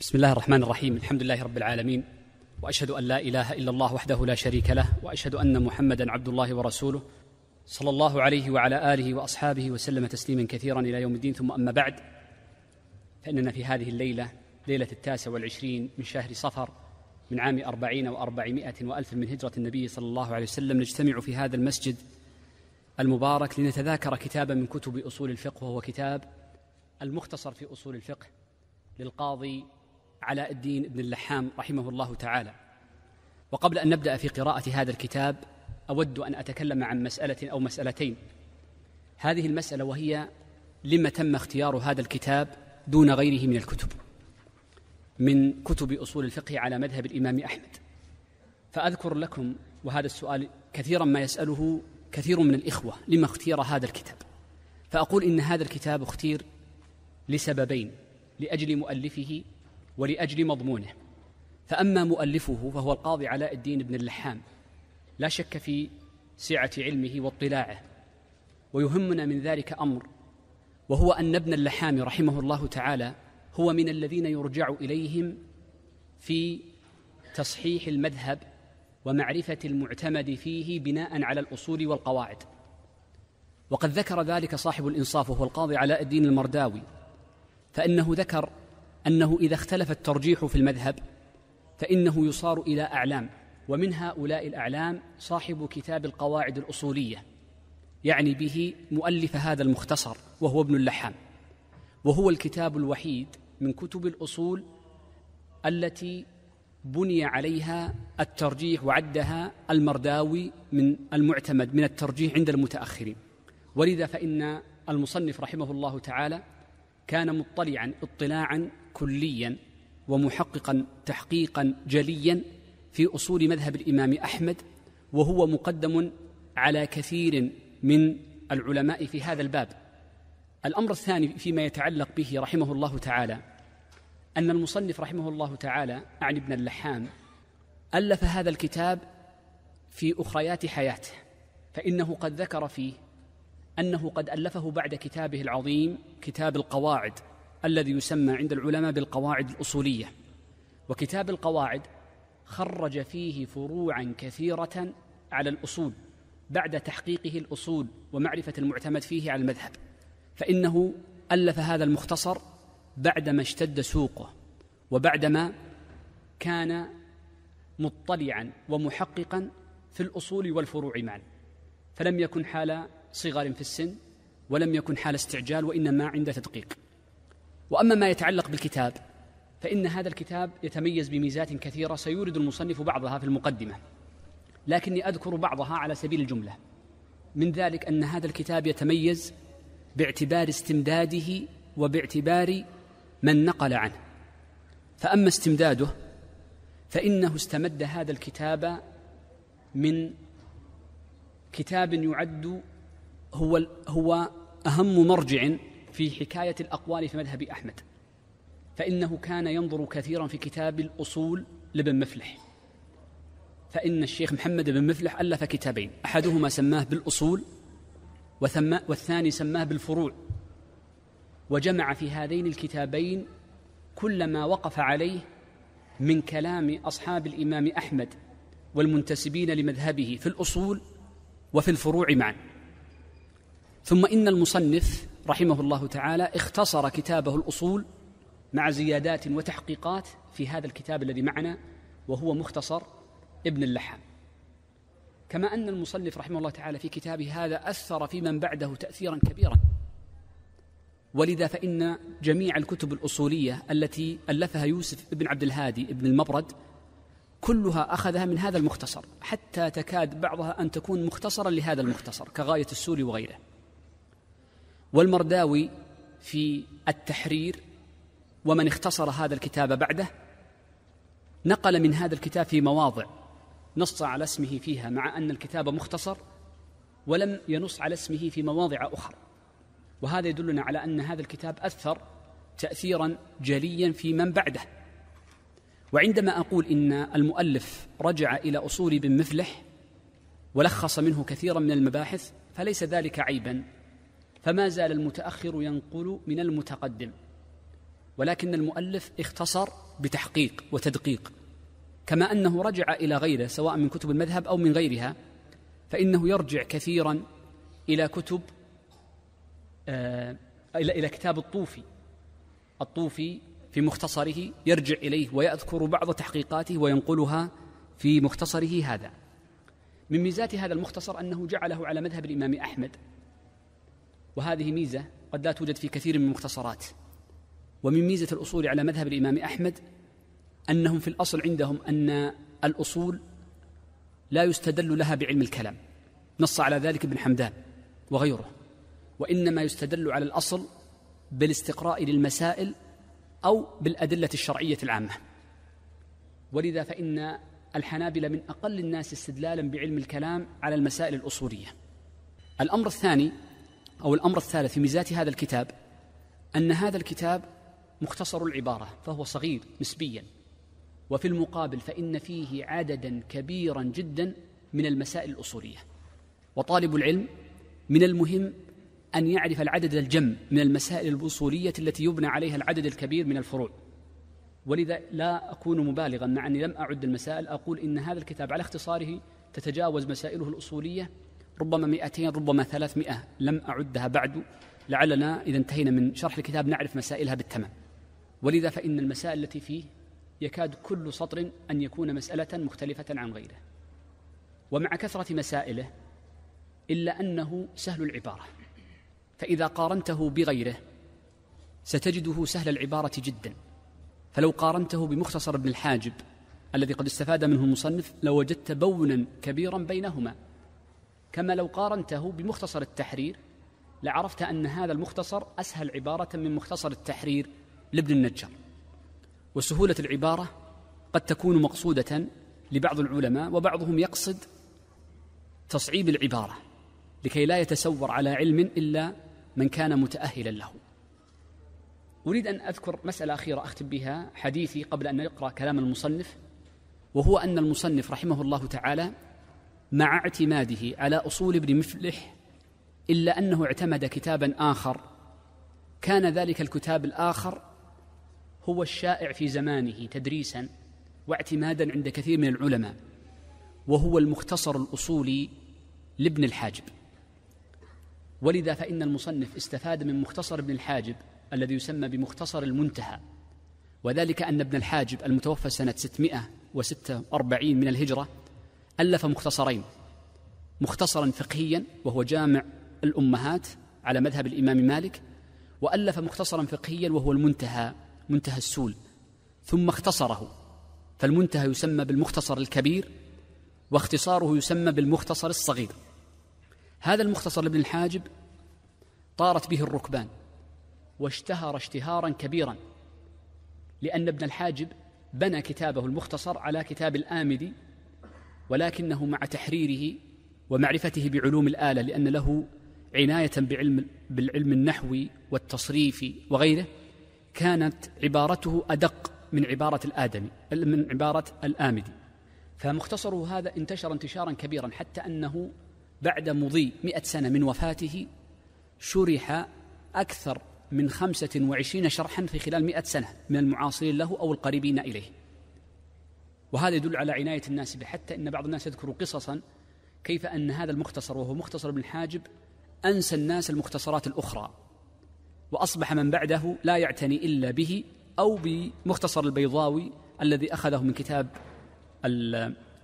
بسم الله الرحمن الرحيم الحمد لله رب العالمين واشهد ان لا اله الا الله وحده لا شريك له واشهد ان محمدا عبد الله ورسوله صلى الله عليه وعلى اله واصحابه وسلم تسليما كثيرا الى يوم الدين ثم اما بعد فاننا في هذه الليله ليله التاسع والعشرين من شهر صفر من عام أربعين وأربعمائة وألف من هجرة النبي صلى الله عليه وسلم نجتمع في هذا المسجد المبارك لنتذاكر كتابا من كتب أصول الفقه وهو كتاب المختصر في أصول الفقه للقاضي علاء الدين بن اللحام رحمه الله تعالى وقبل ان نبدا في قراءه هذا الكتاب اود ان اتكلم عن مساله او مسالتين هذه المساله وهي لما تم اختيار هذا الكتاب دون غيره من الكتب من كتب اصول الفقه على مذهب الامام احمد فاذكر لكم وهذا السؤال كثيرا ما يساله كثير من الاخوه لما اختير هذا الكتاب فاقول ان هذا الكتاب اختير لسببين لاجل مؤلفه ولأجل مضمونه فأما مؤلفه فهو القاضي علاء الدين بن اللحام لا شك في سعة علمه واطلاعه ويهمنا من ذلك أمر وهو أن ابن اللحام رحمه الله تعالى هو من الذين يرجع إليهم في تصحيح المذهب ومعرفة المعتمد فيه بناء على الأصول والقواعد وقد ذكر ذلك صاحب الإنصاف وهو القاضي علاء الدين المرداوي فإنه ذكر أنه إذا اختلف الترجيح في المذهب فإنه يصار إلى أعلام ومن هؤلاء الأعلام صاحب كتاب القواعد الأصولية يعني به مؤلف هذا المختصر وهو ابن اللحام وهو الكتاب الوحيد من كتب الأصول التي بني عليها الترجيح وعدها المرداوي من المعتمد من الترجيح عند المتأخرين ولذا فإن المصنف رحمه الله تعالى كان مطلعا اطلاعا كليا ومحققا تحقيقا جليا في اصول مذهب الامام احمد وهو مقدم على كثير من العلماء في هذا الباب الامر الثاني فيما يتعلق به رحمه الله تعالى ان المصنف رحمه الله تعالى عن ابن اللحام الف هذا الكتاب في اخريات حياته فانه قد ذكر فيه انه قد الفه بعد كتابه العظيم كتاب القواعد الذي يسمى عند العلماء بالقواعد الاصوليه وكتاب القواعد خرج فيه فروعا كثيره على الاصول بعد تحقيقه الاصول ومعرفه المعتمد فيه على المذهب فانه الف هذا المختصر بعدما اشتد سوقه وبعدما كان مطلعا ومحققا في الاصول والفروع معا فلم يكن حال صغر في السن ولم يكن حال استعجال وانما عند تدقيق واما ما يتعلق بالكتاب فان هذا الكتاب يتميز بميزات كثيره سيورد المصنف بعضها في المقدمه لكني اذكر بعضها على سبيل الجمله من ذلك ان هذا الكتاب يتميز باعتبار استمداده وباعتبار من نقل عنه فاما استمداده فانه استمد هذا الكتاب من كتاب يعد هو هو اهم مرجع في حكاية الأقوال في مذهب أحمد فإنه كان ينظر كثيرا في كتاب الأصول لابن مفلح فإن الشيخ محمد بن مفلح ألف كتابين أحدهما سماه بالأصول وثم والثاني سماه بالفروع وجمع في هذين الكتابين كل ما وقف عليه من كلام أصحاب الإمام أحمد والمنتسبين لمذهبه في الأصول وفي الفروع معا ثم إن المصنف رحمه الله تعالى اختصر كتابه الاصول مع زيادات وتحقيقات في هذا الكتاب الذي معنا وهو مختصر ابن اللحام كما ان المصنف رحمه الله تعالى في كتابه هذا اثر في من بعده تاثيرا كبيرا ولذا فان جميع الكتب الاصوليه التي الفها يوسف بن عبد الهادي ابن المبرد كلها اخذها من هذا المختصر حتى تكاد بعضها ان تكون مختصرا لهذا المختصر كغايه السوري وغيره والمرداوي في التحرير ومن اختصر هذا الكتاب بعده نقل من هذا الكتاب في مواضع نص على اسمه فيها مع ان الكتاب مختصر ولم ينص على اسمه في مواضع اخرى وهذا يدلنا على ان هذا الكتاب اثر تاثيرا جليا في من بعده وعندما اقول ان المؤلف رجع الى اصول ابن مفلح ولخص منه كثيرا من المباحث فليس ذلك عيبا فما زال المتأخر ينقل من المتقدم ولكن المؤلف اختصر بتحقيق وتدقيق كما أنه رجع إلى غيره سواء من كتب المذهب أو من غيرها فإنه يرجع كثيرا إلى كتب آه إلى إلى كتاب الطوفي الطوفي في مختصره يرجع إليه ويذكر بعض تحقيقاته وينقلها في مختصره هذا من ميزات هذا المختصر أنه جعله على مذهب الإمام أحمد وهذه ميزة قد لا توجد في كثير من المختصرات ومن ميزة الأصول على مذهب الإمام أحمد أنهم في الأصل عندهم أن الأصول لا يستدل لها بعلم الكلام نص على ذلك ابن حمدان وغيره وإنما يستدل على الأصل بالاستقراء للمسائل أو بالأدلة الشرعية العامة ولذا فإن الحنابلة من أقل الناس استدلالا بعلم الكلام على المسائل الأصولية الأمر الثاني أو الأمر الثالث في ميزات هذا الكتاب أن هذا الكتاب مختصر العبارة فهو صغير نسبيا وفي المقابل فإن فيه عددا كبيرا جدا من المسائل الأصولية وطالب العلم من المهم أن يعرف العدد الجم من المسائل الأصولية التي يبنى عليها العدد الكبير من الفروع ولذا لا أكون مبالغا مع أني لم أعد المسائل أقول إن هذا الكتاب على اختصاره تتجاوز مسائله الأصولية ربما 200 ربما 300 لم أعدها بعد لعلنا إذا انتهينا من شرح الكتاب نعرف مسائلها بالتمام ولذا فإن المسائل التي فيه يكاد كل سطر أن يكون مسألة مختلفة عن غيره ومع كثرة مسائله إلا أنه سهل العبارة فإذا قارنته بغيره ستجده سهل العبارة جدا فلو قارنته بمختصر ابن الحاجب الذي قد استفاد منه المصنف لوجدت بونا كبيرا بينهما كما لو قارنته بمختصر التحرير لعرفت أن هذا المختصر أسهل عبارة من مختصر التحرير لابن النجار وسهولة العبارة قد تكون مقصودة لبعض العلماء وبعضهم يقصد تصعيب العبارة لكي لا يتسور على علم إلا من كان متأهلا له أريد أن أذكر مسألة أخيرة أختم بها حديثي قبل أن يقرأ كلام المصنف وهو أن المصنف رحمه الله تعالى مع اعتماده على أصول ابن مفلح إلا أنه اعتمد كتابا آخر كان ذلك الكتاب الآخر هو الشائع في زمانه تدريسا واعتمادا عند كثير من العلماء وهو المختصر الأصولي لابن الحاجب ولذا فإن المصنف استفاد من مختصر ابن الحاجب الذي يسمى بمختصر المنتهى وذلك أن ابن الحاجب المتوفى سنة 646 من الهجرة ألف مختصرين مختصرا فقهيا وهو جامع الأمهات على مذهب الإمام مالك وألف مختصرا فقهيا وهو المنتهى منتهى السول ثم اختصره فالمنتهى يسمى بالمختصر الكبير واختصاره يسمى بالمختصر الصغير هذا المختصر لابن الحاجب طارت به الركبان واشتهر اشتهارا كبيرا لأن ابن الحاجب بنى كتابه المختصر على كتاب الآمدي ولكنه مع تحريره ومعرفته بعلوم الآلة لأن له عناية بعلم بالعلم النحوي والتصريف وغيره كانت عبارته أدق من عبارة الآدمي من عبارة الآمدي فمختصره هذا انتشر انتشارا كبيرا حتى أنه بعد مضي مئة سنة من وفاته شرح أكثر من خمسة وعشرين شرحا في خلال مئة سنة من المعاصرين له أو القريبين إليه وهذا يدل على عناية الناس به حتى أن بعض الناس يذكر قصصا كيف أن هذا المختصر وهو مختصر ابن حاجب أنسى الناس المختصرات الأخرى وأصبح من بعده لا يعتني إلا به أو بمختصر البيضاوي الذي أخذه من كتاب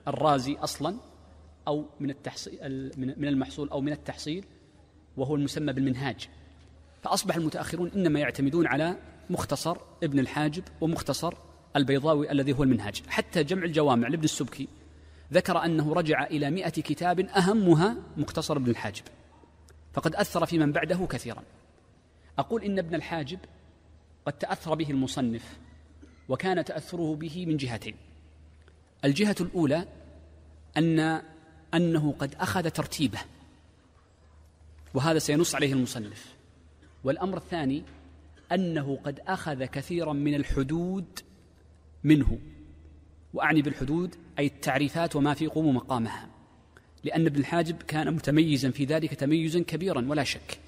الرازي أصلا أو من التحصيل من المحصول أو من التحصيل وهو المسمى بالمنهاج فأصبح المتأخرون إنما يعتمدون على مختصر ابن الحاجب ومختصر البيضاوي الذي هو المنهاج حتى جمع الجوامع لابن السبكي ذكر أنه رجع إلى مئة كتاب أهمها مختصر ابن الحاجب فقد أثر في من بعده كثيرا أقول إن ابن الحاجب قد تأثر به المصنف وكان تأثره به من جهتين الجهة الأولى أن أنه قد أخذ ترتيبه وهذا سينص عليه المصنف والأمر الثاني أنه قد أخذ كثيرا من الحدود منه وأعني بالحدود أي التعريفات وما في قوم مقامها لأن ابن الحاجب كان متميزا في ذلك تميزا كبيرا ولا شك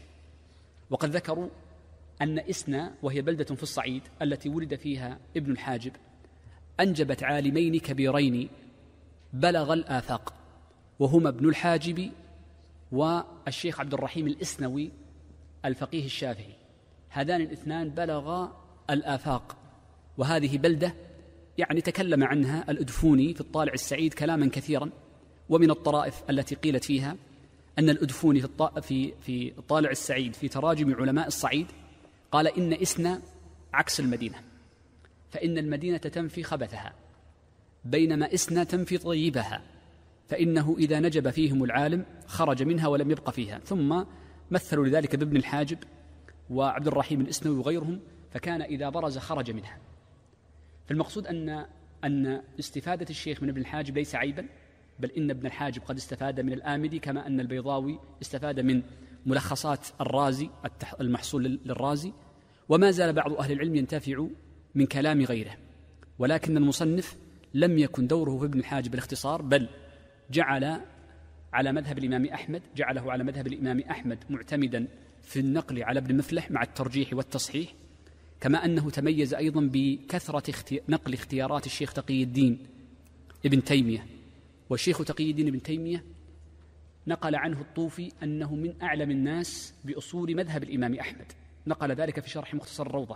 وقد ذكروا أن إسنا وهي بلدة في الصعيد التي ولد فيها ابن الحاجب أنجبت عالمين كبيرين بلغ الآفاق وهما ابن الحاجب والشيخ عبد الرحيم الإسنوي الفقيه الشافعي هذان الاثنان بلغا الآفاق وهذه بلدة يعني تكلم عنها الأدفوني في الطالع السعيد كلاما كثيرا ومن الطرائف التي قيلت فيها أن الأدفوني في في في الطالع السعيد في تراجم علماء الصعيد قال إن إسنا عكس المدينة فإن المدينة تنفي خبثها بينما إسنا تنفي طيبها فإنه إذا نجب فيهم العالم خرج منها ولم يبق فيها ثم مثلوا لذلك بابن الحاجب وعبد الرحيم الإسنوي وغيرهم فكان إذا برز خرج منها فالمقصود أن أن استفادة الشيخ من ابن الحاجب ليس عيبا بل إن ابن الحاجب قد استفاد من الآمدي كما أن البيضاوي استفاد من ملخصات الرازي المحصول للرازي وما زال بعض أهل العلم ينتفع من كلام غيره ولكن المصنف لم يكن دوره في ابن الحاجب الاختصار بل جعل على مذهب الإمام أحمد جعله على مذهب الإمام أحمد معتمدا في النقل على ابن مفلح مع الترجيح والتصحيح كما أنه تميز أيضا بكثرة نقل اختيارات الشيخ تقي الدين ابن تيمية والشيخ تقي الدين ابن تيمية نقل عنه الطوفي أنه من أعلم الناس بأصول مذهب الإمام أحمد نقل ذلك في شرح مختصر الروضة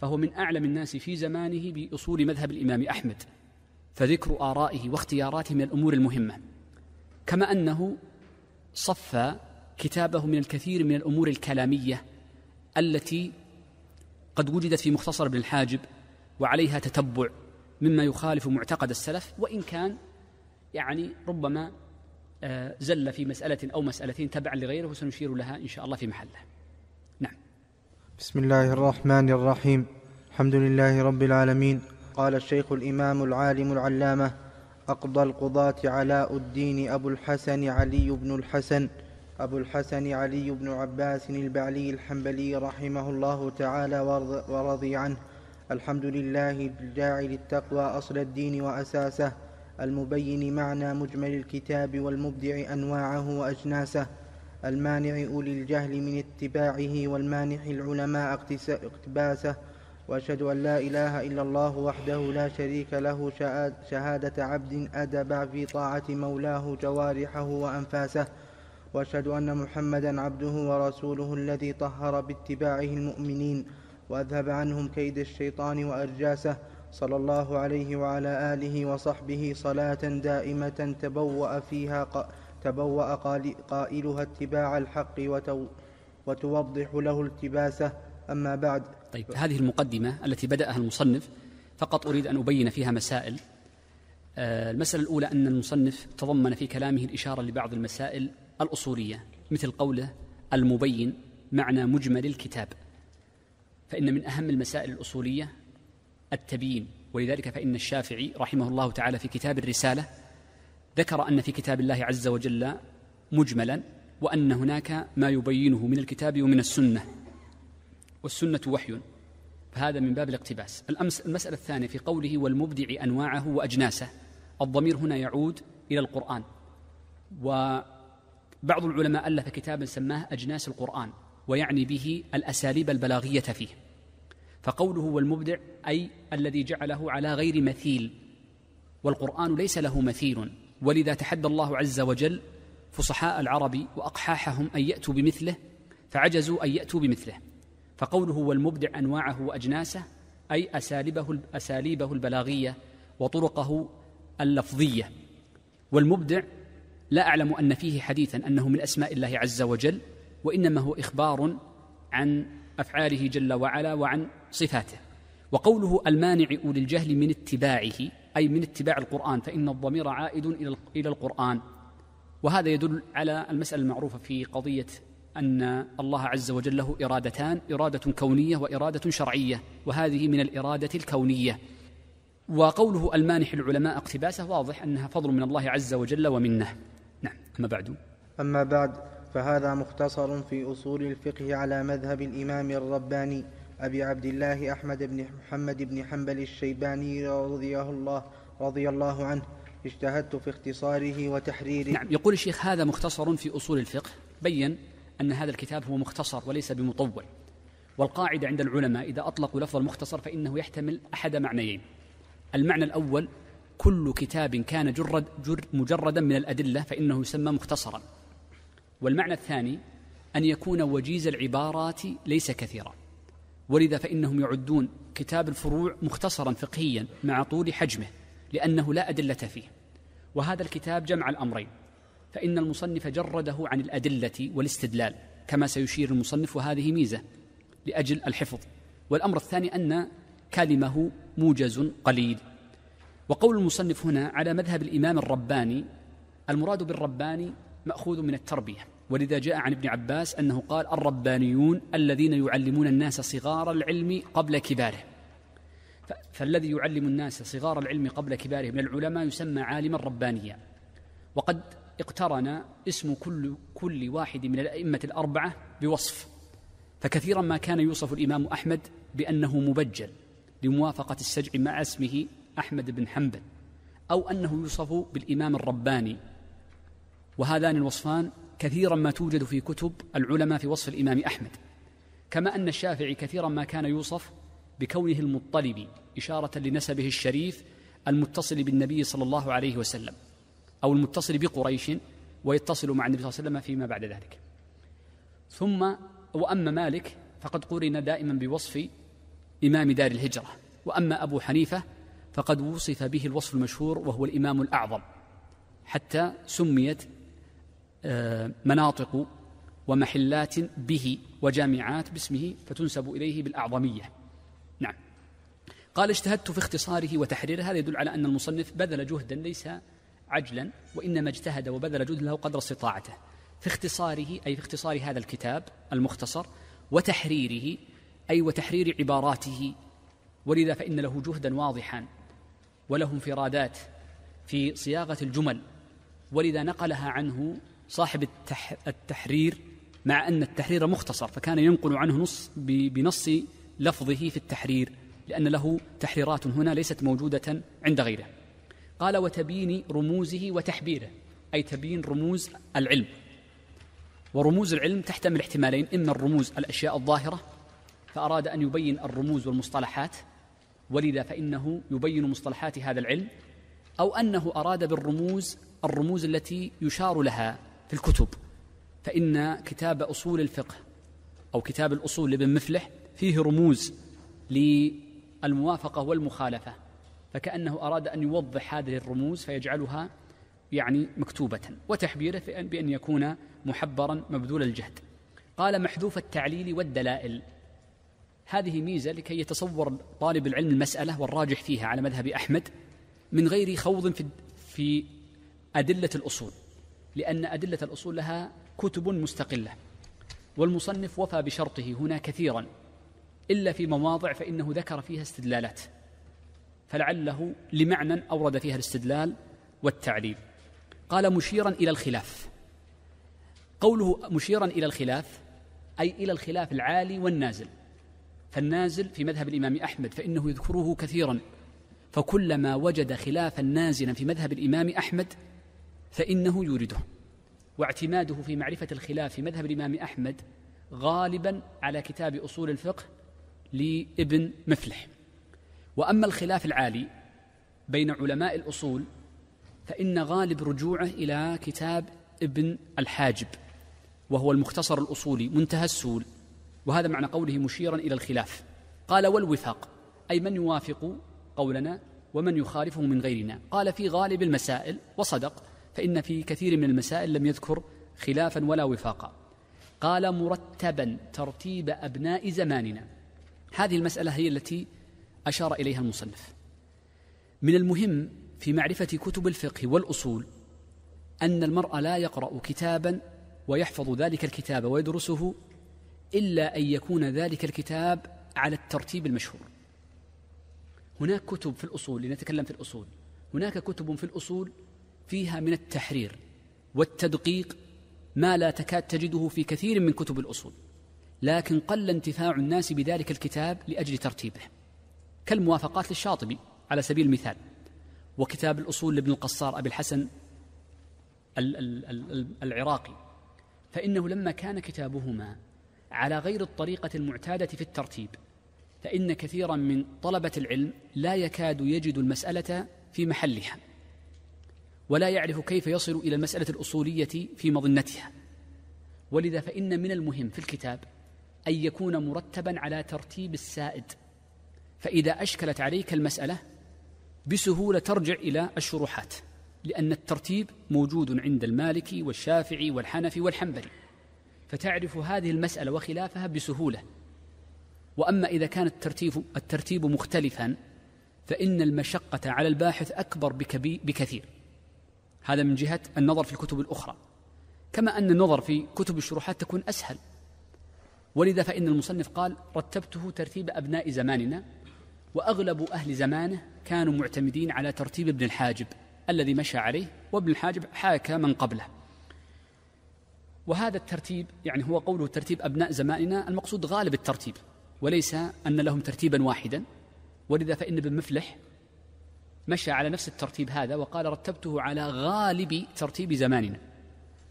فهو من أعلم الناس في زمانه بأصول مذهب الإمام أحمد فذكر آرائه واختياراته من الأمور المهمة كما أنه صفى كتابه من الكثير من الأمور الكلامية التي قد وجدت في مختصر ابن الحاجب وعليها تتبع مما يخالف معتقد السلف وان كان يعني ربما آه، زل في مساله او مسالتين تبعا لغيره وسنشير لها ان شاء الله في محله. نعم. بسم الله الرحمن الرحيم. الحمد لله رب العالمين. قال الشيخ الامام العالم العلامه أقضى القضاة علاء الدين أبو الحسن علي بن الحسن أبو الحسن علي بن عباس البعلي الحنبلي رحمه الله تعالى ورضي عنه الحمد لله الجاعل التقوى أصل الدين وأساسه المبين معنى مجمل الكتاب والمبدع أنواعه وأجناسه المانع أولي الجهل من اتباعه والمانح العلماء اقتباسه وأشهد أن لا إله إلا الله وحده لا شريك له شهادة عبد أدب في طاعة مولاه جوارحه وأنفاسه واشهد ان محمدا عبده ورسوله الذي طهر باتباعه المؤمنين واذهب عنهم كيد الشيطان وارجاسه صلى الله عليه وعلى اله وصحبه صلاه دائمه تبوا فيها ق... تبوا قائلها اتباع الحق وتو... وتوضح له التباسه اما بعد طيب هذه المقدمه التي بداها المصنف فقط اريد ان ابين فيها مسائل آه، المسألة الأولى أن المصنف تضمن في كلامه الإشارة لبعض المسائل الأصولية مثل قوله المبين معنى مجمل الكتاب فإن من أهم المسائل الأصولية التبيين ولذلك فإن الشافعي رحمه الله تعالى في كتاب الرسالة ذكر أن في كتاب الله عز وجل مجملا وأن هناك ما يبينه من الكتاب ومن السنة والسنة وحي فهذا من باب الاقتباس الأمس المسألة الثانية في قوله والمبدع أنواعه وأجناسه الضمير هنا يعود إلى القرآن و بعض العلماء ألف كتابا سماه أجناس القرآن ويعني به الأساليب البلاغية فيه فقوله والمبدع أي الذي جعله على غير مثيل والقرآن ليس له مثيل ولذا تحدى الله عز وجل فصحاء العرب وأقحاحهم أن يأتوا بمثله فعجزوا أن يأتوا بمثله فقوله والمبدع أنواعه وأجناسه أي أساليبه, أساليبه البلاغية وطرقه اللفظية والمبدع لا أعلم أن فيه حديثا أنه من أسماء الله عز وجل وإنما هو إخبار عن أفعاله جل وعلا وعن صفاته وقوله المانع أولي الجهل من اتباعه أي من اتباع القرآن فإن الضمير عائد إلى القرآن وهذا يدل على المسألة المعروفة في قضية أن الله عز وجل له إرادتان إرادة كونية وإرادة شرعية وهذه من الإرادة الكونية وقوله المانح العلماء اقتباسه واضح أنها فضل من الله عز وجل ومنه أما بعد أما بعد فهذا مختصر في أصول الفقه على مذهب الإمام الرباني أبي عبد الله أحمد بن محمد بن حنبل الشيباني رضي الله رضي الله عنه اجتهدت في اختصاره وتحريره نعم يقول الشيخ هذا مختصر في أصول الفقه بين أن هذا الكتاب هو مختصر وليس بمطول والقاعدة عند العلماء إذا أطلقوا لفظ المختصر فإنه يحتمل أحد معنيين المعنى الأول كل كتاب كان جرد جر مجردا من الأدلة فإنه يسمى مختصرا والمعنى الثاني أن يكون وجيز العبارات ليس كثيرا ولذا فإنهم يعدون كتاب الفروع مختصرا فقهيا مع طول حجمه لأنه لا أدلة فيه وهذا الكتاب جمع الأمرين فإن المصنف جرده عن الأدلة والاستدلال كما سيشير المصنف وهذه ميزة لأجل الحفظ والأمر الثاني أن كلمه موجز قليل وقول المصنف هنا على مذهب الإمام الرباني المراد بالرباني مأخوذ من التربية ولذا جاء عن ابن عباس أنه قال الربانيون الذين يعلمون الناس صغار العلم قبل كباره فالذي يعلم الناس صغار العلم قبل كباره من العلماء يسمى عالما ربانيا وقد اقترن اسم كل كل واحد من الأئمة الأربعة بوصف فكثيرا ما كان يوصف الإمام أحمد بأنه مبجل لموافقة السجع مع اسمه أحمد بن حنبل أو أنه يوصف بالإمام الرباني وهذان الوصفان كثيرا ما توجد في كتب العلماء في وصف الإمام أحمد كما أن الشافعي كثيرا ما كان يوصف بكونه المطلب إشارة لنسبه الشريف المتصل بالنبي صلى الله عليه وسلم أو المتصل بقريش ويتصل مع النبي صلى الله عليه وسلم فيما بعد ذلك ثم وأما مالك فقد قرن دائما بوصف إمام دار الهجرة وأما أبو حنيفة فقد وصف به الوصف المشهور وهو الإمام الأعظم حتى سميت آه، مناطق ومحلات به وجامعات باسمه فتنسب إليه بالأعظمية نعم قال اجتهدت في اختصاره وتحريره هذا يدل على أن المصنف بذل جهدا ليس عجلا وإنما اجتهد وبذل جهدا له قدر استطاعته في اختصاره أي في اختصار هذا الكتاب المختصر وتحريره أي وتحرير عباراته ولذا فإن له جهدا واضحا وله انفرادات في صياغه الجمل ولذا نقلها عنه صاحب التح التحرير مع ان التحرير مختصر فكان ينقل عنه نص بنص لفظه في التحرير لان له تحريرات هنا ليست موجوده عند غيره قال وتبيين رموزه وتحبيره اي تبيين رموز العلم ورموز العلم تحتمل احتمالين اما الرموز الاشياء الظاهره فاراد ان يبين الرموز والمصطلحات ولذا فإنه يبين مصطلحات هذا العلم أو أنه أراد بالرموز الرموز التي يشار لها في الكتب فإن كتاب أصول الفقه أو كتاب الأصول لابن مفلح فيه رموز للموافقة والمخالفة فكأنه أراد أن يوضح هذه الرموز فيجعلها يعني مكتوبة وتحبيره بأن يكون محبرا مبذول الجهد قال محذوف التعليل والدلائل هذه ميزة لكي يتصور طالب العلم المسألة والراجح فيها على مذهب أحمد من غير خوض في في أدلة الأصول لأن أدلة الأصول لها كتب مستقلة والمصنف وفى بشرطه هنا كثيرا إلا في مواضع فإنه ذكر فيها استدلالات فلعله لمعنى أورد فيها الاستدلال والتعليل قال مشيرا إلى الخلاف قوله مشيرا إلى الخلاف أي إلى الخلاف العالي والنازل فالنازل في مذهب الإمام أحمد فإنه يذكره كثيرا فكلما وجد خلافا نازلا في مذهب الإمام أحمد فإنه يورده واعتماده في معرفة الخلاف في مذهب الإمام أحمد غالبا على كتاب أصول الفقه لابن مفلح وأما الخلاف العالي بين علماء الأصول فإن غالب رجوعه إلى كتاب ابن الحاجب وهو المختصر الأصولي منتهى السول وهذا معنى قوله مشيرا إلى الخلاف قال والوفاق أي من يوافق قولنا ومن يخالفه من غيرنا قال في غالب المسائل وصدق فإن في كثير من المسائل لم يذكر خلافا ولا وفاقا قال مرتبا ترتيب أبناء زماننا هذه المسألة هي التي أشار إليها المصنف من المهم في معرفة كتب الفقه والأصول أن المرء لا يقرأ كتابا ويحفظ ذلك الكتاب ويدرسه إلا أن يكون ذلك الكتاب على الترتيب المشهور هناك كتب في الأصول لنتكلم في الأصول هناك كتب في الأصول فيها من التحرير والتدقيق ما لا تكاد تجده في كثير من كتب الأصول لكن قل انتفاع الناس بذلك الكتاب لأجل ترتيبه كالموافقات للشاطبي على سبيل المثال وكتاب الأصول لابن القصار أبي الحسن العراقي فإنه لما كان كتابهما على غير الطريقة المعتادة في الترتيب فإن كثيرا من طلبة العلم لا يكاد يجد المسألة في محلها ولا يعرف كيف يصل إلى المسألة الأصولية في مظنتها ولذا فإن من المهم في الكتاب أن يكون مرتبا على ترتيب السائد فإذا أشكلت عليك المسألة بسهولة ترجع إلى الشروحات لأن الترتيب موجود عند المالكي والشافعي والحنفي والحنبلي فتعرف هذه المسألة وخلافها بسهولة وأما إذا كان الترتيب, الترتيب مختلفا فإن المشقة على الباحث أكبر بكثير هذا من جهة النظر في الكتب الأخرى كما أن النظر في كتب الشروحات تكون أسهل ولذا فإن المصنف قال رتبته ترتيب أبناء زماننا وأغلب أهل زمانه كانوا معتمدين على ترتيب ابن الحاجب الذي مشى عليه وابن الحاجب حاكى من قبله وهذا الترتيب يعني هو قوله ترتيب أبناء زماننا المقصود غالب الترتيب وليس أن لهم ترتيبا واحدا ولذا فإن ابن مفلح مشى على نفس الترتيب هذا وقال رتبته على غالب ترتيب زماننا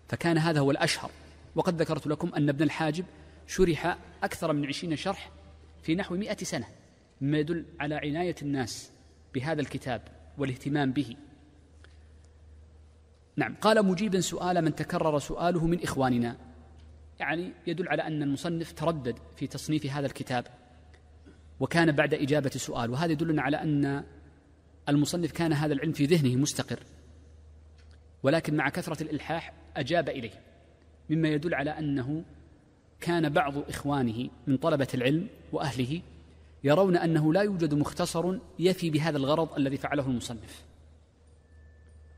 فكان هذا هو الأشهر وقد ذكرت لكم أن ابن الحاجب شرح أكثر من عشرين شرح في نحو مئة سنة مما يدل على عناية الناس بهذا الكتاب والاهتمام به نعم قال مجيبا سؤال من تكرر سؤاله من إخواننا يعني يدل على أن المصنف تردد في تصنيف هذا الكتاب وكان بعد إجابة سؤال وهذا يدلنا على أن المصنف كان هذا العلم في ذهنه مستقر ولكن مع كثرة الإلحاح أجاب إليه مما يدل على أنه كان بعض إخوانه من طلبة العلم وأهله يرون أنه لا يوجد مختصر يفي بهذا الغرض الذي فعله المصنف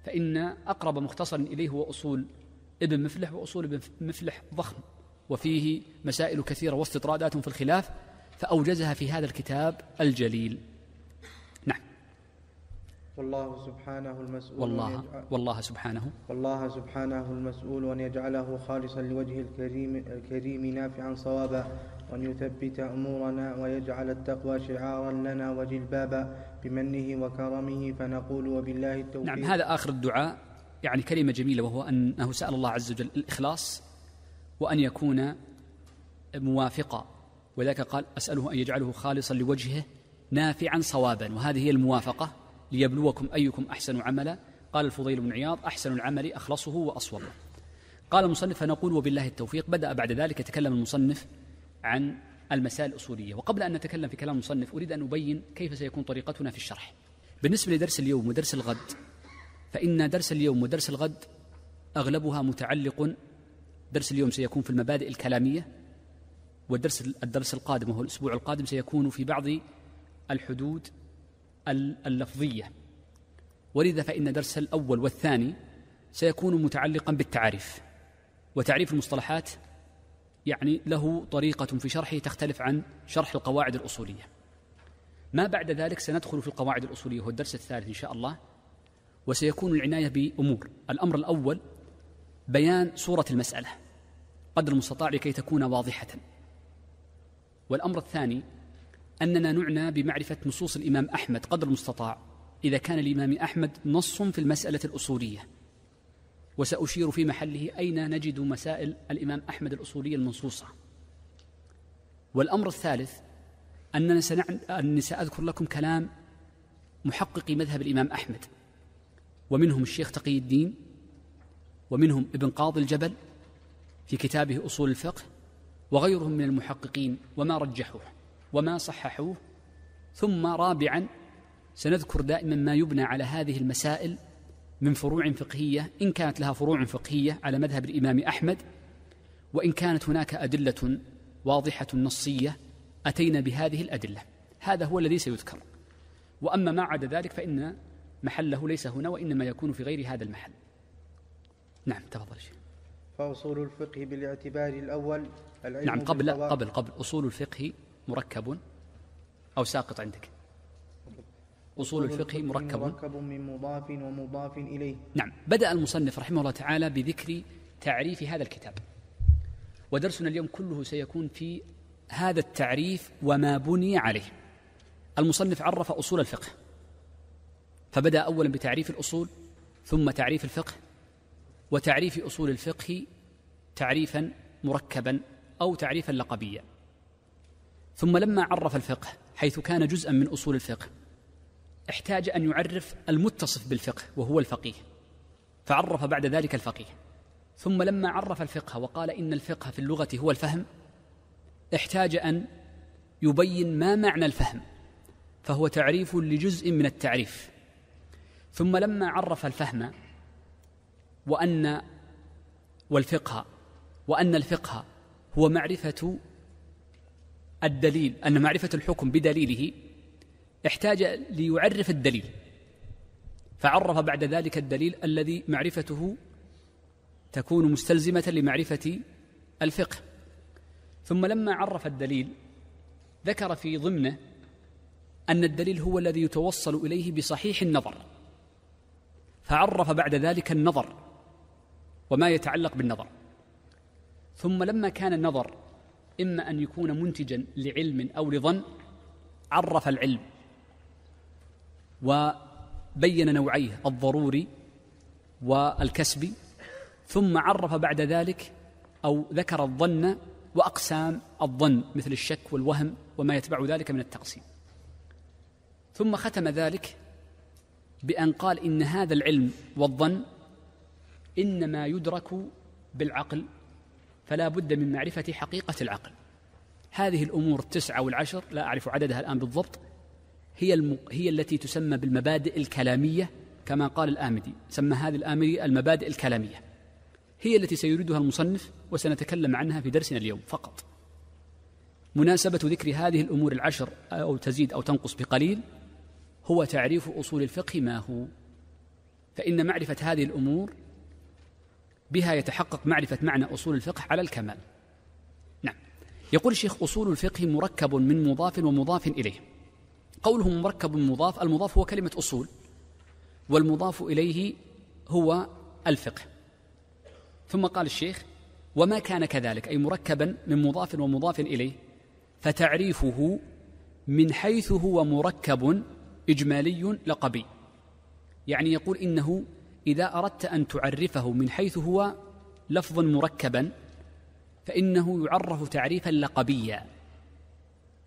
فإن أقرب مختصر إليه هو أصول ابن مفلح وأصول ابن مفلح ضخم وفيه مسائل كثيرة واستطرادات في الخلاف فأوجزها في هذا الكتاب الجليل نعم والله سبحانه المسؤول والله والله سبحانه والله سبحانه المسؤول أن يجعله خالصا لوجه الكريم الكريم نافعا صوابا وأن يثبت أمورنا ويجعل التقوى شعارا لنا وجلبابا بمنه وكرمه فنقول وبالله التوفيق نعم هذا آخر الدعاء يعني كلمة جميلة وهو أنه سأل الله عز وجل الإخلاص وأن يكون موافقا ولذلك قال أسأله أن يجعله خالصا لوجهه نافعا صوابا وهذه هي الموافقة ليبلوكم أيكم أحسن عملا قال الفضيل بن عياض أحسن العمل أخلصه وأصوبه قال المصنف فنقول وبالله التوفيق بدأ بعد ذلك يتكلم المصنف عن المسائل الأصولية وقبل أن نتكلم في كلام المصنف أريد أن أبين كيف سيكون طريقتنا في الشرح بالنسبة لدرس اليوم ودرس الغد فإن درس اليوم ودرس الغد أغلبها متعلق درس اليوم سيكون في المبادئ الكلامية والدرس الدرس القادم وهو الأسبوع القادم سيكون في بعض الحدود اللفظية ولذا فإن درس الأول والثاني سيكون متعلقا بالتعاريف وتعريف المصطلحات يعني له طريقة في شرحه تختلف عن شرح القواعد الأصولية ما بعد ذلك سندخل في القواعد الأصولية هو الدرس الثالث إن شاء الله وسيكون العناية بأمور الأمر الأول بيان صورة المسألة قدر المستطاع لكي تكون واضحة والأمر الثاني أننا نعنى بمعرفة نصوص الإمام أحمد قدر المستطاع إذا كان الإمام أحمد نص في المسألة الأصولية وسأشير في محله أين نجد مسائل الإمام أحمد الأصولي المنصوصة والأمر الثالث أننا أني سأذكر لكم كلام محققي مذهب الإمام أحمد ومنهم الشيخ تقي الدين ومنهم ابن قاضي الجبل في كتابه أصول الفقه وغيرهم من المحققين وما رجحوه وما صححوه ثم رابعا سنذكر دائما ما يبنى على هذه المسائل من فروع فقهية إن كانت لها فروع فقهية على مذهب الإمام أحمد وإن كانت هناك أدلة واضحة نصية أتينا بهذه الأدلة هذا هو الذي سيذكر وأما ما عدا ذلك فإن محله ليس هنا وإنما يكون في غير هذا المحل نعم تفضل شيخ فأصول الفقه بالاعتبار الأول العلم نعم قبل قبل قبل أصول الفقه مركب أو ساقط عندك أصول الفقه مركب مركب من مضاف ومضاف إليه نعم بدأ المصنف رحمه الله تعالى بذكر تعريف هذا الكتاب ودرسنا اليوم كله سيكون في هذا التعريف وما بني عليه المصنف عرف أصول الفقه فبدأ أولا بتعريف الأصول ثم تعريف الفقه وتعريف أصول الفقه تعريفا مركبا أو تعريفا لقبيا ثم لما عرف الفقه حيث كان جزءا من أصول الفقه احتاج أن يعرف المتصف بالفقه وهو الفقيه فعرف بعد ذلك الفقيه ثم لما عرف الفقه وقال إن الفقه في اللغة هو الفهم احتاج أن يبين ما معنى الفهم فهو تعريف لجزء من التعريف ثم لما عرف الفهم وأن والفقه وأن الفقه هو معرفة الدليل أن معرفة الحكم بدليله احتاج ليعرف الدليل فعرف بعد ذلك الدليل الذي معرفته تكون مستلزمه لمعرفه الفقه ثم لما عرف الدليل ذكر في ضمنه ان الدليل هو الذي يتوصل اليه بصحيح النظر فعرف بعد ذلك النظر وما يتعلق بالنظر ثم لما كان النظر اما ان يكون منتجا لعلم او لظن عرف العلم وبين نوعيه الضروري والكسبي ثم عرف بعد ذلك او ذكر الظن واقسام الظن مثل الشك والوهم وما يتبع ذلك من التقسيم ثم ختم ذلك بان قال ان هذا العلم والظن انما يدرك بالعقل فلا بد من معرفه حقيقه العقل هذه الامور التسعه والعشر لا اعرف عددها الان بالضبط هي الم... هي التي تسمى بالمبادئ الكلاميه كما قال الآمدي سمى هذا الآمدي المبادئ الكلاميه هي التي سيريدها المصنف وسنتكلم عنها في درسنا اليوم فقط مناسبة ذكر هذه الأمور العشر أو تزيد أو تنقص بقليل هو تعريف أصول الفقه ما هو فإن معرفة هذه الأمور بها يتحقق معرفة معنى أصول الفقه على الكمال نعم يقول الشيخ أصول الفقه مركب من مضاف ومضاف إليه قوله مركب مضاف المضاف هو كلمة أصول والمضاف إليه هو الفقه ثم قال الشيخ وما كان كذلك أي مركبا من مضاف ومضاف إليه فتعريفه من حيث هو مركب إجمالي لقبي يعني يقول إنه إذا أردت أن تعرفه من حيث هو لفظ مركبا فإنه يعرف تعريفا لقبيا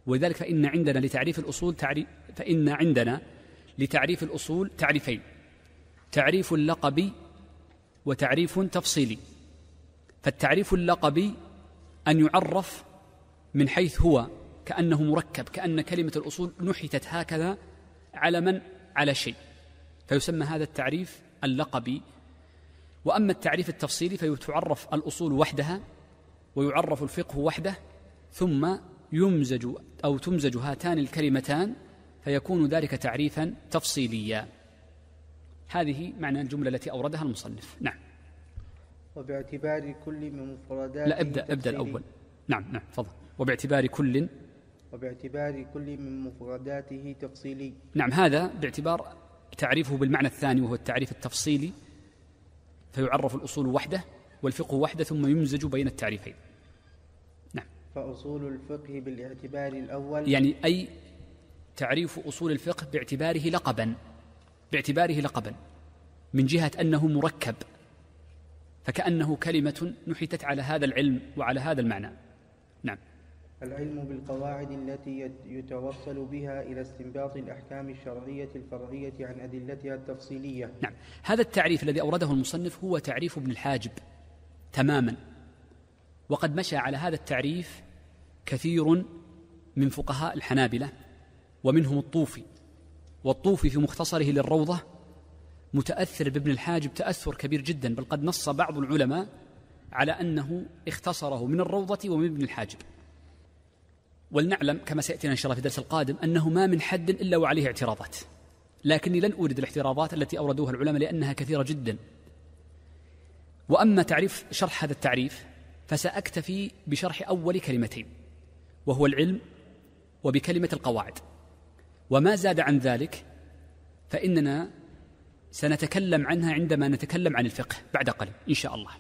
ولذلك فإن عندنا لتعريف الأصول تعريف فإن عندنا لتعريف الأصول تعريفين تعريف لقبي وتعريف تفصيلي فالتعريف اللقبي أن يعرف من حيث هو كأنه مركب كأن كلمة الأصول نحتت هكذا على من على شيء فيسمى هذا التعريف اللقبي وأما التعريف التفصيلي فيتعرف الأصول وحدها ويعرف الفقه وحده ثم يمزج أو تمزج هاتان الكلمتان فيكون ذلك تعريفا تفصيليا هذه معنى الجملة التي أوردها المصنف نعم وباعتبار كل من مفردات لا ابدأ ابدأ الأول نعم نعم تفضل وباعتبار كل وباعتبار كل من مفرداته تفصيلي نعم هذا باعتبار تعريفه بالمعنى الثاني وهو التعريف التفصيلي فيعرف الأصول وحده والفقه وحده ثم يمزج بين التعريفين فأصول الفقه بالاعتبار الأول يعني أي تعريف أصول الفقه باعتباره لقبا باعتباره لقبا من جهة أنه مركب فكأنه كلمة نحتت على هذا العلم وعلى هذا المعنى نعم العلم بالقواعد التي يتوصل بها إلى استنباط الأحكام الشرعية الفرعية عن أدلتها التفصيلية نعم هذا التعريف الذي أورده المصنف هو تعريف ابن الحاجب تماما وقد مشى على هذا التعريف كثير من فقهاء الحنابلة ومنهم الطوفي والطوفي في مختصره للروضة متأثر بابن الحاجب تأثر كبير جدا بل قد نص بعض العلماء على أنه اختصره من الروضة ومن ابن الحاجب ولنعلم كما سيأتينا إن شاء الله في الدرس القادم أنه ما من حد إلا وعليه اعتراضات لكني لن أورد الاعتراضات التي أوردوها العلماء لأنها كثيرة جدا وأما تعريف شرح هذا التعريف فسأكتفي بشرح أول كلمتين وهو العلم وبكلمه القواعد وما زاد عن ذلك فاننا سنتكلم عنها عندما نتكلم عن الفقه بعد قليل ان شاء الله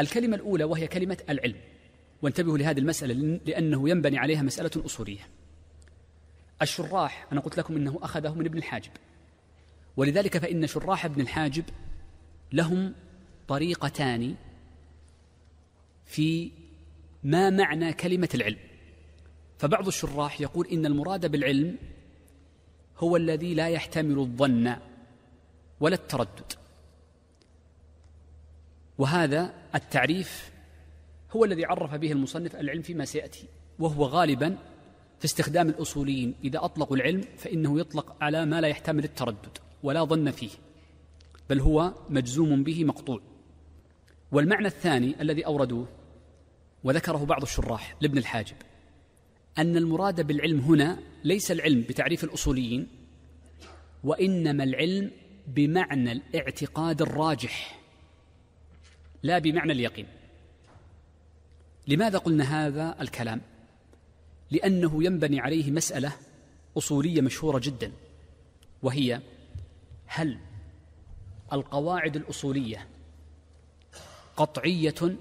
الكلمه الاولى وهي كلمه العلم وانتبهوا لهذه المساله لانه ينبني عليها مساله اصوليه الشراح انا قلت لكم انه اخذه من ابن الحاجب ولذلك فان شراح ابن الحاجب لهم طريقتان في ما معنى كلمة العلم فبعض الشراح يقول إن المراد بالعلم هو الذي لا يحتمل الظن ولا التردد وهذا التعريف هو الذي عرف به المصنف العلم فيما سيأتي وهو غالبا في استخدام الأصوليين إذا أطلقوا العلم فإنه يطلق على ما لا يحتمل التردد ولا ظن فيه بل هو مجزوم به مقطوع والمعنى الثاني الذي أوردوه وذكره بعض الشراح لابن الحاجب أن المراد بالعلم هنا ليس العلم بتعريف الأصوليين وإنما العلم بمعنى الاعتقاد الراجح لا بمعنى اليقين لماذا قلنا هذا الكلام لانه ينبني عليه مساله اصوليه مشهوره جدا وهي هل القواعد الاصوليه قطعيه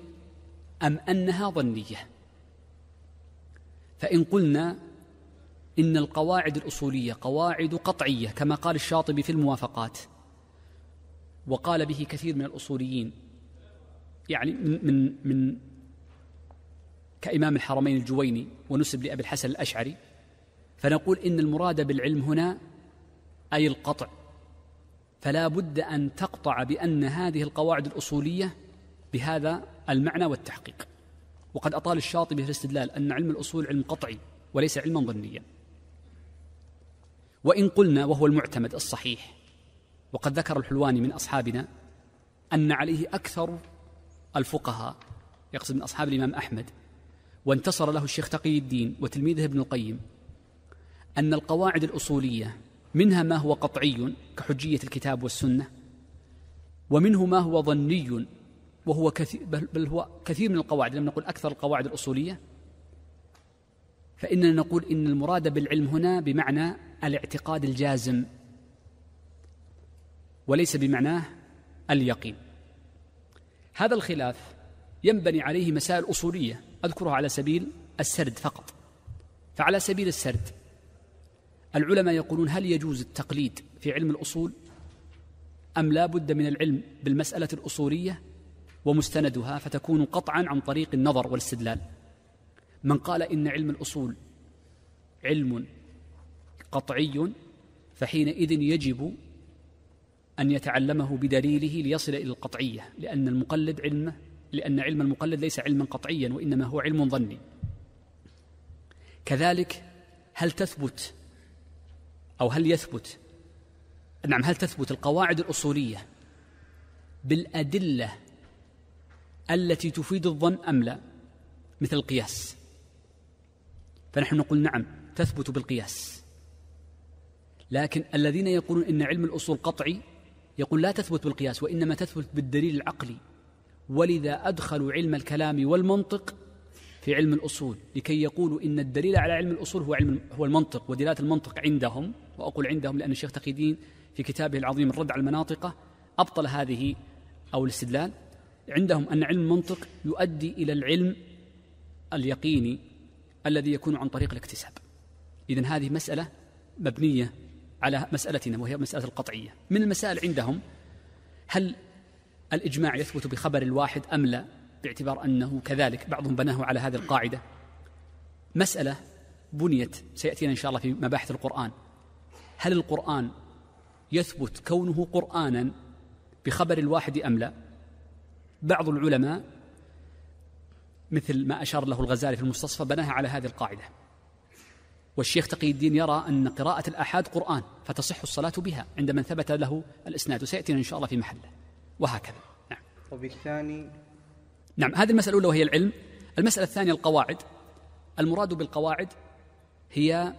أم أنها ظنية فإن قلنا إن القواعد الأصولية قواعد قطعية كما قال الشاطبي في الموافقات وقال به كثير من الأصوليين يعني من من من كإمام الحرمين الجويني ونسب لأبي الحسن الأشعري فنقول إن المراد بالعلم هنا أي القطع فلا بد أن تقطع بأن هذه القواعد الأصولية بهذا المعنى والتحقيق وقد أطال الشاطبي في الاستدلال أن علم الأصول علم قطعي وليس علما ظنيا وإن قلنا وهو المعتمد الصحيح وقد ذكر الحلواني من أصحابنا أن عليه أكثر الفقهاء يقصد من أصحاب الإمام أحمد وانتصر له الشيخ تقي الدين وتلميذه ابن القيم أن القواعد الأصولية منها ما هو قطعي كحجية الكتاب والسنة ومنه ما هو ظني وهو كثير بل بل هو كثير من القواعد لم نقل أكثر القواعد الأصولية فإننا نقول إن المراد بالعلم هنا بمعنى الاعتقاد الجازم وليس بمعناه اليقين هذا الخلاف ينبني عليه مسائل أصولية أذكرها على سبيل السرد فقط فعلى سبيل السرد العلماء يقولون هل يجوز التقليد في علم الأصول أم لا بد من العلم بالمسألة الأصولية ومستندها فتكون قطعا عن طريق النظر والاستدلال من قال ان علم الاصول علم قطعي فحينئذ يجب ان يتعلمه بدليله ليصل الى القطعيه لان المقلد علمه لان علم المقلد ليس علما قطعيا وانما هو علم ظني كذلك هل تثبت او هل يثبت نعم هل تثبت القواعد الاصوليه بالادله التي تفيد الظن أم لا مثل القياس فنحن نقول نعم تثبت بالقياس لكن الذين يقولون إن علم الأصول قطعي يقول لا تثبت بالقياس وإنما تثبت بالدليل العقلي ولذا أدخلوا علم الكلام والمنطق في علم الأصول لكي يقولوا إن الدليل على علم الأصول هو علم هو المنطق ودلالة المنطق عندهم وأقول عندهم لأن الشيخ تقي في كتابه العظيم الرد على المناطقة أبطل هذه أو الاستدلال عندهم أن علم المنطق يؤدي إلى العلم اليقيني الذي يكون عن طريق الاكتساب إذا هذه مسألة مبنية على مسألتنا وهي مسألة القطعية من المسائل عندهم هل الإجماع يثبت بخبر الواحد أم لا باعتبار أنه كذلك بعضهم بناه على هذه القاعدة مسألة بنيت سيأتينا إن شاء الله في مباحث القرآن هل القرآن يثبت كونه قرآنا بخبر الواحد أم لا بعض العلماء مثل ما أشار له الغزالي في المستصفى بناها على هذه القاعدة والشيخ تقي الدين يرى أن قراءة الآحاد قرآن فتصح الصلاة بها عند من ثبت له الإسناد وسيأتينا إن شاء الله في محله وهكذا نعم وبالثاني نعم هذه المسألة الأولى وهي العلم المسألة الثانية القواعد المراد بالقواعد هي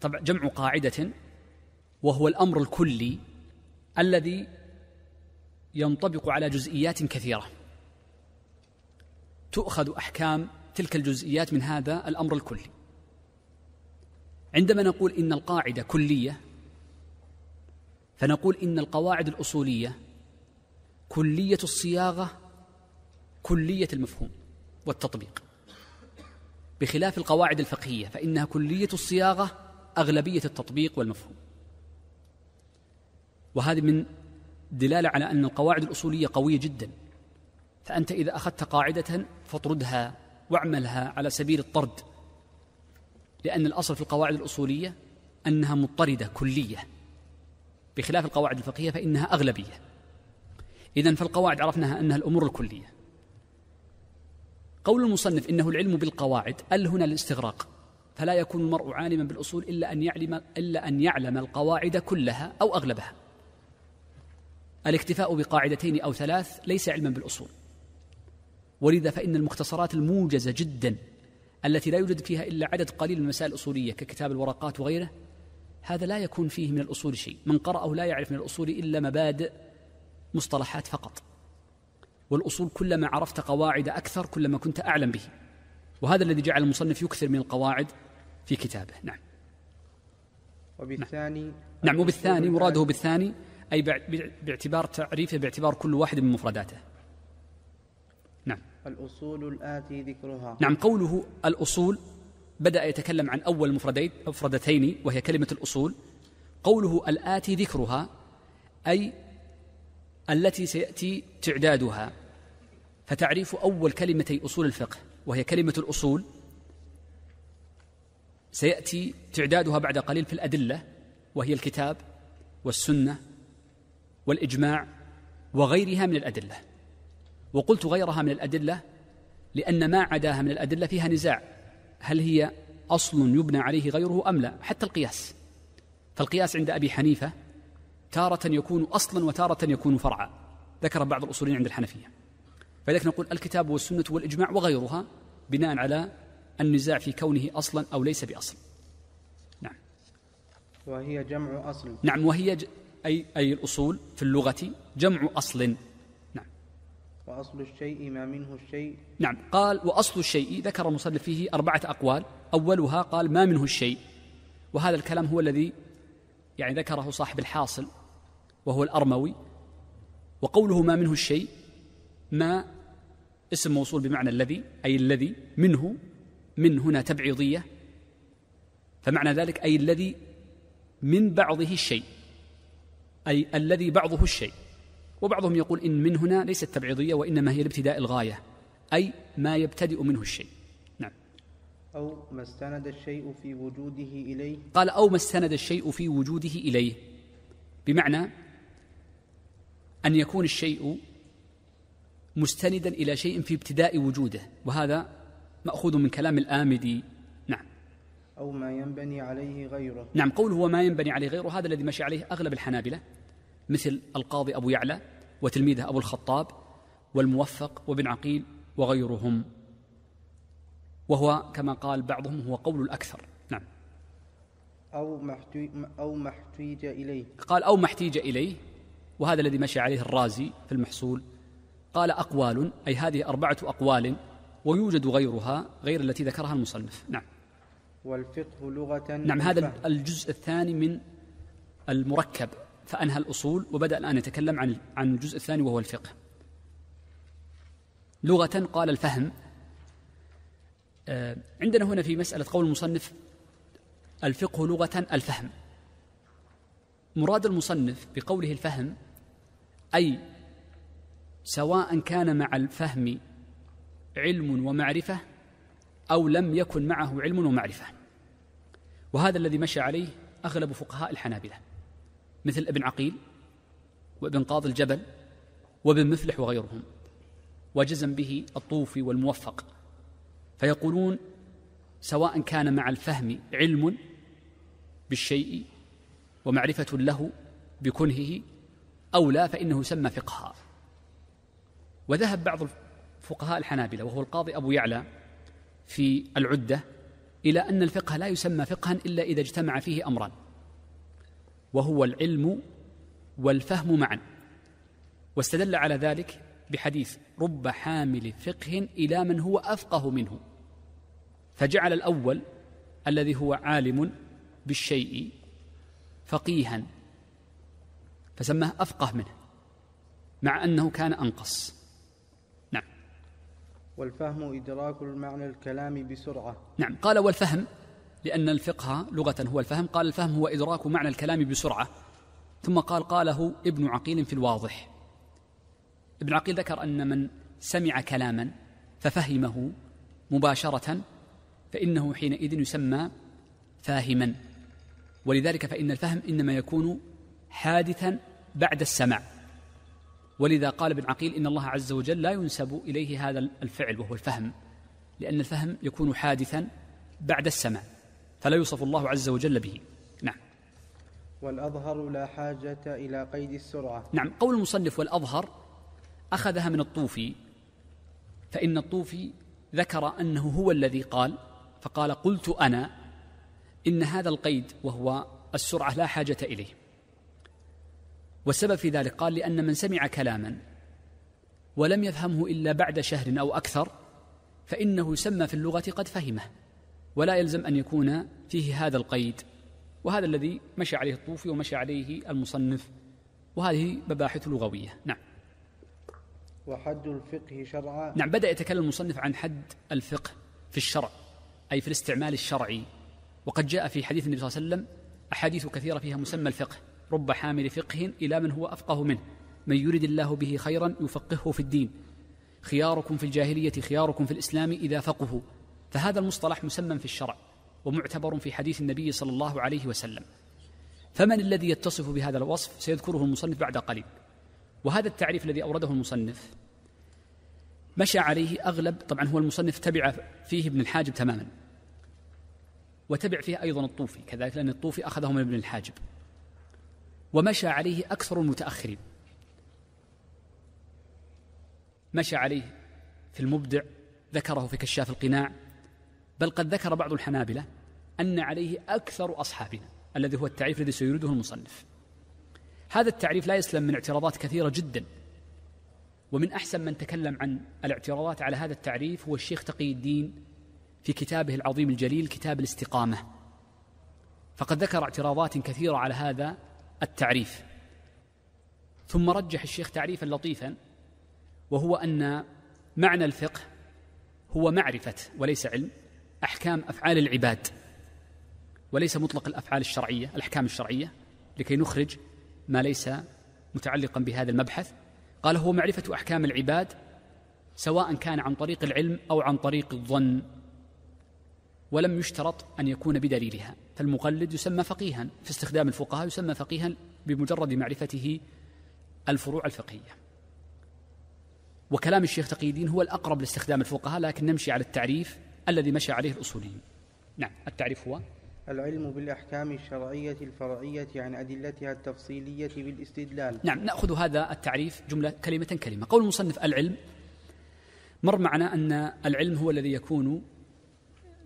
طبعا جمع قاعدة وهو الأمر الكلي الذي ينطبق على جزئيات كثيره تؤخذ احكام تلك الجزئيات من هذا الامر الكلي عندما نقول ان القاعده كليه فنقول ان القواعد الاصوليه كليه الصياغه كليه المفهوم والتطبيق بخلاف القواعد الفقهيه فانها كليه الصياغه اغلبيه التطبيق والمفهوم وهذه من دلاله على ان القواعد الاصوليه قويه جدا فانت اذا اخذت قاعده فاطردها واعملها على سبيل الطرد لان الاصل في القواعد الاصوليه انها مضطرده كليه بخلاف القواعد الفقهيه فانها اغلبيه اذا فالقواعد عرفناها انها الامور الكليه قول المصنف انه العلم بالقواعد ال هنا للاستغراق فلا يكون المرء عالما بالاصول الا ان يعلم الا ان يعلم القواعد كلها او اغلبها الاكتفاء بقاعدتين او ثلاث ليس علما بالاصول ولذا فان المختصرات الموجزه جدا التي لا يوجد فيها الا عدد قليل من المسائل الاصوليه ككتاب الورقات وغيره هذا لا يكون فيه من الاصول شيء من قراه لا يعرف من الاصول الا مبادئ مصطلحات فقط والاصول كلما عرفت قواعد اكثر كلما كنت اعلم به وهذا الذي جعل المصنف يكثر من القواعد في كتابه نعم وبالثاني نعم وبالثاني مراده بالثاني أي باعتبار تعريفه باعتبار كل واحد من مفرداته نعم الأصول الآتي ذكرها نعم قوله الأصول بدأ يتكلم عن أول مفردين مفردتين وهي كلمة الأصول قوله الآتي ذكرها أي التي سيأتي تعدادها فتعريف أول كلمتي أصول الفقه وهي كلمة الأصول سيأتي تعدادها بعد قليل في الأدلة وهي الكتاب والسنة والاجماع وغيرها من الادله وقلت غيرها من الادله لان ما عداها من الادله فيها نزاع هل هي اصل يبنى عليه غيره ام لا حتى القياس فالقياس عند ابي حنيفه تاره يكون اصلا وتاره يكون فرعا ذكر بعض الاصوليين عند الحنفيه فلذلك نقول الكتاب والسنه والاجماع وغيرها بناء على النزاع في كونه اصلا او ليس باصل نعم وهي جمع اصل نعم وهي ج... أي أي الأصول في اللغة جمع أصل نعم وأصل الشيء ما منه الشيء نعم قال وأصل الشيء ذكر المصنف فيه أربعة أقوال أولها قال ما منه الشيء وهذا الكلام هو الذي يعني ذكره صاحب الحاصل وهو الأرموي وقوله ما منه الشيء ما اسم موصول بمعنى الذي أي الذي منه من هنا تبعيضية فمعنى ذلك أي الذي من بعضه الشيء أي الذي بعضه الشيء وبعضهم يقول إن من هنا ليست تبعيضية وإنما هي لابتداء الغاية أي ما يبتدئ منه الشيء نعم أو ما استند الشيء في وجوده إليه قال أو ما استند الشيء في وجوده إليه بمعنى أن يكون الشيء مستندا إلى شيء في ابتداء وجوده وهذا مأخوذ من كلام الآمدي أو ما ينبني عليه غيره نعم قوله وما ينبني عليه غيره هذا الذي مشي عليه أغلب الحنابلة مثل القاضي أبو يعلى وتلميذه أبو الخطاب والموفق وابن عقيل وغيرهم وهو كما قال بعضهم هو قول الأكثر نعم أو ما أو ما احتيج إليه قال أو ما احتيج إليه وهذا الذي مشى عليه الرازي في المحصول قال أقوال أي هذه أربعة أقوال ويوجد غيرها غير التي ذكرها المصنف نعم والفقه لغة نعم هذا الجزء الثاني من المركب فأنهى الأصول وبدأ الآن يتكلم عن عن الجزء الثاني وهو الفقه لغة قال الفهم آه، عندنا هنا في مسألة قول المصنف الفقه لغة الفهم مراد المصنف بقوله الفهم أي سواء كان مع الفهم علم ومعرفة أو لم يكن معه علم ومعرفة وهذا الذي مشى عليه أغلب فقهاء الحنابلة مثل ابن عقيل وابن قاضي الجبل وابن مفلح وغيرهم وجزم به الطوفي والموفق فيقولون سواء كان مع الفهم علم بالشيء ومعرفة له بكنهه أو لا فإنه سمى فقها وذهب بعض فقهاء الحنابلة وهو القاضي أبو يعلى في العدة إلى أن الفقه لا يسمى فقها إلا إذا اجتمع فيه أمران وهو العلم والفهم معا واستدل على ذلك بحديث رب حامل فقه إلى من هو أفقه منه فجعل الأول الذي هو عالم بالشيء فقيها فسماه أفقه منه مع أنه كان أنقص والفهم إدراك المعنى الكلام بسرعة نعم قال والفهم لأن الفقه لغة هو الفهم قال الفهم هو إدراك معنى الكلام بسرعة ثم قال قاله ابن عقيل في الواضح ابن عقيل ذكر أن من سمع كلاما ففهمه مباشرة فإنه حينئذ يسمى فاهما ولذلك فإن الفهم إنما يكون حادثا بعد السمع ولذا قال ابن عقيل إن الله عز وجل لا ينسب إليه هذا الفعل وهو الفهم لأن الفهم يكون حادثا بعد السمع فلا يوصف الله عز وجل به نعم والأظهر لا حاجة إلى قيد السرعة نعم قول المصنف والأظهر أخذها من الطوفي فإن الطوفي ذكر أنه هو الذي قال فقال قلت أنا إن هذا القيد وهو السرعة لا حاجة إليه والسبب في ذلك قال لأن من سمع كلاما ولم يفهمه إلا بعد شهر أو أكثر فإنه يسمى في اللغة قد فهمه ولا يلزم أن يكون فيه هذا القيد وهذا الذي مشى عليه الطوفي ومشى عليه المصنف وهذه مباحث لغوية نعم وحد الفقه شرعا نعم بدأ يتكلم المصنف عن حد الفقه في الشرع أي في الاستعمال الشرعي وقد جاء في حديث النبي صلى الله عليه وسلم أحاديث كثيرة فيها مسمى الفقه رب حامل فقه إلى من هو أفقه منه من يرد الله به خيرا يفقهه في الدين خياركم في الجاهلية خياركم في الإسلام إذا فقهوا فهذا المصطلح مسمى في الشرع ومعتبر في حديث النبي صلى الله عليه وسلم فمن الذي يتصف بهذا الوصف سيذكره المصنف بعد قليل وهذا التعريف الذي أورده المصنف مشى عليه أغلب طبعا هو المصنف تبع فيه ابن الحاجب تماما وتبع فيه أيضا الطوفي كذلك لأن الطوفي أخذه من ابن الحاجب ومشى عليه أكثر المتأخرين مشى عليه في المبدع ذكره في كشاف القناع بل قد ذكر بعض الحنابلة أن عليه أكثر أصحابنا الذي هو التعريف الذي سيريده المصنف هذا التعريف لا يسلم من اعتراضات كثيرة جدا ومن أحسن من تكلم عن الاعتراضات على هذا التعريف هو الشيخ تقي الدين في كتابه العظيم الجليل كتاب الاستقامة فقد ذكر اعتراضات كثيرة على هذا التعريف ثم رجح الشيخ تعريفا لطيفا وهو ان معنى الفقه هو معرفه وليس علم احكام افعال العباد وليس مطلق الافعال الشرعيه الاحكام الشرعيه لكي نخرج ما ليس متعلقا بهذا المبحث قال هو معرفه احكام العباد سواء كان عن طريق العلم او عن طريق الظن ولم يشترط أن يكون بدليلها فالمقلد يسمى فقيها في استخدام الفقهاء يسمى فقيها بمجرد معرفته الفروع الفقهية وكلام الشيخ تقي الدين هو الأقرب لاستخدام الفقهاء لكن نمشي على التعريف الذي مشى عليه الأصوليين نعم التعريف هو العلم بالأحكام الشرعية الفرعية عن أدلتها التفصيلية بالاستدلال نعم نأخذ هذا التعريف جملة كلمة كلمة قول المصنف العلم مر معنا أن العلم هو الذي يكون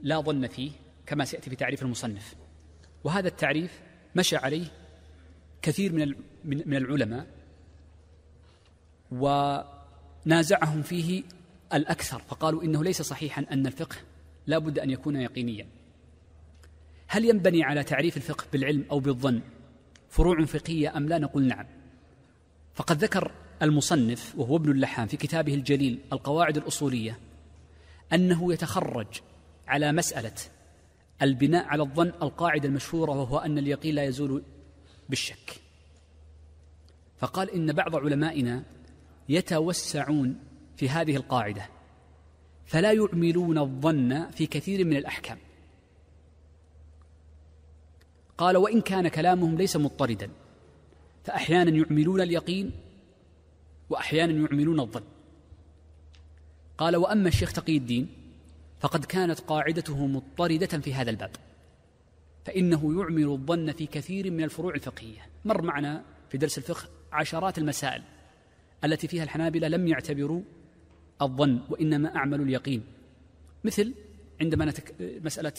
لا ظن فيه كما سياتي في تعريف المصنف وهذا التعريف مشى عليه كثير من من العلماء ونازعهم فيه الاكثر فقالوا انه ليس صحيحا ان الفقه لا بد ان يكون يقينيا هل ينبني على تعريف الفقه بالعلم او بالظن فروع فقهيه ام لا نقول نعم فقد ذكر المصنف وهو ابن اللحام في كتابه الجليل القواعد الاصوليه انه يتخرج على مسألة البناء على الظن القاعدة المشهورة وهو أن اليقين لا يزول بالشك فقال إن بعض علمائنا يتوسعون في هذه القاعدة فلا يعملون الظن في كثير من الأحكام قال وإن كان كلامهم ليس مضطردا فأحيانا يعملون اليقين وأحيانا يعملون الظن قال وأما الشيخ تقي الدين فقد كانت قاعدته مضطردة في هذا الباب فإنه يعمل الظن في كثير من الفروع الفقهية مر معنا في درس الفقه عشرات المسائل التي فيها الحنابلة لم يعتبروا الظن وإنما أعملوا اليقين مثل عندما نتك... مسألة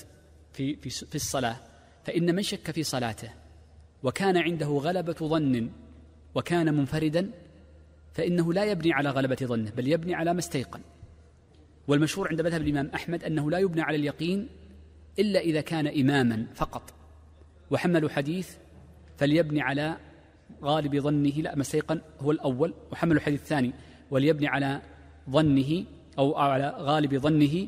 في, في, في الصلاة فإن من شك في صلاته وكان عنده غلبة ظن وكان منفردا فإنه لا يبني على غلبة ظنه بل يبني على ما استيقن والمشهور عند مذهب الإمام أحمد أنه لا يبنى على اليقين إلا إذا كان إماما فقط وحملوا حديث فليبني على غالب ظنه لا مسيقا هو الأول وحملوا حديث ثاني وليبني على ظنه أو على غالب ظنه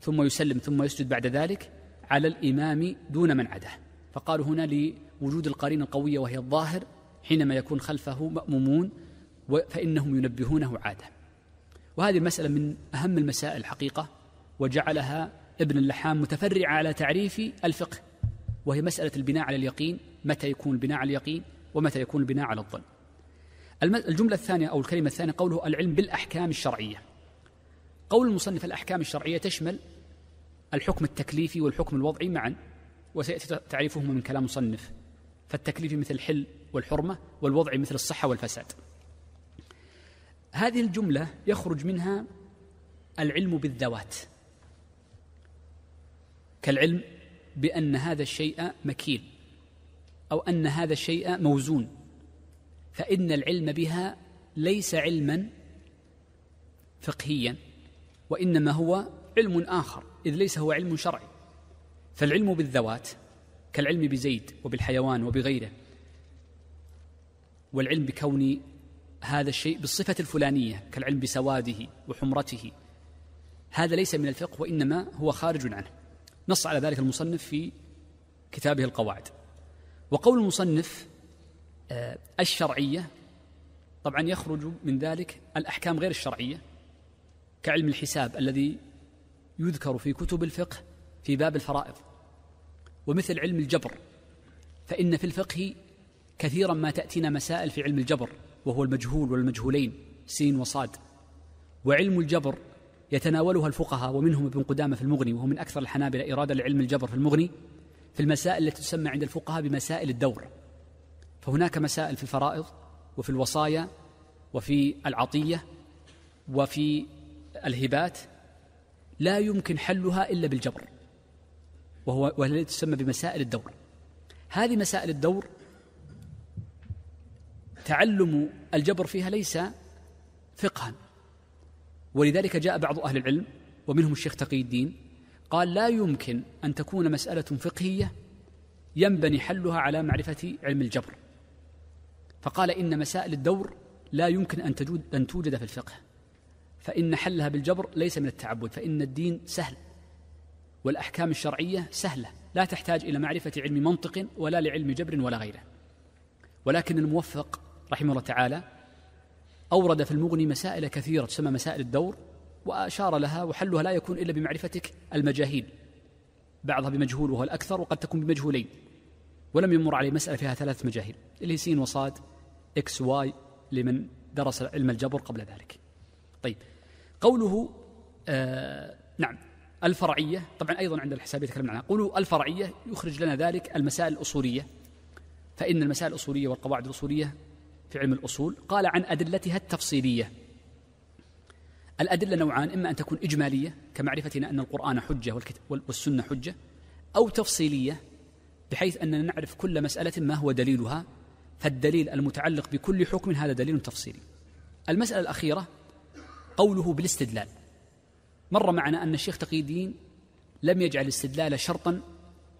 ثم يسلم ثم يسجد بعد ذلك على الإمام دون من عداه فقالوا هنا لوجود القرينة القوية وهي الظاهر حينما يكون خلفه مأمومون فإنهم ينبهونه عادة وهذه المسألة من أهم المسائل حقيقة وجعلها ابن اللحام متفرعة على تعريف الفقه وهي مسألة البناء على اليقين متى يكون البناء على اليقين ومتى يكون البناء على الظن الجملة الثانية أو الكلمة الثانية قوله العلم بالأحكام الشرعية قول المصنف الأحكام الشرعية تشمل الحكم التكليفي والحكم الوضعي معا وسيأتي تعريفهما من كلام مصنف فالتكليفي مثل الحل والحرمة والوضعي مثل الصحة والفساد هذه الجملة يخرج منها العلم بالذوات كالعلم بأن هذا الشيء مكيل أو أن هذا الشيء موزون فإن العلم بها ليس علما فقهيا وإنما هو علم آخر إذ ليس هو علم شرعي فالعلم بالذوات كالعلم بزيد وبالحيوان وبغيره والعلم بكون هذا الشيء بالصفة الفلانية كالعلم بسواده وحمرته هذا ليس من الفقه وإنما هو خارج عنه نص على ذلك المصنف في كتابه القواعد وقول المصنف آه، الشرعية طبعا يخرج من ذلك الأحكام غير الشرعية كعلم الحساب الذي يذكر في كتب الفقه في باب الفرائض ومثل علم الجبر فإن في الفقه كثيرا ما تأتينا مسائل في علم الجبر وهو المجهول والمجهولين سين وصاد وعلم الجبر يتناولها الفقهاء ومنهم ابن قدامة في المغني وهو من أكثر الحنابلة إرادة لعلم الجبر في المغني في المسائل التي تسمى عند الفقهاء بمسائل الدور فهناك مسائل في الفرائض وفي الوصايا وفي العطية وفي الهبات لا يمكن حلها إلا بالجبر وهو وهي تسمى بمسائل الدور هذه مسائل الدور تعلم الجبر فيها ليس فقها ولذلك جاء بعض أهل العلم ومنهم الشيخ تقي الدين قال لا يمكن أن تكون مسألة فقهية ينبني حلها على معرفة علم الجبر فقال إن مسائل الدور لا يمكن أن, تجود أن توجد في الفقه فإن حلها بالجبر ليس من التعبد فإن الدين سهل والأحكام الشرعية سهلة لا تحتاج إلى معرفة علم منطق ولا لعلم جبر ولا غيره ولكن الموفق رحمه الله تعالى أورد في المغني مسائل كثيرة تسمى مسائل الدور وأشار لها وحلها لا يكون إلا بمعرفتك المجاهيل بعضها بمجهول وهو الأكثر وقد تكون بمجهولين ولم يمر عليه مسألة فيها ثلاث مجاهيل اللي هي سين وصاد إكس واي لمن درس علم الجبر قبل ذلك طيب قوله آه نعم الفرعية طبعا أيضا عند الحساب يتكلم عنها قوله الفرعية يخرج لنا ذلك المسائل الأصولية فإن المسائل الأصولية والقواعد الأصولية في علم الأصول قال عن أدلتها التفصيلية الأدلة نوعان إما أن تكون إجمالية كمعرفتنا أن القرآن حجة والسنة حجة أو تفصيلية بحيث أننا نعرف كل مسألة ما هو دليلها فالدليل المتعلق بكل حكم هذا دليل تفصيلي المسألة الأخيرة قوله بالاستدلال مر معنا أن الشيخ تقي الدين لم يجعل الاستدلال شرطا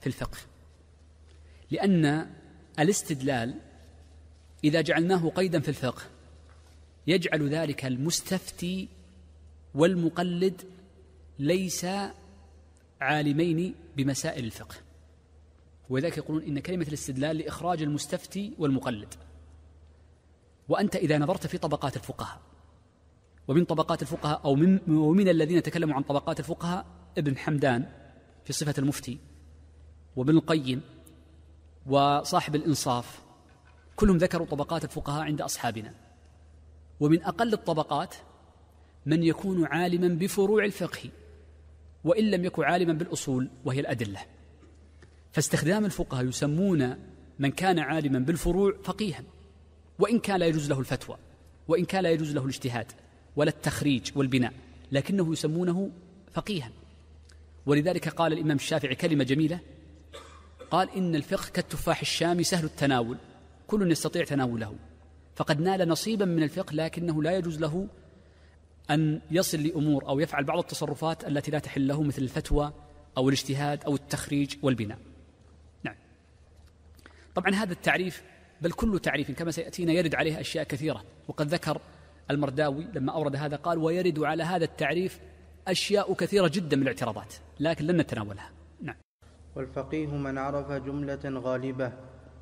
في الفقه لأن الاستدلال إذا جعلناه قيدا في الفقه يجعل ذلك المستفتي والمقلد ليس عالمين بمسائل الفقه وذلك يقولون إن كلمة الاستدلال لإخراج المستفتي والمقلد وأنت إذا نظرت في طبقات الفقهاء ومن طبقات الفقهاء أو من, ومن الذين تكلموا عن طبقات الفقهاء ابن حمدان في صفة المفتي وابن القيم وصاحب الإنصاف كلهم ذكروا طبقات الفقهاء عند أصحابنا ومن أقل الطبقات من يكون عالما بفروع الفقه وإن لم يكن عالما بالأصول وهي الأدلة فاستخدام الفقهاء يسمون من كان عالما بالفروع فقيها وإن كان لا يجوز له الفتوى وإن كان لا يجوز له الاجتهاد ولا التخريج والبناء لكنه يسمونه فقيها ولذلك قال الإمام الشافعي كلمة جميلة قال إن الفقه كالتفاح الشامي سهل التناول كل يستطيع تناوله فقد نال نصيبا من الفقه لكنه لا يجوز له أن يصل لأمور أو يفعل بعض التصرفات التي لا تحل له مثل الفتوى أو الاجتهاد أو التخريج والبناء نعم طبعا هذا التعريف بل كل تعريف كما سيأتينا يرد عليه أشياء كثيرة وقد ذكر المرداوي لما أورد هذا قال ويرد على هذا التعريف أشياء كثيرة جدا من الاعتراضات لكن لن نتناولها نعم والفقيه من عرف جملة غالبة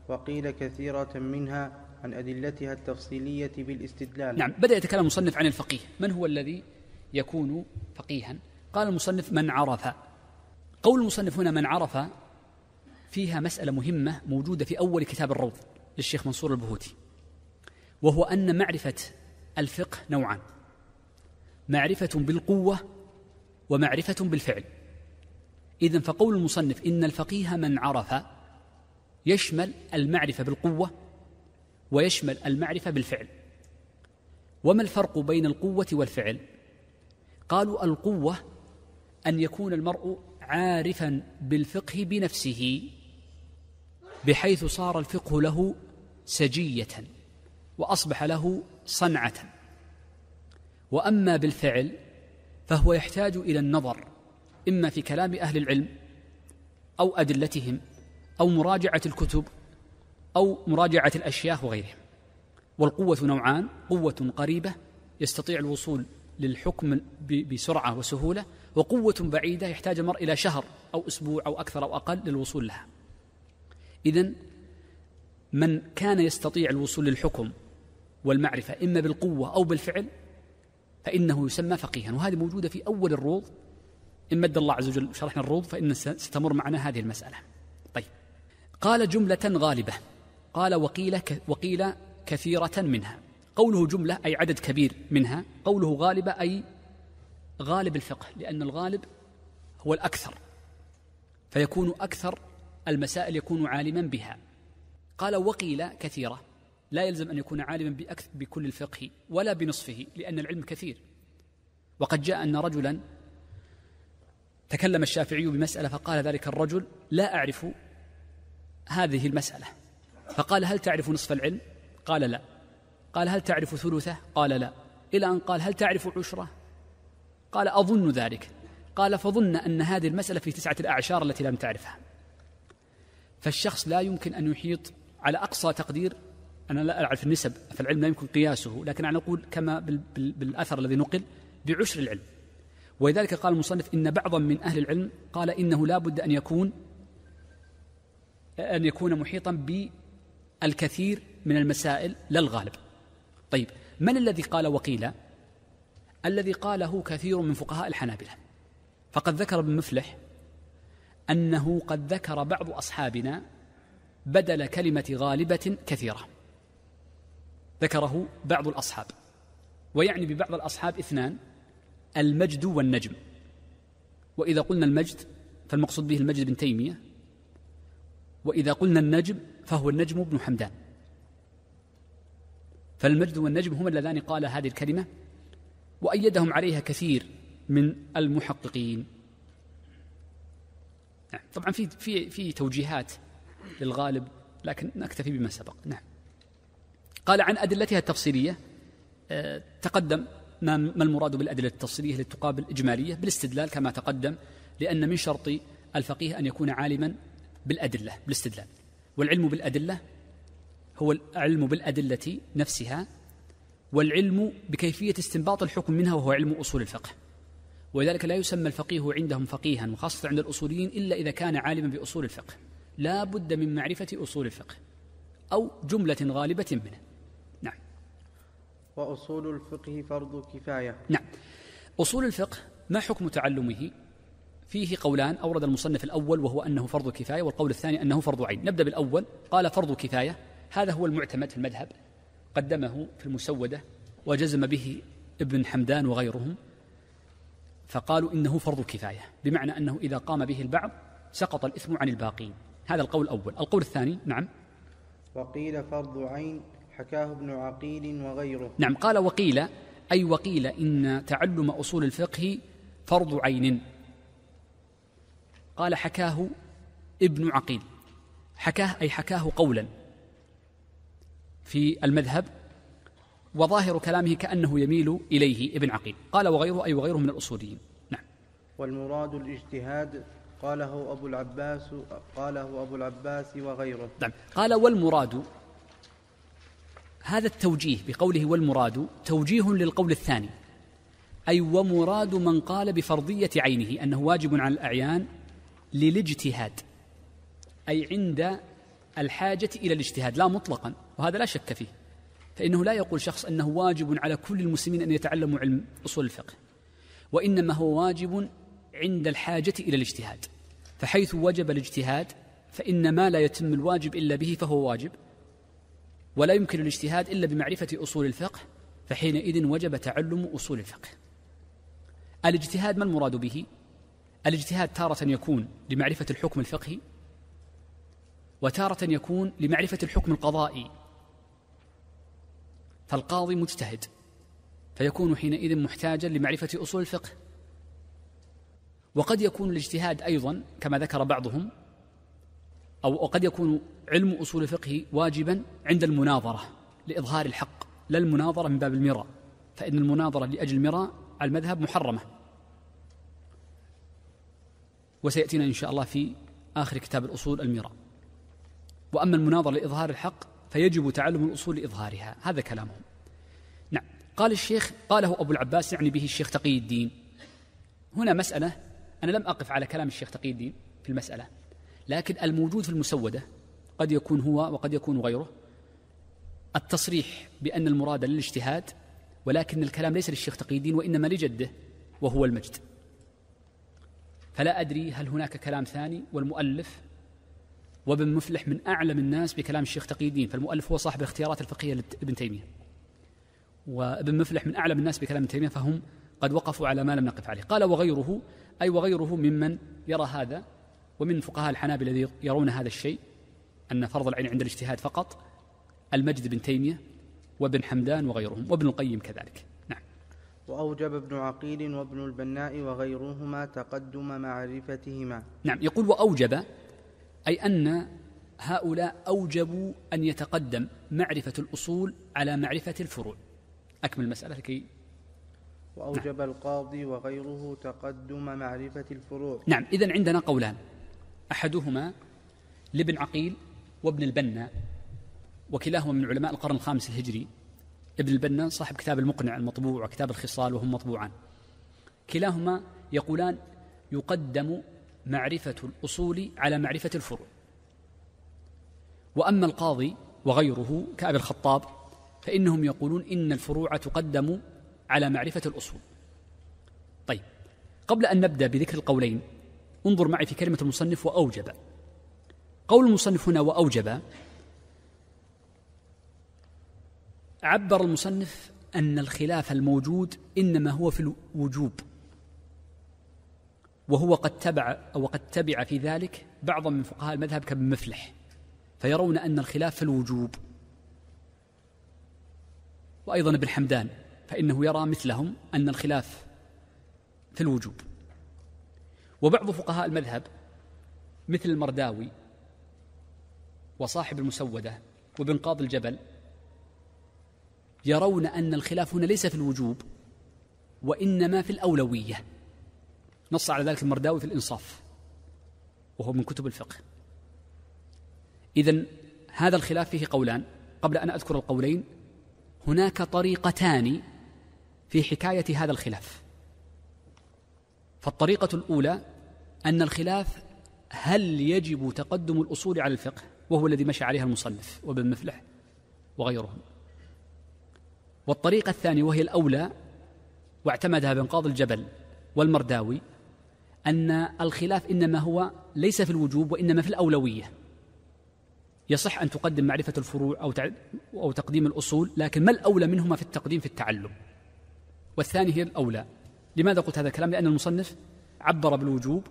وقيل كثيرة منها عن أدلتها التفصيلية بالاستدلال نعم بدأ يتكلم المصنف عن الفقيه من هو الذي يكون فقيها قال المصنف من عرف قول المصنف هنا من عرف فيها مسألة مهمة موجودة في أول كتاب الروض للشيخ منصور البهوتي وهو أن معرفة الفقه نوعان معرفة بالقوة ومعرفة بالفعل إذا فقول المصنف إن الفقيه من عرف يشمل المعرفة بالقوة ويشمل المعرفة بالفعل وما الفرق بين القوة والفعل؟ قالوا القوة أن يكون المرء عارفا بالفقه بنفسه بحيث صار الفقه له سجية وأصبح له صنعة وأما بالفعل فهو يحتاج إلى النظر إما في كلام أهل العلم أو أدلتهم أو مراجعة الكتب أو مراجعة الأشياء وغيرها والقوة نوعان قوة قريبة يستطيع الوصول للحكم بسرعة وسهولة وقوة بعيدة يحتاج المرء إلى شهر أو أسبوع أو أكثر أو أقل للوصول لها إذا من كان يستطيع الوصول للحكم والمعرفة إما بالقوة أو بالفعل فإنه يسمى فقيها وهذه موجودة في أول الروض إن مد الله عز وجل شرحنا الروض فإن ستمر معنا هذه المسألة قال جملة غالبة قال وقيل وقيل كثيرة منها قوله جملة أي عدد كبير منها قوله غالبة أي غالب الفقه لأن الغالب هو الأكثر فيكون أكثر المسائل يكون عالما بها قال وقيل كثيرة لا يلزم أن يكون عالما بأكثر بكل الفقه ولا بنصفه لأن العلم كثير وقد جاء أن رجلا تكلم الشافعي بمسألة فقال ذلك الرجل لا أعرف هذه المسألة فقال هل تعرف نصف العلم؟ قال لا قال هل تعرف ثلثه؟ قال لا إلى أن قال هل تعرف عشرة؟ قال أظن ذلك قال فظن أن هذه المسألة في تسعة الأعشار التي لم تعرفها فالشخص لا يمكن أن يحيط على أقصى تقدير أنا لا أعرف النسب فالعلم لا يمكن قياسه لكن أنا أقول كما بالأثر الذي نقل بعشر العلم ولذلك قال المصنف إن بعضا من أهل العلم قال إنه لا بد أن يكون أن يكون محيطا بالكثير من المسائل لا الغالب طيب من الذي قال وقيل الذي قاله كثير من فقهاء الحنابلة فقد ذكر ابن مفلح أنه قد ذكر بعض أصحابنا بدل كلمة غالبة كثيرة ذكره بعض الأصحاب ويعني ببعض الأصحاب اثنان المجد والنجم وإذا قلنا المجد فالمقصود به المجد بن تيمية وإذا قلنا النجم فهو النجم بن حمدان فالمجد والنجم هما اللذان قال هذه الكلمة وأيدهم عليها كثير من المحققين نعم طبعا في في في توجيهات للغالب لكن نكتفي بما سبق نعم قال عن أدلتها التفصيلية آه، تقدم ما, ما المراد بالأدلة التفصيلية للتقابل إجمالية بالاستدلال كما تقدم لأن من شرط الفقيه أن يكون عالما بالأدلة بالاستدلال والعلم بالأدلة هو العلم بالأدلة نفسها والعلم بكيفية استنباط الحكم منها وهو علم أصول الفقه ولذلك لا يسمى الفقيه عندهم فقيها وخاصة عند الأصوليين إلا إذا كان عالما بأصول الفقه لا بد من معرفة أصول الفقه أو جملة غالبة منه نعم وأصول الفقه فرض كفاية نعم أصول الفقه ما حكم تعلمه فيه قولان أورد المصنف الأول وهو أنه فرض كفاية والقول الثاني أنه فرض عين نبدأ بالأول قال فرض كفاية هذا هو المعتمد في المذهب قدمه في المسودة وجزم به ابن حمدان وغيرهم فقالوا إنه فرض كفاية بمعنى أنه إذا قام به البعض سقط الإثم عن الباقين هذا القول الأول القول الثاني نعم وقيل فرض عين حكاه ابن عقيل وغيره نعم قال وقيل أي وقيل إن تعلم أصول الفقه فرض عين قال حكاه ابن عقيل حكاه أي حكاه قولا في المذهب وظاهر كلامه كأنه يميل إليه ابن عقيل قال وغيره أي وغيره من الأصوليين نعم والمراد الاجتهاد قاله أبو العباس قاله أبو العباس وغيره نعم قال والمراد هذا التوجيه بقوله والمراد توجيه للقول الثاني أي ومراد من قال بفرضية عينه أنه واجب على الأعيان للاجتهاد أي عند الحاجة إلى الاجتهاد لا مطلقا وهذا لا شك فيه فإنه لا يقول شخص أنه واجب على كل المسلمين أن يتعلموا علم أصول الفقه وإنما هو واجب عند الحاجة إلى الاجتهاد فحيث وجب الاجتهاد فإن ما لا يتم الواجب إلا به فهو واجب ولا يمكن الاجتهاد إلا بمعرفة أصول الفقه فحينئذ وجب تعلم أصول الفقه الاجتهاد ما المراد به الاجتهاد تارة يكون لمعرفة الحكم الفقهي وتارة يكون لمعرفة الحكم القضائي فالقاضي مجتهد فيكون حينئذ محتاجا لمعرفة أصول الفقه وقد يكون الاجتهاد أيضا كما ذكر بعضهم أو وقد يكون علم أصول الفقه واجبا عند المناظرة لإظهار الحق لا المناظرة من باب المراء فإن المناظرة لأجل المراء على المذهب محرمة وسيأتينا إن شاء الله في آخر كتاب الأصول الميراء وأما المناظرة لإظهار الحق فيجب تعلم الأصول لإظهارها هذا كلامهم نعم قال الشيخ قاله أبو العباس يعني به الشيخ تقي الدين هنا مسألة أنا لم أقف على كلام الشيخ تقي الدين في المسألة لكن الموجود في المسودة قد يكون هو وقد يكون غيره التصريح بأن المراد للاجتهاد ولكن الكلام ليس للشيخ تقي الدين وإنما لجده وهو المجد فلا أدري هل هناك كلام ثاني والمؤلف وابن مفلح من أعلم الناس بكلام الشيخ تقي الدين فالمؤلف هو صاحب الاختيارات الفقهية لابن تيمية وابن مفلح من أعلم الناس بكلام ابن تيمية فهم قد وقفوا على ما لم نقف عليه قال وغيره أي وغيره ممن يرى هذا ومن فقهاء الحنابلة الذي يرون هذا الشيء أن فرض العين عند الاجتهاد فقط المجد بن تيمية وابن حمدان وغيرهم وابن القيم كذلك وأوجب ابن عقيل وابن البناء وغيرهما تقدم معرفتهما نعم يقول وأوجب أي أن هؤلاء أوجبوا أن يتقدم معرفة الأصول على معرفة الفروع أكمل المسألة لكي وأوجب نعم. القاضي وغيره تقدم معرفة الفروع نعم إذا عندنا قولان أحدهما لابن عقيل وابن البنا وكلاهما من علماء القرن الخامس الهجري ابن البنا صاحب كتاب المقنع المطبوع وكتاب الخصال وهم مطبوعان كلاهما يقولان يقدم معرفة الأصول على معرفة الفروع وأما القاضي وغيره كأبي الخطاب فإنهم يقولون إن الفروع تقدم على معرفة الأصول طيب قبل أن نبدأ بذكر القولين انظر معي في كلمة المصنف وأوجب قول المصنف هنا وأوجب عبر المصنف أن الخلاف الموجود إنما هو في الوجوب وهو قد تبع أو قد تبع في ذلك بعضا من فقهاء المذهب كابن مفلح فيرون أن الخلاف في الوجوب وأيضا ابن حمدان فإنه يرى مثلهم أن الخلاف في الوجوب وبعض فقهاء المذهب مثل المرداوي وصاحب المسودة وابن قاضي الجبل يرون أن الخلاف هنا ليس في الوجوب وإنما في الأولوية نص على ذلك المرداوي في الإنصاف وهو من كتب الفقه إذا هذا الخلاف فيه قولان قبل أن أذكر القولين هناك طريقتان في حكاية هذا الخلاف فالطريقة الأولى أن الخلاف هل يجب تقدم الأصول على الفقه وهو الذي مشى عليها المصنف وابن مفلح وغيرهم والطريقة الثانية وهي الأولى واعتمدها بن قاضي الجبل والمرداوي أن الخلاف إنما هو ليس في الوجوب وإنما في الأولوية يصح أن تقدم معرفة الفروع أو أو تقديم الأصول لكن ما الأولى منهما في التقديم في التعلم والثاني هي الأولى لماذا قلت هذا الكلام لأن المصنف عبر بالوجوب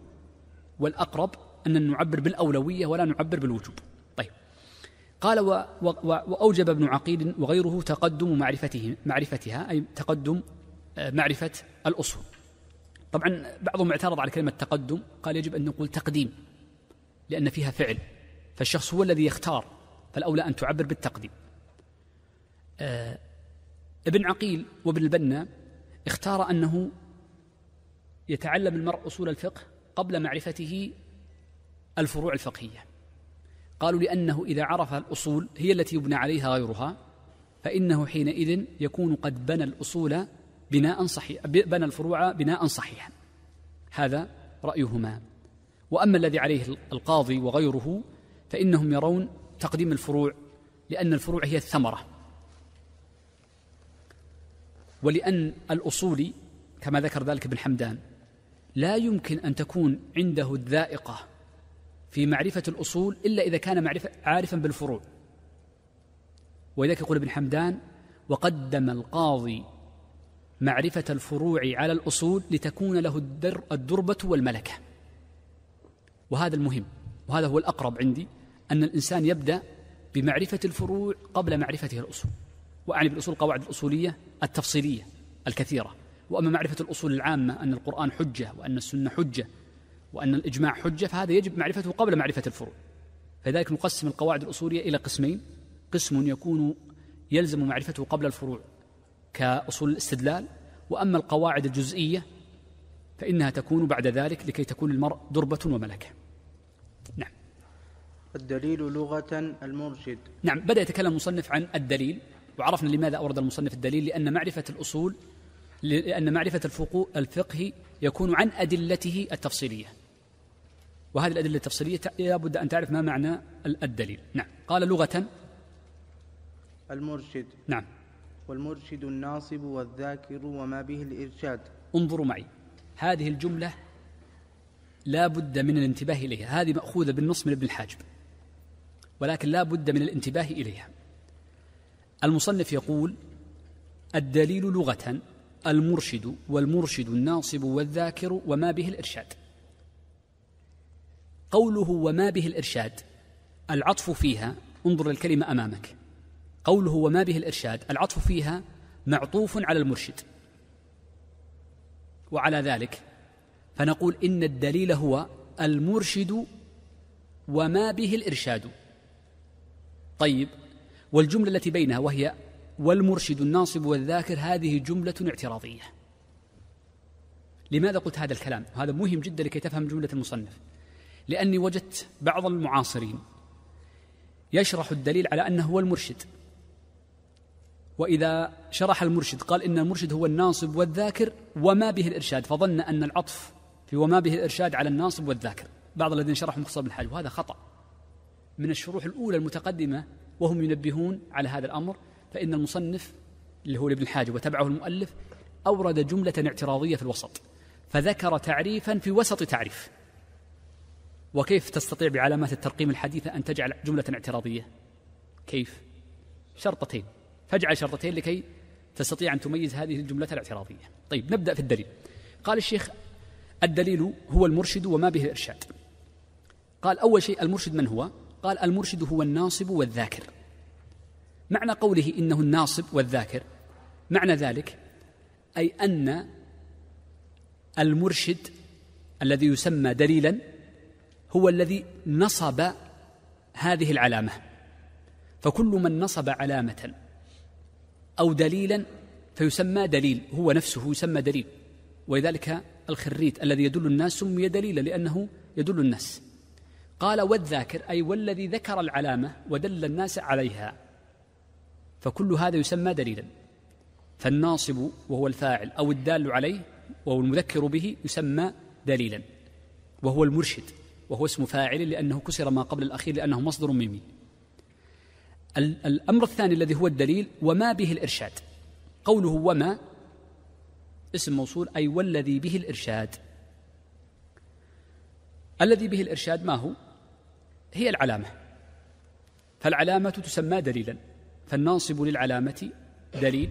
والأقرب أن نعبر بالأولوية ولا نعبر بالوجوب قال و و وأوجب ابن عقيل وغيره تقدم معرفته معرفتها أي تقدم آه، معرفة الأصول طبعا بعضهم اعترض على كلمة تقدم قال يجب أن نقول تقديم لأن فيها فعل فالشخص هو الذي يختار فالأولى أن تعبر بالتقديم آه، ابن عقيل وابن البنا اختار أنه يتعلم المرء أصول الفقه قبل معرفته الفروع الفقهية قالوا لأنه إذا عرف الأصول هي التي يبنى عليها غيرها فإنه حينئذ يكون قد بنى الأصول بناء صحيح بنى الفروع بناء صحيحا هذا رأيهما وأما الذي عليه القاضي وغيره فإنهم يرون تقديم الفروع لأن الفروع هي الثمرة ولأن الأصول كما ذكر ذلك ابن حمدان لا يمكن أن تكون عنده الذائقة في معرفة الأصول إلا إذا كان معرفة عارفا بالفروع ولذلك يقول ابن حمدان وقدم القاضي معرفة الفروع على الأصول لتكون له الدر الدربة والملكة وهذا المهم وهذا هو الأقرب عندي أن الإنسان يبدأ بمعرفة الفروع قبل معرفته الأصول وأعني بالأصول القواعد الأصولية التفصيلية الكثيرة وأما معرفة الأصول العامة أن القرآن حجة وأن السنة حجة وأن الإجماع حجة فهذا يجب معرفته قبل معرفة الفروع فلذلك نقسم القواعد الأصولية إلى قسمين قسم يكون يلزم معرفته قبل الفروع كأصول الاستدلال وأما القواعد الجزئية فإنها تكون بعد ذلك لكي تكون المرء دربة وملكة نعم الدليل لغة المرشد نعم بدأ يتكلم المصنف عن الدليل وعرفنا لماذا أورد المصنف الدليل لأن معرفة الأصول لأن معرفة الفقه يكون عن أدلته التفصيلية وهذه الأدلة التفصيلية لابد أن تعرف ما معنى الدليل نعم قال لغة المرشد نعم والمرشد الناصب والذاكر وما به الإرشاد انظروا معي هذه الجملة لا بد من الانتباه إليها هذه مأخوذة بالنص من ابن الحاجب ولكن لا بد من الانتباه إليها المصنف يقول الدليل لغة المرشد والمرشد الناصب والذاكر وما به الارشاد قوله وما به الارشاد العطف فيها انظر الكلمه امامك قوله وما به الارشاد العطف فيها معطوف على المرشد وعلى ذلك فنقول ان الدليل هو المرشد وما به الارشاد طيب والجمله التي بينها وهي والمرشد الناصب والذاكر هذه جملة اعتراضية لماذا قلت هذا الكلام؟ هذا مهم جدا لكي تفهم جملة المصنف لأني وجدت بعض المعاصرين يشرح الدليل على أنه هو المرشد وإذا شرح المرشد قال إن المرشد هو الناصب والذاكر وما به الإرشاد فظن أن العطف في وما به الإرشاد على الناصب والذاكر بعض الذين شرحوا مختصر بن الحاج وهذا خطأ من الشروح الأولى المتقدمة وهم ينبهون على هذا الأمر فإن المصنف اللي هو لابن الحاجب وتبعه المؤلف أورد جملة اعتراضية في الوسط فذكر تعريفا في وسط تعريف وكيف تستطيع بعلامات الترقيم الحديثة أن تجعل جملة اعتراضية كيف شرطتين فاجعل شرطتين لكي تستطيع أن تميز هذه الجملة الاعتراضية طيب نبدأ في الدليل قال الشيخ الدليل هو المرشد وما به الإرشاد قال أول شيء المرشد من هو قال المرشد هو الناصب والذاكر معنى قوله انه الناصب والذاكر معنى ذلك اي ان المرشد الذي يسمى دليلا هو الذي نصب هذه العلامه فكل من نصب علامه او دليلا فيسمى دليل هو نفسه يسمى دليل ولذلك الخريت الذي يدل الناس سمي دليلا لانه يدل الناس قال والذاكر اي والذي ذكر العلامه ودل الناس عليها فكل هذا يسمى دليلا فالناصب وهو الفاعل أو الدال عليه وهو المذكر به يسمى دليلا وهو المرشد وهو اسم فاعل لأنه كسر ما قبل الأخير لأنه مصدر ميمي الأمر الثاني الذي هو الدليل وما به الإرشاد قوله وما اسم موصول أي والذي به الإرشاد الذي به الإرشاد ما هو؟ هي العلامة فالعلامة تسمى دليلا فالناصب للعلامة دليل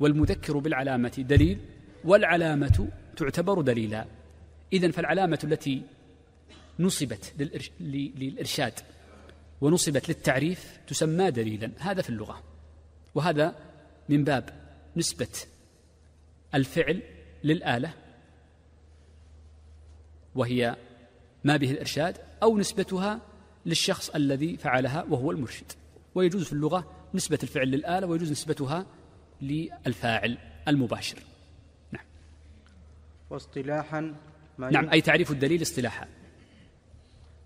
والمذكر بالعلامة دليل والعلامة تعتبر دليلا إذا فالعلامة التي نصبت للإرشاد ونصبت للتعريف تسمى دليلا هذا في اللغة وهذا من باب نسبة الفعل للآلة وهي ما به الإرشاد أو نسبتها للشخص الذي فعلها وهو المرشد ويجوز في اللغة نسبة الفعل للآلة ويجوز نسبتها للفاعل المباشر نعم واصطلاحا ما نعم أي تعريف الدليل اصطلاحا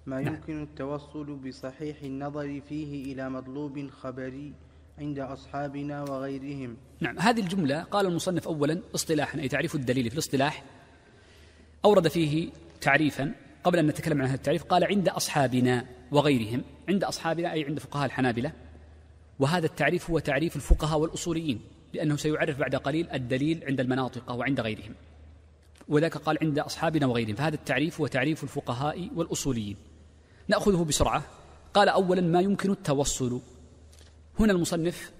ما نعم. يمكن التوصل بصحيح النظر فيه إلى مطلوب خبري عند أصحابنا وغيرهم نعم هذه الجملة قال المصنف أولا اصطلاحا أي تعريف الدليل في الاصطلاح أورد فيه تعريفا قبل أن نتكلم عن هذا التعريف قال عند أصحابنا وغيرهم عند أصحابنا أي عند فقهاء الحنابلة وهذا التعريف هو تعريف الفقهاء والأصوليين لأنه سيعرف بعد قليل الدليل عند المناطق وعند غيرهم وذاك قال عند أصحابنا وغيرهم فهذا التعريف هو تعريف الفقهاء والأصوليين نأخذه بسرعة قال أولا ما يمكن التوصل هنا المصنف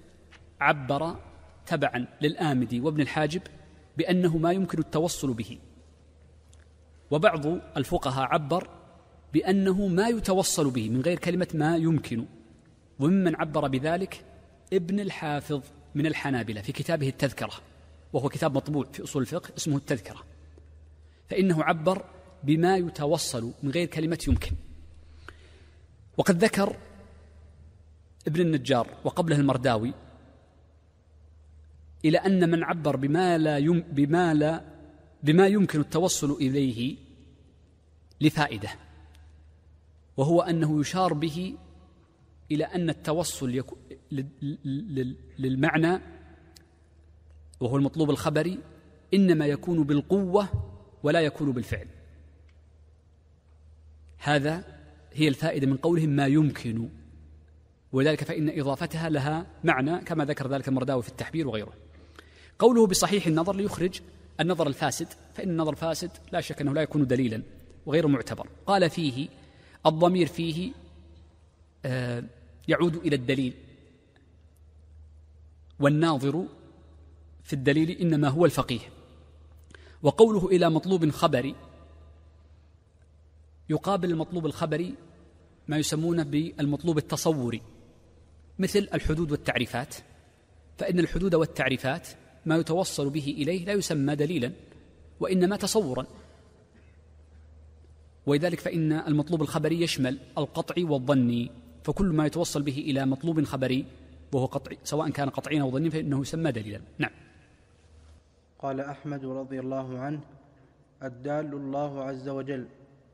عبر تبعا للآمدي وابن الحاجب بأنه ما يمكن التوصل به وبعض الفقهاء عبر بأنه ما يتوصل به من غير كلمة ما يمكن وممن عبر بذلك ابن الحافظ من الحنابلة في كتابه التذكرة وهو كتاب مطبوع في أصول الفقه اسمه التذكرة فإنه عبر بما يتوصل من غير كلمة يمكن وقد ذكر ابن النجار وقبله المرداوي إلى أن من عبر بما لا يم بما لا بما يمكن التوصل إليه لفائدة وهو أنه يشار به إلى أن التوصل للمعنى وهو المطلوب الخبري إنما يكون بالقوة ولا يكون بالفعل هذا هي الفائدة من قولهم ما يمكن ولذلك فإن إضافتها لها معنى كما ذكر ذلك المرداوي في التحبير وغيره قوله بصحيح النظر ليخرج النظر الفاسد فإن النظر الفاسد لا شك أنه لا يكون دليلا وغير معتبر قال فيه الضمير فيه آه يعود إلى الدليل والناظر في الدليل إنما هو الفقيه وقوله إلى مطلوب خبري يقابل المطلوب الخبري ما يسمونه بالمطلوب التصوري مثل الحدود والتعريفات فإن الحدود والتعريفات ما يتوصل به إليه لا يسمى دليلا وإنما تصورا ولذلك فإن المطلوب الخبري يشمل القطعي والظني فكل ما يتوصل به إلى مطلوب خبري وهو قطعي سواء كان قطعيا أو ظنيا فإنه يسمى دليلا نعم قال أحمد رضي الله عنه الدال الله عز وجل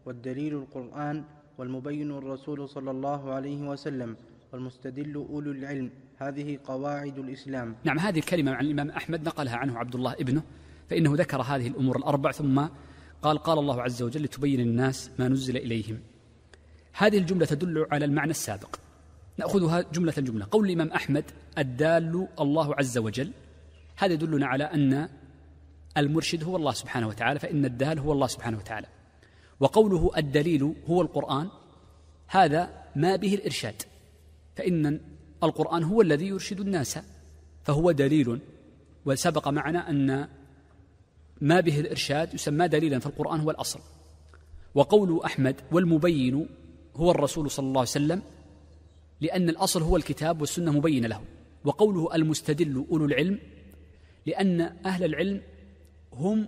والدليل القرآن والمبين الرسول صلى الله عليه وسلم والمستدل أولو العلم هذه قواعد الإسلام نعم هذه الكلمة عن الإمام أحمد نقلها عنه عبد الله ابنه فإنه ذكر هذه الأمور الأربع ثم قال قال الله عز وجل لتبين الناس ما نزل إليهم هذه الجملة تدل على المعنى السابق نأخذها جملة جملة قول الإمام أحمد الدال الله عز وجل هذا يدلنا على أن المرشد هو الله سبحانه وتعالى فإن الدال هو الله سبحانه وتعالى وقوله الدليل هو القرآن هذا ما به الإرشاد فإن القرآن هو الذي يرشد الناس فهو دليل وسبق معنا أن ما به الإرشاد يسمى دليلا فالقرآن هو الأصل وقول أحمد والمبين هو الرسول صلى الله عليه وسلم لأن الأصل هو الكتاب والسنة مبينة له وقوله المستدل أولو العلم لأن أهل العلم هم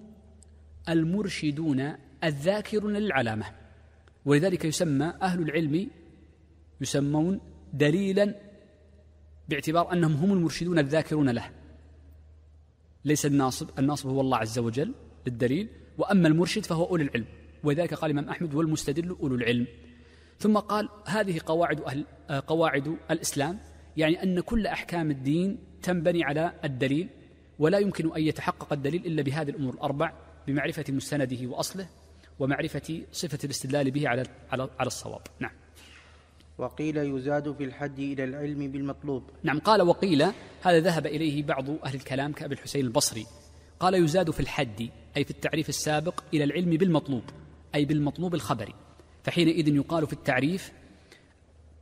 المرشدون الذاكرون للعلامة ولذلك يسمى أهل العلم يسمون دليلا باعتبار أنهم هم المرشدون الذاكرون له ليس الناصب الناصب هو الله عز وجل للدليل وأما المرشد فهو أولو العلم ولذلك قال الإمام أحمد والمستدل أولو العلم ثم قال هذه قواعد أهل آه، قواعد الإسلام يعني أن كل أحكام الدين تنبني على الدليل ولا يمكن أن يتحقق الدليل إلا بهذه الأمور الأربع بمعرفة مستنده وأصله ومعرفة صفة الاستدلال به على على على الصواب نعم وقيل يزاد في الحد إلى العلم بالمطلوب نعم قال وقيل هذا ذهب إليه بعض أهل الكلام كأبي الحسين البصري قال يزاد في الحد أي في التعريف السابق إلى العلم بالمطلوب أي بالمطلوب الخبري فحينئذ يقال في التعريف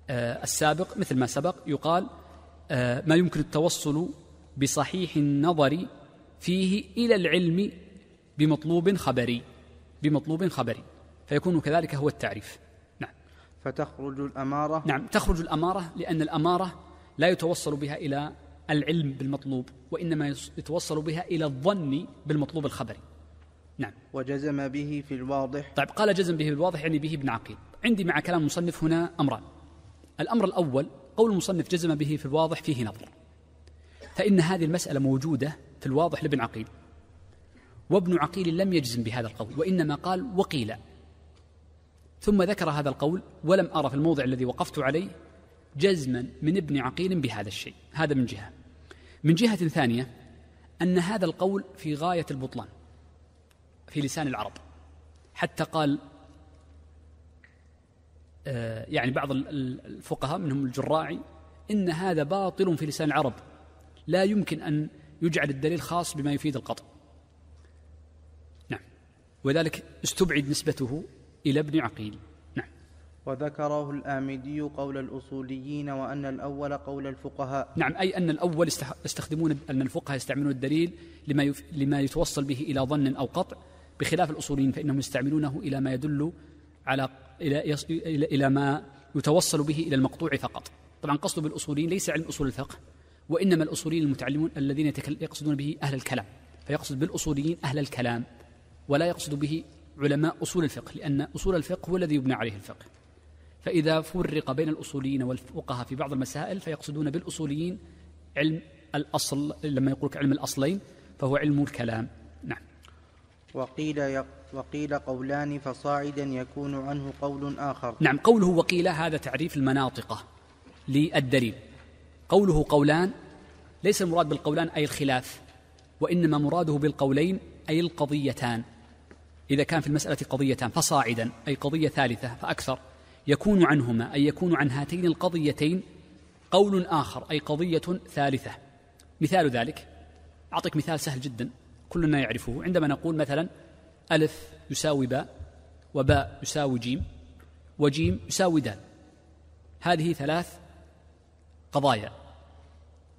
آه، السابق مثل ما سبق يقال آه، ما يمكن التوصل بصحيح النظر فيه إلى العلم بمطلوب خبري بمطلوب خبري فيكون كذلك هو التعريف نعم فتخرج الأمارة نعم تخرج الأمارة لأن الأمارة لا يتوصل بها إلى العلم بالمطلوب وإنما يتوصل بها إلى الظن بالمطلوب الخبري نعم وجزم به في الواضح طيب قال جزم به في الواضح يعني به ابن عقيل عندي مع كلام المصنف هنا أمران الأمر الأول قول المصنف جزم به في الواضح فيه نظر فإن هذه المسألة موجودة في الواضح لابن عقيل وابن عقيل لم يجزم بهذا القول وإنما قال وقيل ثم ذكر هذا القول ولم أرى في الموضع الذي وقفت عليه جزما من ابن عقيل بهذا الشيء هذا من جهة من جهة ثانية أن هذا القول في غاية البطلان في لسان العرب حتى قال آه، يعني بعض الفقهاء منهم الجراعي إن هذا باطل في لسان العرب لا يمكن أن يجعل الدليل خاص بما يفيد القطع نعم وذلك استبعد نسبته إلى ابن عقيل نعم وذكره الآمدي قول الأصوليين وأن الأول قول الفقهاء نعم أي أن الأول يستخدمون أن الفقهاء يستعملون الدليل لما, لما يتوصل به إلى ظن أو قطع بخلاف الأصوليين فإنهم يستعملونه إلى ما يدل على إلى, إلى, إلى ما يتوصل به إلى المقطوع فقط طبعا قصده بالأصوليين ليس علم أصول الفقه وإنما الأصوليين المتعلمون الذين يقصدون به أهل الكلام فيقصد بالأصوليين أهل الكلام ولا يقصد به علماء أصول الفقه لأن أصول الفقه هو الذي يبنى عليه الفقه فإذا فرق بين الأصوليين والفقهاء في بعض المسائل فيقصدون بالأصوليين علم الأصل لما يقولك علم الأصلين فهو علم الكلام نعم وقيل وقيل قولان فصاعدا يكون عنه قول آخر نعم قوله وقيل هذا تعريف المناطقة للدليل قوله قولان ليس المراد بالقولان أي الخلاف وإنما مراده بالقولين أي القضيتان إذا كان في المسألة قضيتان فصاعدا أي قضية ثالثة فأكثر يكون عنهما أي يكون عن هاتين القضيتين قول آخر أي قضية ثالثة مثال ذلك أعطيك مثال سهل جدا كلنا يعرفه عندما نقول مثلا ألف يساوي باء وباء يساوي جيم وجيم يساوي دال هذه ثلاث قضايا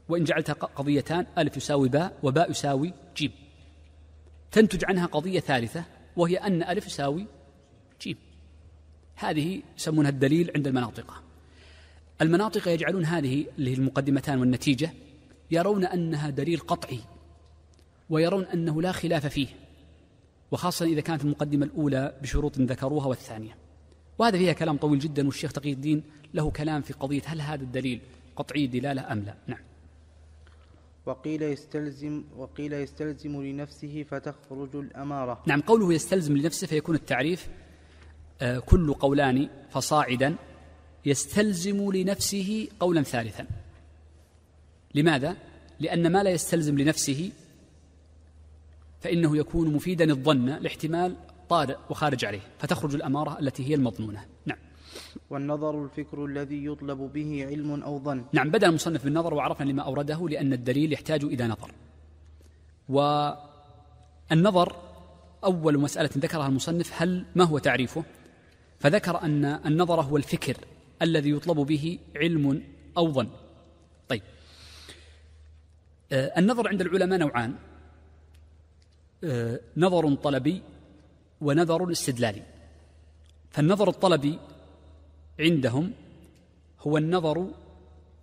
وإن جعلتها قضيتان ألف يساوي باء وباء يساوي جيم تنتج عنها قضية ثالثة وهي أن ألف يساوي جيم هذه يسمونها الدليل عند المناطقة المناطق يجعلون هذه اللي هي المقدمتان والنتيجة يرون أنها دليل قطعي ويرون أنه لا خلاف فيه وخاصة إذا كانت المقدمة الأولى بشروط ذكروها والثانية وهذا فيها كلام طويل جدا والشيخ تقي الدين له كلام في قضية هل هذا الدليل قطعي دلالة أم لا نعم وقيل يستلزم وقيل يستلزم لنفسه فتخرج الأمارة نعم قوله يستلزم لنفسه فيكون التعريف آه، كل قولان فصاعدا يستلزم لنفسه قولا ثالثا لماذا؟ لأن ما لا يستلزم لنفسه فإنه يكون مفيدا الظن لاحتمال طارئ وخارج عليه فتخرج الأمارة التي هي المضمونة نعم والنظر الفكر الذي يطلب به علم أو ظن نعم بدأ المصنف بالنظر وعرفنا لما أورده لأن الدليل يحتاج إلى نظر والنظر أول مسألة ذكرها المصنف هل ما هو تعريفه فذكر أن النظر هو الفكر الذي يطلب به علم أو ظن طيب آه، النظر عند العلماء نوعان آه، نظر طلبي ونظر استدلالي فالنظر الطلبي عندهم هو النظر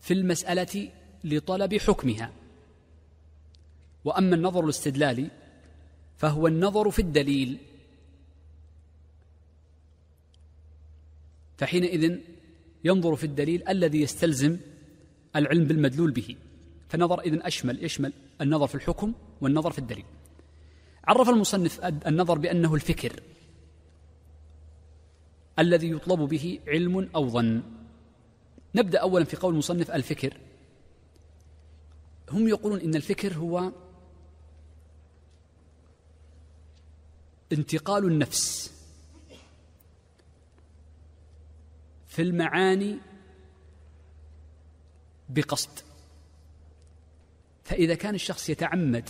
في المسألة لطلب حكمها وأما النظر الاستدلالي فهو النظر في الدليل فحينئذ ينظر في الدليل الذي يستلزم العلم بالمدلول به فنظر إذن أشمل يشمل النظر في الحكم والنظر في الدليل عرف المصنف النظر بأنه الفكر الذي يطلب به علم أو ظن نبدأ أولا في قول المصنف الفكر هم يقولون إن الفكر هو انتقال النفس في المعاني بقصد فإذا كان الشخص يتعمد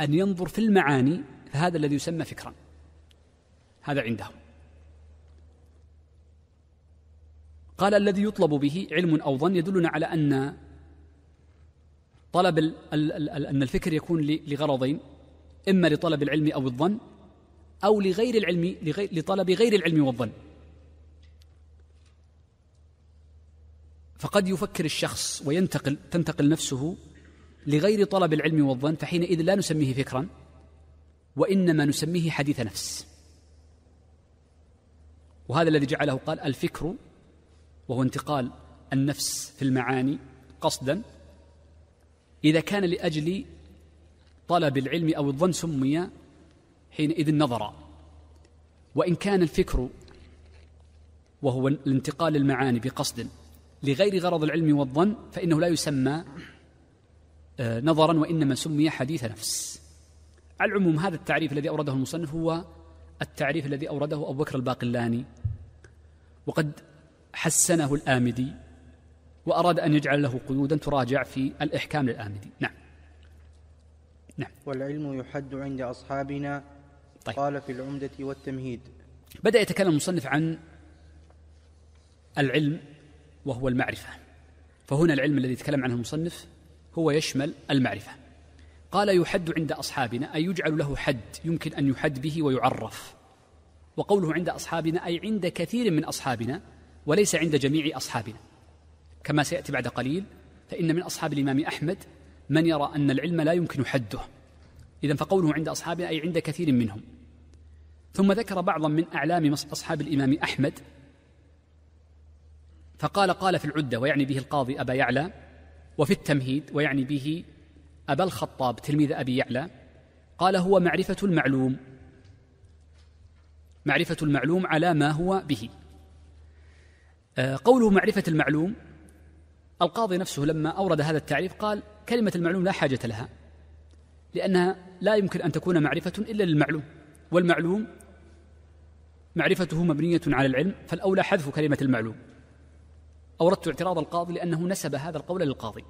أن ينظر في المعاني فهذا الذي يسمى فكرا هذا عندهم قال الذي يطلب به علم أو ظن يدلنا على أن طلب الـ ال ال أن الفكر يكون لغرضين إما لطلب العلم أو الظن أو لغير العلم لغير لطلب غير العلم والظن فقد يفكر الشخص وينتقل تنتقل نفسه لغير طلب العلم والظن فحينئذ لا نسميه فكرا وانما نسميه حديث نفس وهذا الذي جعله قال الفكر وهو انتقال النفس في المعاني قصدا اذا كان لاجل طلب العلم او الظن سمي حينئذ نظرا وان كان الفكر وهو الانتقال المعاني بقصد لغير غرض العلم والظن فانه لا يسمى آه، نظرا وإنما سمي حديث نفس على العموم هذا التعريف الذي أورده المصنف هو التعريف الذي أورده أبو بكر الباقلاني وقد حسنه الآمدي وأراد أن يجعل له قيودا تراجع في الإحكام للآمدي نعم نعم والعلم يحد عند أصحابنا طيب. قال في العمدة والتمهيد بدأ يتكلم المصنف عن العلم وهو المعرفة فهنا العلم الذي يتكلم عنه المصنف هو يشمل المعرفة قال يحد عند أصحابنا أي يجعل له حد يمكن أن يحد به ويعرف وقوله عند أصحابنا أي عند كثير من أصحابنا وليس عند جميع أصحابنا كما سيأتي بعد قليل فإن من أصحاب الإمام أحمد من يرى أن العلم لا يمكن حده إذا فقوله عند أصحابنا أي عند كثير منهم ثم ذكر بعضا من أعلام أصحاب الإمام أحمد فقال قال في العدة ويعني به القاضي أبا يعلى وفي التمهيد ويعني به أبا الخطاب تلميذ أبي يعلى قال هو معرفة المعلوم معرفة المعلوم على ما هو به آه، قوله معرفة المعلوم القاضي نفسه لما أورد هذا التعريف قال كلمة المعلوم لا حاجة لها لأنها لا يمكن أن تكون معرفة إلا للمعلوم والمعلوم معرفته مبنية على العلم فالأولى حذف كلمة المعلوم أوردت اعتراض القاضي لأنه نسب هذا القول للقاضي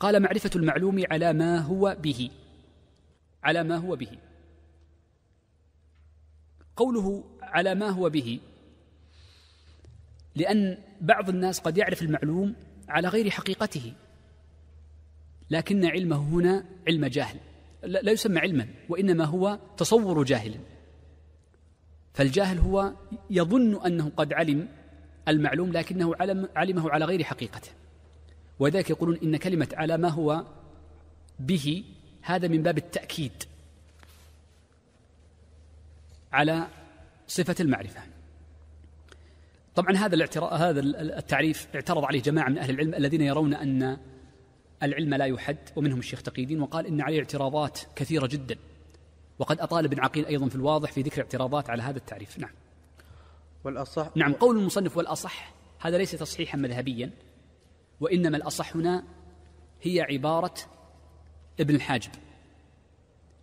قال معرفة المعلوم على ما هو به على ما هو به قوله على ما هو به لأن بعض الناس قد يعرف المعلوم على غير حقيقته لكن علمه هنا علم جاهل لا يسمى علما وإنما هو تصور جاهل فالجاهل هو يظن أنه قد علم المعلوم لكنه علم علمه على غير حقيقته وذلك يقولون إن كلمة على ما هو به هذا من باب التأكيد على صفة المعرفة طبعا هذا الاعتراض هذا التعريف اعترض عليه جماعة من أهل العلم الذين يرون أن العلم لا يحد ومنهم الشيخ تقيدين وقال إن عليه اعتراضات كثيرة جدا وقد أطال ابن عقيل أيضا في الواضح في ذكر اعتراضات على هذا التعريف نعم والأصح نعم قول المصنف والأصح هذا ليس تصحيحا مذهبيا وإنما الأصح هنا هي عبارة ابن الحاجب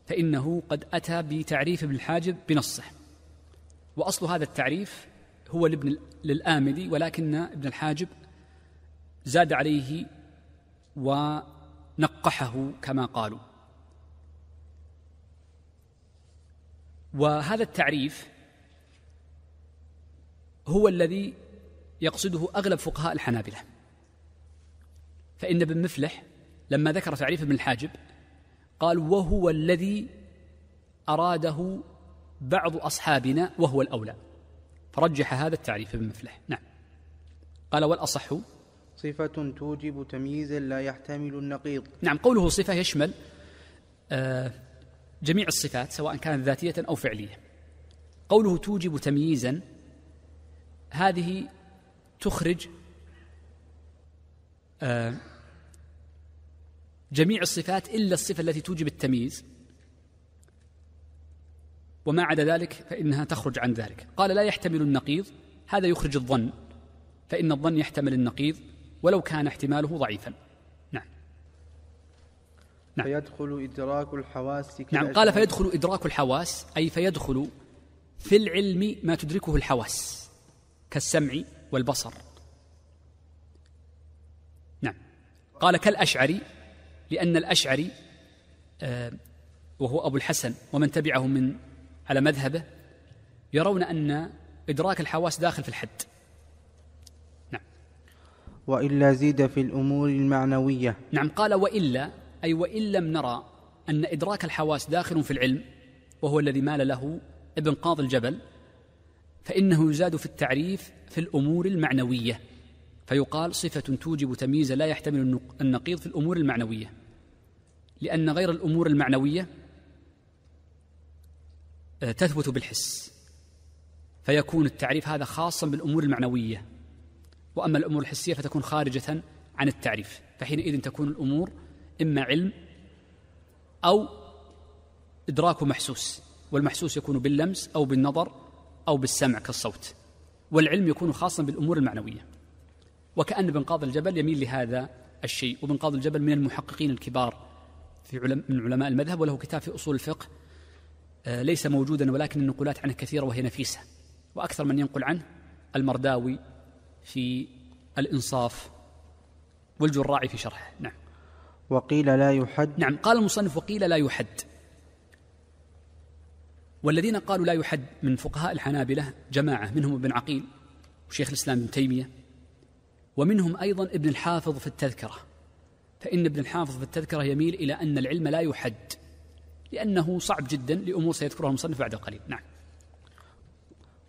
فإنه قد أتى بتعريف ابن الحاجب بنصه وأصل هذا التعريف هو لابن للآمدي ولكن ابن الحاجب زاد عليه ونقحه كما قالوا وهذا التعريف هو الذي يقصده أغلب فقهاء الحنابلة فإن ابن مفلح لما ذكر تعريف ابن الحاجب قال وهو الذي أراده بعض أصحابنا وهو الأولى فرجح هذا التعريف ابن مفلح نعم قال والأصح صفة توجب تمييزا لا يحتمل النقيض نعم قوله صفة يشمل آه، جميع الصفات سواء كانت ذاتية أو فعلية قوله توجب تمييزا هذه تخرج آه، جميع الصفات إلا الصفة التي توجب التمييز وما عدا ذلك فإنها تخرج عن ذلك قال لا يحتمل النقيض هذا يخرج الظن فإن الظن يحتمل النقيض ولو كان احتماله ضعيفا نعم نعم فيدخل إدراك الحواس نعم قال فيدخل إدراك الحواس أي فيدخل في العلم ما تدركه الحواس كالسمع والبصر نعم قال كالأشعري لأن الأشعري آه، وهو أبو الحسن ومن تبعه من على مذهبه يرون أن إدراك الحواس داخل في الحد نعم وإلا زيد في الأمور المعنوية نعم قال وإلا أي وإن لم نرى أن إدراك الحواس داخل في العلم وهو الذي مال له ابن قاضي الجبل فإنه يزاد في التعريف في الأمور المعنوية فيقال صفة توجب تمييز لا يحتمل النقيض في الأمور المعنوية لأن غير الأمور المعنوية آه، تثبت بالحس فيكون التعريف هذا خاصا بالأمور المعنوية وأما الأمور الحسية فتكون خارجة عن التعريف فحينئذ تكون الأمور إما علم أو إدراك محسوس والمحسوس يكون باللمس أو بالنظر أو بالسمع كالصوت والعلم يكون خاصا بالأمور المعنوية وكأن ابن قاضي الجبل يميل لهذا الشيء وابن قاضي الجبل من المحققين الكبار في علم من علماء المذهب وله كتاب في أصول الفقه آه، ليس موجودا ولكن النقولات عنه كثيرة وهي نفيسة وأكثر من ينقل عنه المرداوي في الإنصاف والجراعي في شرحه نعم وقيل لا يحد نعم قال المصنف وقيل لا يحد والذين قالوا لا يحد من فقهاء الحنابلة جماعة منهم ابن عقيل وشيخ الإسلام ابن تيمية ومنهم أيضا ابن الحافظ في التذكرة فإن ابن الحافظ في التذكرة يميل إلى أن العلم لا يحد لأنه صعب جدا لأمور سيذكرها المصنف بعد قليل نعم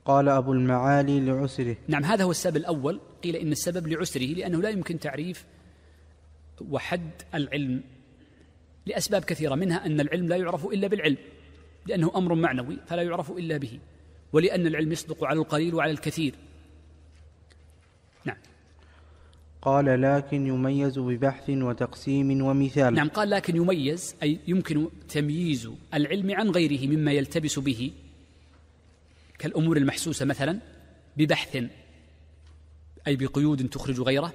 قال أبو المعالي لعسره نعم هذا هو السبب الأول قيل إن السبب لعسره لأنه لا يمكن تعريف وحد العلم لأسباب كثيرة منها أن العلم لا يعرف إلا بالعلم لأنه أمر معنوي فلا يعرف إلا به ولأن العلم يصدق على القليل وعلى الكثير نعم قال لكن يميز ببحث وتقسيم ومثال نعم قال لكن يميز أي يمكن تمييز العلم عن غيره مما يلتبس به كالأمور المحسوسة مثلا ببحث أي بقيود تخرج غيره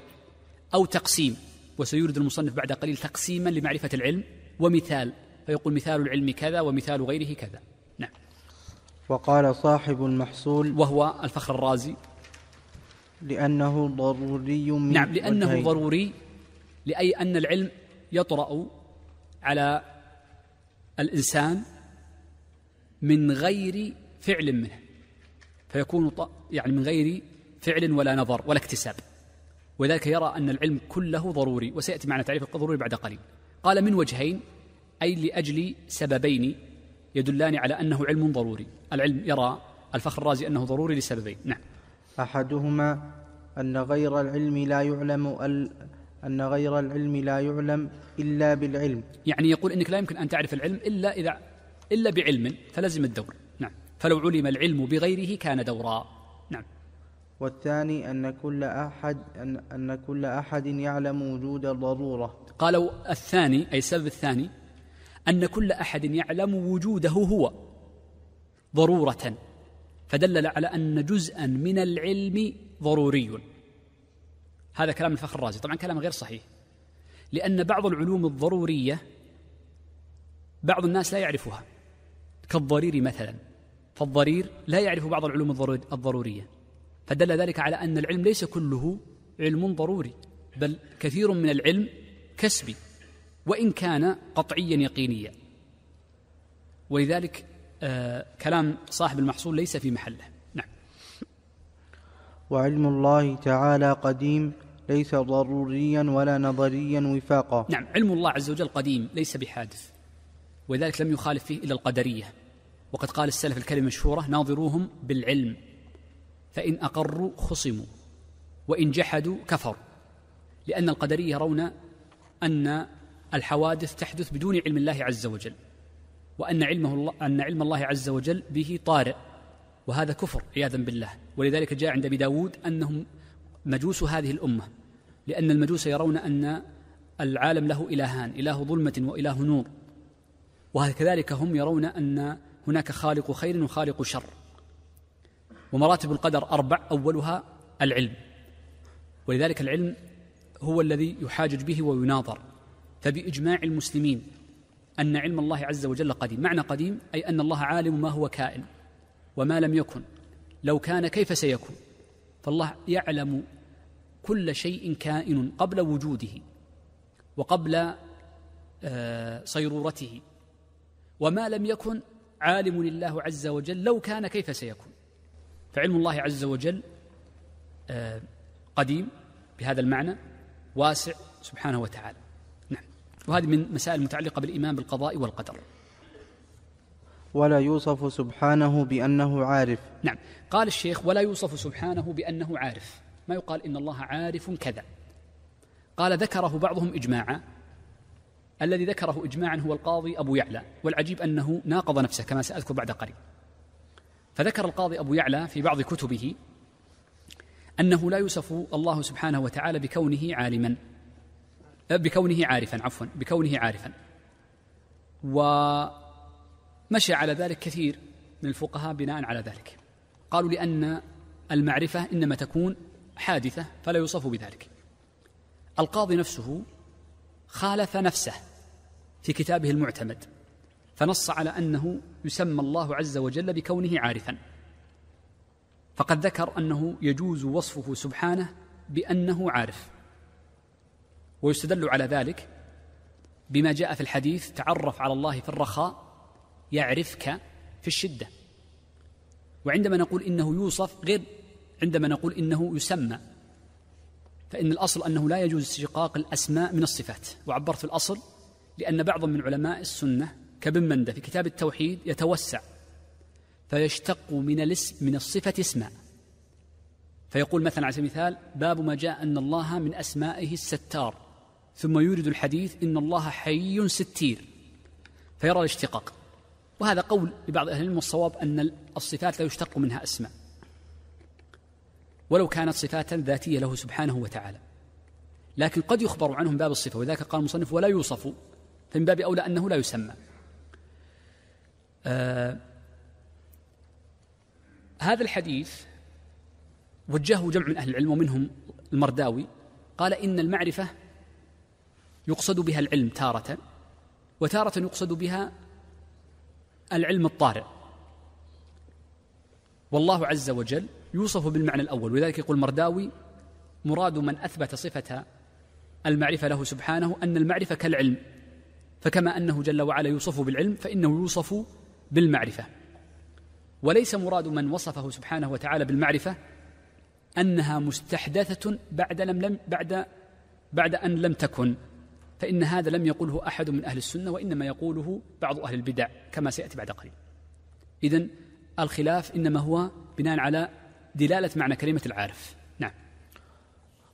أو تقسيم وسيورد المصنف بعد قليل تقسيما لمعرفة العلم ومثال فيقول مثال العلم كذا ومثال غيره كذا نعم وقال صاحب المحصول وهو الفخر الرازي لأنه ضروري من نعم لأنه وجهين. ضروري لأي أن العلم يطرأ على الإنسان من غير فعل منه فيكون يعني من غير فعل ولا نظر ولا اكتساب وذلك يرى أن العلم كله ضروري وسيأتي معنا تعريف الضروري بعد قليل قال من وجهين أي لأجل سببين يدلان على أنه علم ضروري العلم يرى الفخر الرازي أنه ضروري لسببين نعم أحدهما أن غير العلم لا يعلم ال... أن غير العلم لا يعلم إلا بالعلم يعني يقول إنك لا يمكن أن تعرف العلم إلا إذا إلا بعلم فلزم الدور نعم فلو علم العلم بغيره كان دورا نعم والثاني أن كل أحد أن, أن كل أحد يعلم وجود الضرورة قالوا الثاني أي السبب الثاني أن كل أحد يعلم وجوده هو ضرورة فدلل على أن جزءا من العلم ضروري هذا كلام الفخر الرازي طبعا كلام غير صحيح لأن بعض العلوم الضرورية بعض الناس لا يعرفها كالضرير مثلا فالضرير لا يعرف بعض العلوم الضرورية فدل ذلك على أن العلم ليس كله علم ضروري بل كثير من العلم كسبي وإن كان قطعيا يقينيا ولذلك آه كلام صاحب المحصول ليس في محله نعم وعلم الله تعالى قديم ليس ضروريا ولا نظريا وفاقا نعم علم الله عز وجل قديم ليس بحادث ولذلك لم يخالف فيه إلا القدرية وقد قال السلف الكلمة المشهورة ناظروهم بالعلم فإن أقروا خصموا وإن جحدوا كفروا لأن القدرية يرون أن الحوادث تحدث بدون علم الله عز وجل وأن علمه الله أن علم الله عز وجل به طارئ وهذا كفر عياذا بالله ولذلك جاء عند أبي داود أنهم مجوس هذه الأمة لأن المجوس يرون أن العالم له إلهان إله ظلمة وإله نور وكذلك هم يرون أن هناك خالق خير وخالق شر ومراتب القدر أربع أولها العلم ولذلك العلم هو الذي يحاجج به ويناظر فبإجماع المسلمين أن علم الله عز وجل قديم معنى قديم أي أن الله عالم ما هو كائن وما لم يكن لو كان كيف سيكون فالله يعلم كل شيء كائن قبل وجوده وقبل آه، صيرورته وما لم يكن عالم الله عز وجل لو كان كيف سيكون فعلم الله عز وجل آه، قديم بهذا المعنى واسع سبحانه وتعالى وهذه من مسائل متعلقة بالإيمان بالقضاء والقدر ولا يوصف سبحانه بأنه عارف نعم قال الشيخ ولا يوصف سبحانه بأنه عارف ما يقال إن الله عارف كذا قال ذكره بعضهم إجماعا الذي ذكره إجماعا هو القاضي أبو يعلى والعجيب أنه ناقض نفسه كما سأذكر بعد قليل فذكر القاضي أبو يعلى في بعض كتبه أنه لا يوصف الله سبحانه وتعالى بكونه عالما بكونه عارفا عفوا بكونه عارفا ومشى على ذلك كثير من الفقهاء بناء على ذلك قالوا لأن المعرفة إنما تكون حادثة فلا يوصف بذلك القاضي نفسه خالف نفسه في كتابه المعتمد فنص على أنه يسمى الله عز وجل بكونه عارفا فقد ذكر أنه يجوز وصفه سبحانه بأنه عارف ويستدل على ذلك بما جاء في الحديث تعرف على الله في الرخاء يعرفك في الشده وعندما نقول انه يوصف غير عندما نقول انه يسمى فان الاصل انه لا يجوز استشقاق الاسماء من الصفات وعبرت الاصل لان بعض من علماء السنه كابن منده في كتاب التوحيد يتوسع فيشتق من الاسم من الصفه اسماء فيقول مثلا على سبيل المثال باب ما جاء ان الله من اسمائه الستار ثم يورد الحديث إن الله حي ستير فيرى الاشتقاق وهذا قول لبعض أهل العلم والصواب أن الصفات لا يشتق منها أسماء ولو كانت صفاتا ذاتية له سبحانه وتعالى لكن قد يخبر عنه من باب الصفة وذلك قال المصنف ولا يوصف فمن باب أولى أنه لا يسمى آه هذا الحديث وجهه جمع من أهل العلم ومنهم المرداوي قال إن المعرفة يقصد بها العلم تارة وتارة يقصد بها العلم الطارئ والله عز وجل يوصف بالمعنى الأول ولذلك يقول مرداوي مراد من أثبت صفة المعرفة له سبحانه أن المعرفة كالعلم فكما أنه جل وعلا يوصف بالعلم فإنه يوصف بالمعرفة وليس مراد من وصفه سبحانه وتعالى بالمعرفة أنها مستحدثة بعد لم, لم بعد بعد أن لم تكن فإن هذا لم يقله أحد من أهل السنة وإنما يقوله بعض أهل البدع كما سيأتي بعد قليل إذا الخلاف إنما هو بناء على دلالة معنى كلمة العارف نعم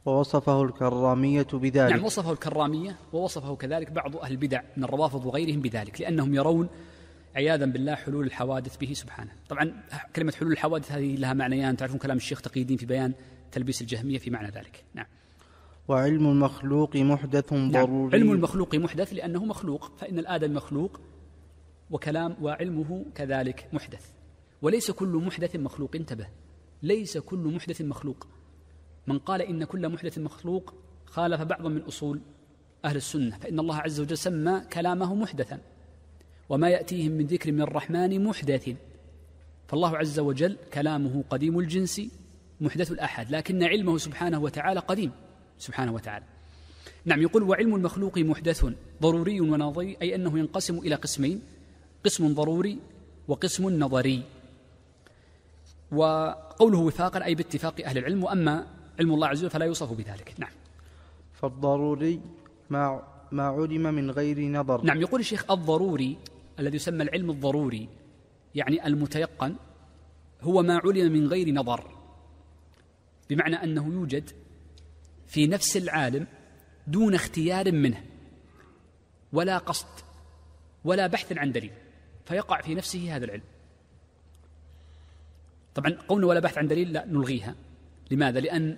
ووصفه الكرامية بذلك نعم وصفه الكرامية ووصفه كذلك بعض أهل البدع من الروافض وغيرهم بذلك لأنهم يرون عياذا بالله حلول الحوادث به سبحانه طبعا كلمة حلول الحوادث هذه لها معنيان تعرفون كلام الشيخ تقييدين في بيان تلبيس الجهمية في معنى ذلك نعم وعلم المخلوق محدث نعم ضروري علم المخلوق محدث لأنه مخلوق فإن الآدم مخلوق وكلام وعلمه كذلك محدث وليس كل محدث مخلوق انتبه ليس كل محدث مخلوق من قال إن كل محدث مخلوق خالف بعضا من أصول أهل السنة فإن الله عز وجل سمى كلامه محدثا وما يأتيهم من ذكر من الرحمن محدث فالله عز وجل كلامه قديم الجنس محدث الأحد لكن علمه سبحانه وتعالى قديم سبحانه وتعالى نعم يقول وعلم المخلوق محدث ضروري ونظري أي أنه ينقسم إلى قسمين قسم ضروري وقسم نظري وقوله وفاقا أي باتفاق أهل العلم وأما علم الله عز وجل فلا يوصف بذلك نعم فالضروري ما ما علم من غير نظر نعم يقول الشيخ الضروري الذي يسمى العلم الضروري يعني المتيقن هو ما علم من غير نظر بمعنى أنه يوجد في نفس العالم دون اختيار منه ولا قصد ولا بحث عن دليل فيقع في نفسه هذا العلم طبعا قولنا ولا بحث عن دليل لا نلغيها لماذا لان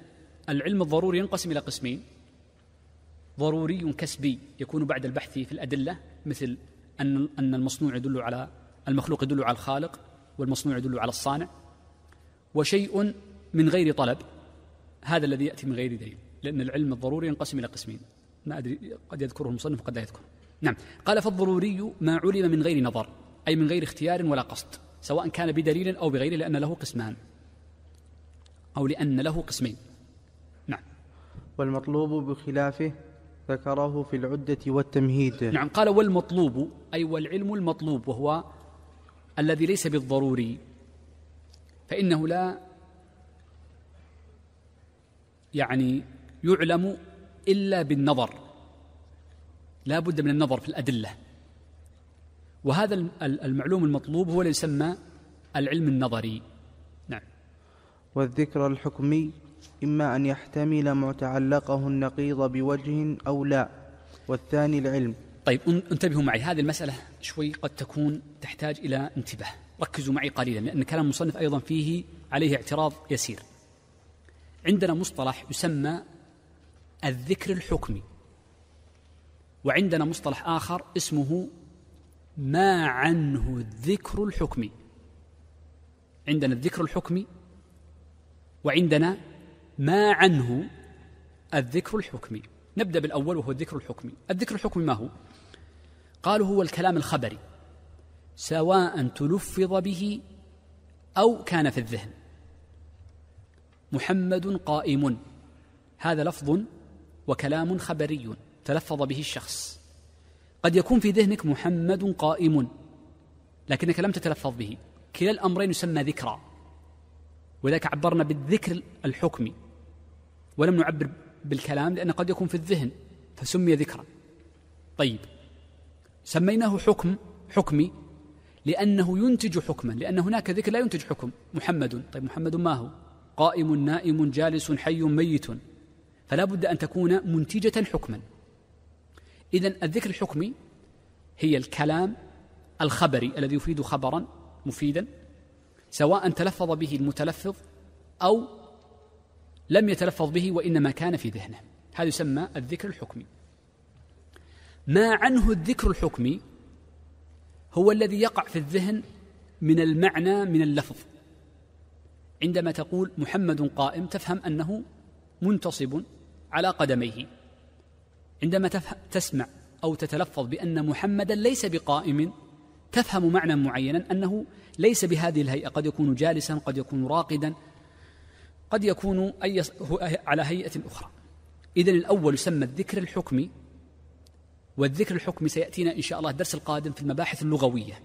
العلم الضروري ينقسم الى قسمين ضروري كسبي يكون بعد البحث في الادله مثل ان ان المصنوع يدل على المخلوق يدل على الخالق والمصنوع يدل على الصانع وشيء من غير طلب هذا الذي ياتي من غير دليل لأن العلم الضروري ينقسم إلى قسمين ما أدري قد يذكره المصنف قد لا يذكره نعم قال فالضروري ما علم من غير نظر أي من غير اختيار ولا قصد سواء كان بدليل أو بغيره لأن له قسمان أو لأن له قسمين نعم والمطلوب بخلافه ذكره في العدة والتمهيد نعم قال والمطلوب أي والعلم المطلوب وهو الذي ليس بالضروري فإنه لا يعني يعلم إلا بالنظر لا بد من النظر في الأدلة وهذا المعلوم المطلوب هو اللي يسمى العلم النظري نعم والذكر الحكمي إما أن يحتمل متعلقه النقيض بوجه أو لا والثاني العلم طيب انتبهوا معي هذه المسألة شوي قد تكون تحتاج إلى انتباه ركزوا معي قليلا لأن كلام المصنف أيضا فيه عليه اعتراض يسير عندنا مصطلح يسمى الذكر الحكمي وعندنا مصطلح آخر اسمه ما عنه الذكر الحكمي عندنا الذكر الحكمي وعندنا ما عنه الذكر الحكمي نبدأ بالأول وهو الذكر الحكمي الذكر الحكمي ما هو؟ قالوا هو الكلام الخبري سواء تلفظ به أو كان في الذهن محمد قائم هذا لفظ وكلام خبري تلفظ به الشخص قد يكون في ذهنك محمد قائم لكنك لم تتلفظ به كلا الامرين يسمى ذكرى ولذلك عبرنا بالذكر الحكمي ولم نعبر بالكلام لان قد يكون في الذهن فسمي ذكرى طيب سميناه حكم حكمي لأنه ينتج حكما لأن هناك ذكر لا ينتج حكم محمد طيب محمد ما هو قائم نائم جالس حي ميت فلا بد أن تكون منتجة حكما إذا الذكر الحكمي هي الكلام الخبري الذي يفيد خبرا مفيدا سواء تلفظ به المتلفظ أو لم يتلفظ به وإنما كان في ذهنه هذا يسمى الذكر الحكمي ما عنه الذكر الحكمي هو الذي يقع في الذهن من المعنى من اللفظ عندما تقول محمد قائم تفهم انه منتصب على قدميه عندما تسمع أو تتلفظ بأن محمدا ليس بقائم تفهم معنى معينا أنه ليس بهذه الهيئة قد يكون جالسا قد يكون راقدا قد يكون أي على هيئة أخرى إذا الأول يسمى الذكر الحكمي والذكر الحكمي سيأتينا إن شاء الله الدرس القادم في المباحث اللغوية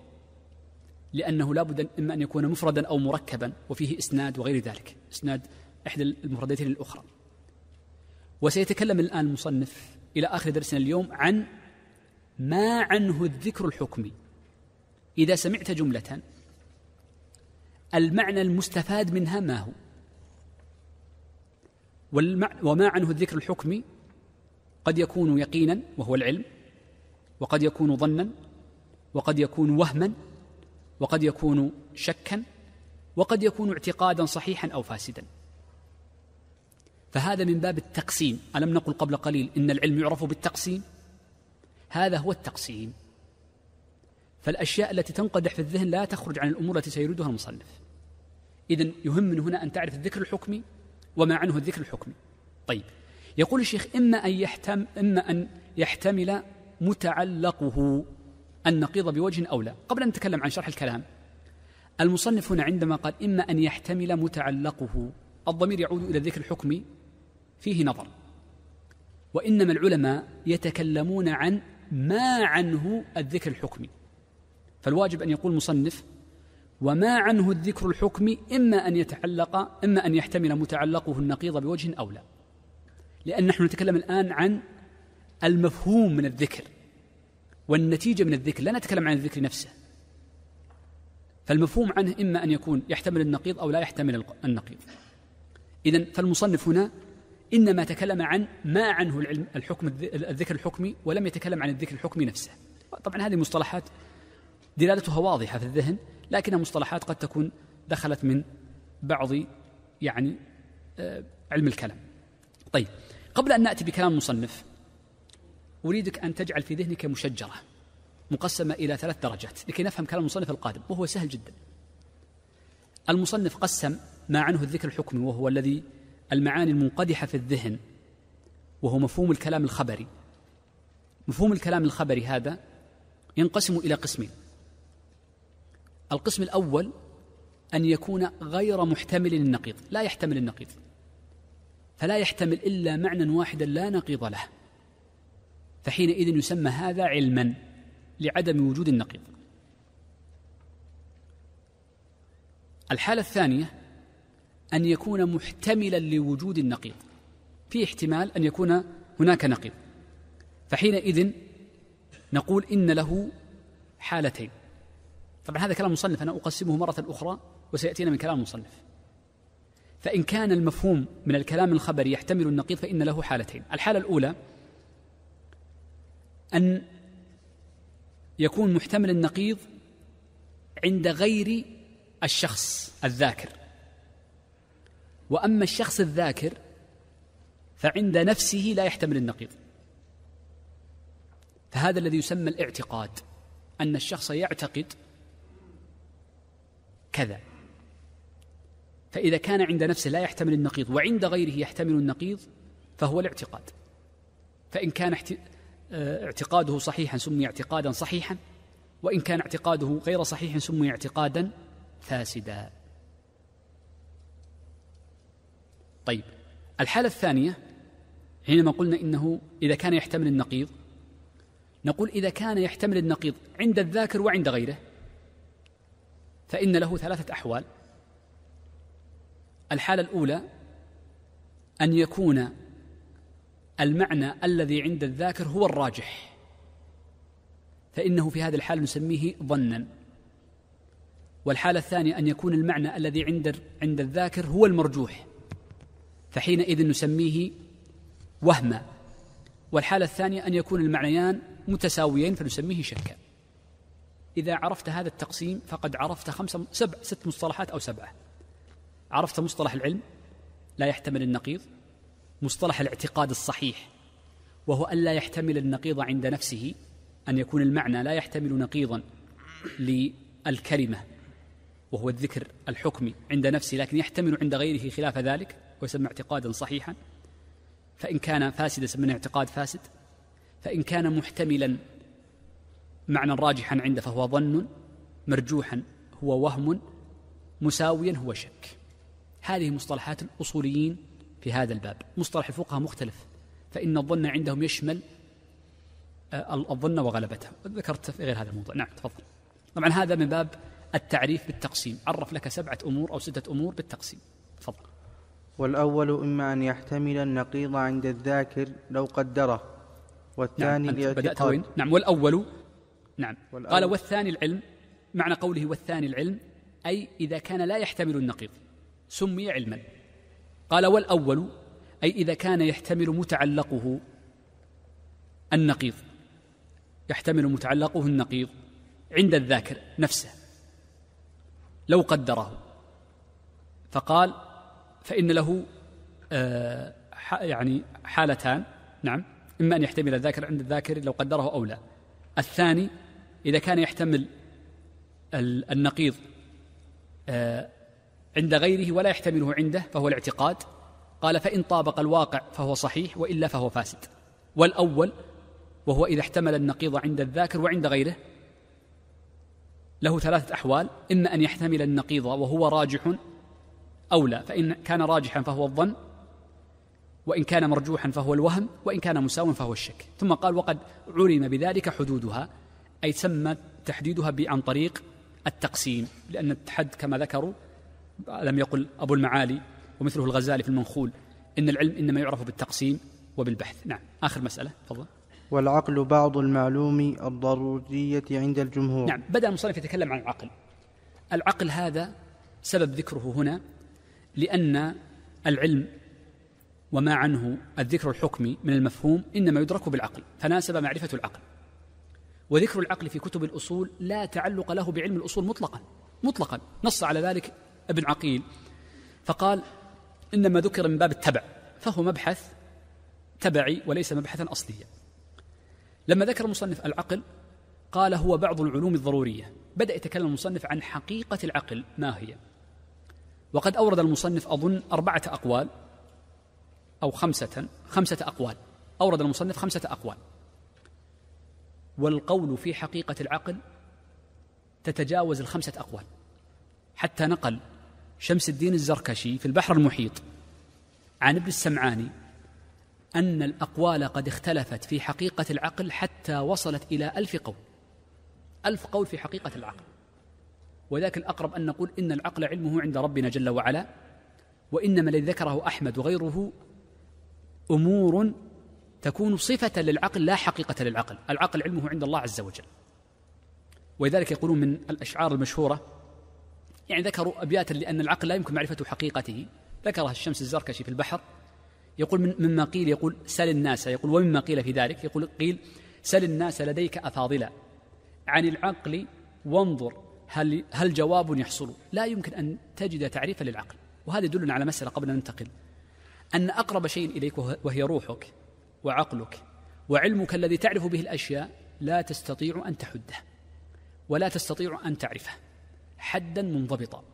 لأنه لابد إما أن يكون مفردا أو مركبا وفيه إسناد وغير ذلك إسناد إحدى المفردتين الأخرى وسيتكلم الآن المصنف إلى آخر درسنا اليوم عن ما عنه الذكر الحكمي إذا سمعت جملة المعنى المستفاد منها ما هو وما عنه الذكر الحكمي قد يكون يقينا وهو العلم وقد يكون ظنا وقد يكون وهما وقد يكون شكا وقد يكون اعتقادا صحيحا أو فاسدا فهذا من باب التقسيم ألم نقل قبل قليل إن العلم يعرف بالتقسيم هذا هو التقسيم فالأشياء التي تنقدح في الذهن لا تخرج عن الأمور التي سيريدها المصنف إذا يهم من هنا أن تعرف الذكر الحكمي وما عنه الذكر الحكمي طيب يقول الشيخ إما أن, يحتم إما أن يحتمل متعلقه النقيض بوجه أو لا قبل أن نتكلم عن شرح الكلام المصنف هنا عندما قال إما أن يحتمل متعلقه الضمير يعود إلى الذكر الحكمي فيه نظر وإنما العلماء يتكلمون عن ما عنه الذكر الحكمي فالواجب أن يقول مصنف وما عنه الذكر الحكمي إما أن يتعلق إما أن يحتمل متعلقه النقيض بوجه أو لا لأن نحن نتكلم الآن عن المفهوم من الذكر والنتيجة من الذكر لا نتكلم عن الذكر نفسه فالمفهوم عنه إما أن يكون يحتمل النقيض أو لا يحتمل النقيض إذا فالمصنف هنا إنما تكلم عن ما عنه العلم الحكم الذكر الحكمي ولم يتكلم عن الذكر الحكمي نفسه طبعا هذه مصطلحات دلالتها واضحة في الذهن لكنها مصطلحات قد تكون دخلت من بعض يعني آه، علم الكلام طيب قبل أن نأتي بكلام مصنف أريدك أن تجعل في ذهنك مشجرة مقسمة إلى ثلاث درجات لكي نفهم كلام المصنف القادم وهو سهل جدا المصنف قسم ما عنه الذكر الحكمي وهو الذي المعاني المنقدحة في الذهن وهو مفهوم الكلام الخبري مفهوم الكلام الخبري هذا ينقسم إلى قسمين القسم الأول أن يكون غير محتمل النقيض لا يحتمل النقيض فلا يحتمل إلا معنى واحدا لا نقيض له فحينئذ يسمى هذا علما لعدم وجود النقيض الحالة الثانية أن يكون محتملا لوجود النقيض في احتمال أن يكون هناك نقيض فحينئذ نقول إن له حالتين طبعا هذا كلام مصنف أنا أقسمه مرة أخرى وسيأتينا من كلام مصنف فإن كان المفهوم من الكلام الخبري يحتمل النقيض فإن له حالتين الحالة الأولى أن يكون محتمل النقيض عند غير الشخص الذاكر واما الشخص الذاكر فعند نفسه لا يحتمل النقيض فهذا الذي يسمى الاعتقاد ان الشخص يعتقد كذا فاذا كان عند نفسه لا يحتمل النقيض وعند غيره يحتمل النقيض فهو الاعتقاد فان كان آه، اعتقاده صحيحا سمي اعتقادا صحيحا وان كان اعتقاده غير صحيح سمي اعتقادا فاسدا طيب الحالة الثانية حينما قلنا إنه إذا كان يحتمل النقيض نقول إذا كان يحتمل النقيض عند الذاكر وعند غيره فإن له ثلاثة أحوال الحالة الأولى أن يكون المعنى الذي عند الذاكر هو الراجح فإنه في هذا الحال نسميه ظنا والحالة الثانية أن يكون المعنى الذي عند عند الذاكر هو المرجوح فحينئذ نسميه وهما والحالة الثانية أن يكون المعنيان متساويين فنسميه شكا إذا عرفت هذا التقسيم فقد عرفت خمسة سبع ست مصطلحات أو سبعة عرفت مصطلح العلم لا يحتمل النقيض مصطلح الاعتقاد الصحيح وهو ألا يحتمل النقيض عند نفسه أن يكون المعنى لا يحتمل نقيضا للكلمة وهو الذكر الحكمي عند نفسه لكن يحتمل عند غيره خلاف ذلك ويسمى اعتقادا صحيحا فإن كان فاسدا سمينا اعتقاد فاسد فإن كان محتملا معنى راجحا عنده فهو ظن مرجوحا هو وهم مساويا هو شك هذه مصطلحات الأصوليين في هذا الباب مصطلح الفقهاء مختلف فإن الظن عندهم يشمل آه، الظن وغلبته ذكرت في غير هذا الموضوع نعم تفضل طبعا هذا من باب التعريف بالتقسيم عرف لك سبعة أمور أو ستة أمور بالتقسيم تفضل والأول إما أن يحتمل النقيض عند الذاكر لو قدره والثاني نعم بدأت وين؟ نعم والأول نعم والأول قال والثاني العلم معنى قوله والثاني العلم أي إذا كان لا يحتمل النقيض سمي علما قال والأول أي إذا كان يحتمل متعلقه النقيض يحتمل متعلقه النقيض عند الذاكر نفسه لو قدره فقال فإن له آه، يعني حالتان نعم إما أن يحتمل الذاكر عند الذاكر لو قدره أو لا الثاني إذا كان يحتمل النقيض آه، عند غيره ولا يحتمله عنده فهو الاعتقاد قال فإن طابق الواقع فهو صحيح وإلا فهو فاسد والأول وهو إذا احتمل النقيض عند الذاكر وعند غيره له ثلاثة أحوال إما أن يحتمل النقيض وهو راجح أو لا فإن كان راجحا فهو الظن وإن كان مرجوحا فهو الوهم وإن كان مساوا فهو الشك ثم قال وقد علم بذلك حدودها أي تم تحديدها عن طريق التقسيم لأن التحد كما ذكروا لم يقل أبو المعالي ومثله الغزالي في المنخول إن العلم إنما يعرف بالتقسيم وبالبحث نعم آخر مسألة تفضل والعقل بعض المعلوم الضرورية عند الجمهور نعم بدأ المصنف يتكلم عن العقل العقل هذا سبب ذكره هنا لأن العلم وما عنه الذكر الحكمي من المفهوم إنما يدرك بالعقل تناسب معرفة العقل وذكر العقل في كتب الأصول لا تعلق له بعلم الأصول مطلقا مطلقا نص على ذلك ابن عقيل فقال إنما ذكر من باب التبع فهو مبحث تبعي وليس مبحثا أصليا لما ذكر المصنف العقل قال هو بعض العلوم الضرورية بدأ يتكلم المصنف عن حقيقة العقل ما هي وقد أورد المصنف أظن أربعة أقوال أو خمسة خمسة أقوال أورد المصنف خمسة أقوال والقول في حقيقة العقل تتجاوز الخمسة أقوال حتى نقل شمس الدين الزركشي في البحر المحيط عن ابن السمعاني أن الأقوال قد اختلفت في حقيقة العقل حتى وصلت إلى ألف قول ألف قول في حقيقة العقل ولكن الأقرب أن نقول إن العقل علمه عند ربنا جل وعلا وإنما الذي ذكره أحمد وغيره أمور تكون صفة للعقل لا حقيقة للعقل العقل علمه عند الله عز وجل ولذلك يقولون من الأشعار المشهورة يعني ذكروا أبياتا لأن العقل لا يمكن معرفة حقيقته ذكرها الشمس الزركشي في البحر يقول من مما قيل يقول سل الناس يقول ومما قيل في ذلك يقول قيل سل الناس لديك أفاضلا عن العقل وانظر هل هل جواب يحصل؟ لا يمكن ان تجد تعريفا للعقل، وهذا يدلنا على مساله قبل ان ننتقل ان اقرب شيء اليك وهي روحك وعقلك وعلمك الذي تعرف به الاشياء لا تستطيع ان تحده ولا تستطيع ان تعرفه حدا منضبطا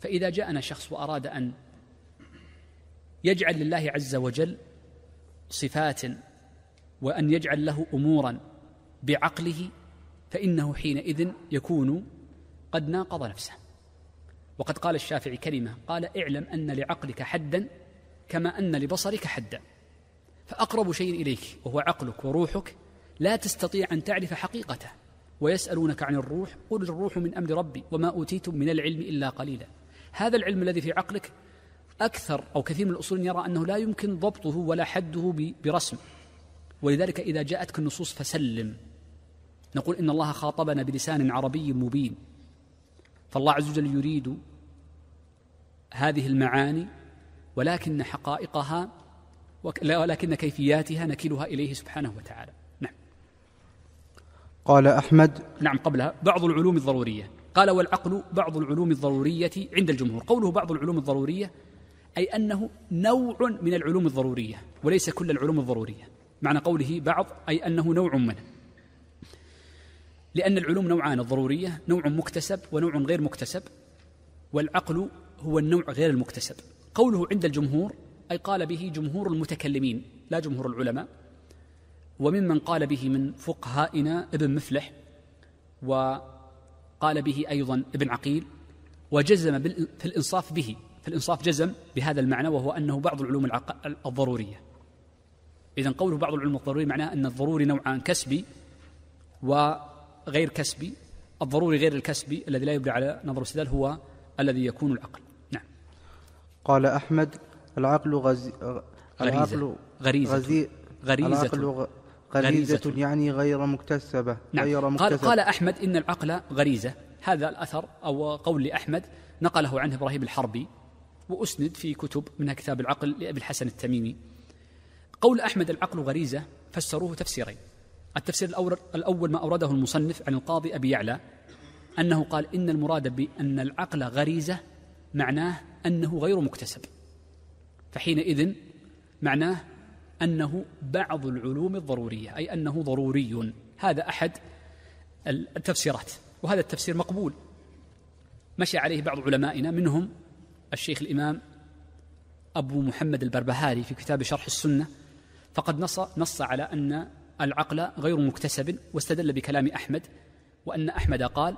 فاذا جاءنا شخص واراد ان يجعل لله عز وجل صفات وان يجعل له امورا بعقله فانه حينئذ يكون قد ناقض نفسه وقد قال الشافعي كلمه قال اعلم ان لعقلك حدا كما ان لبصرك حدا فاقرب شيء اليك وهو عقلك وروحك لا تستطيع ان تعرف حقيقته ويسالونك عن الروح قل الروح من امر ربي وما اوتيتم من العلم الا قليلا هذا العلم الذي في عقلك اكثر او كثير من الاصول يرى انه لا يمكن ضبطه ولا حده برسم ولذلك اذا جاءتك النصوص فسلم نقول ان الله خاطبنا بلسان عربي مبين فالله عز وجل يريد هذه المعاني ولكن حقائقها ولكن كيفياتها نكلها إليه سبحانه وتعالى نعم قال أحمد نعم قبلها بعض العلوم الضرورية قال والعقل بعض العلوم الضرورية عند الجمهور قوله بعض العلوم الضرورية أي أنه نوع من العلوم الضرورية وليس كل العلوم الضرورية معنى قوله بعض أي أنه نوع منه لأن العلوم نوعان الضرورية نوع مكتسب ونوع غير مكتسب والعقل هو النوع غير المكتسب قوله عند الجمهور أي قال به جمهور المتكلمين لا جمهور العلماء وممن قال به من فقهائنا ابن مفلح وقال به أيضا ابن عقيل وجزم في الإنصاف به في الإنصاف جزم بهذا المعنى وهو أنه بعض العلوم الضرورية إذا قوله بعض العلوم الضرورية معناه أن الضروري نوعان كسبي و غير كسبي الضروري غير الكسبي الذي لا يبني على نظر واستدلال هو الذي يكون العقل نعم قال أحمد العقل غزي العقل غريزة غزي غريزة العقل غريزة يعني غير مكتسبة نعم. غير مكتسبة قال, قال أحمد إن العقل غريزة هذا الأثر أو قول لأحمد نقله عنه إبراهيم الحربي وأسند في كتب منها كتاب العقل لأبي الحسن التميمي قول أحمد العقل غريزة فسروه تفسيرين التفسير الأول, ما أورده المصنف عن القاضي أبي يعلى أنه قال إن المراد بأن العقل غريزة معناه أنه غير مكتسب فحينئذ معناه أنه بعض العلوم الضرورية أي أنه ضروري هذا أحد التفسيرات وهذا التفسير مقبول مشى عليه بعض علمائنا منهم الشيخ الإمام أبو محمد البربهاري في كتاب شرح السنة فقد نص, نص على أن العقل غير مكتسب واستدل بكلام أحمد وأن أحمد قال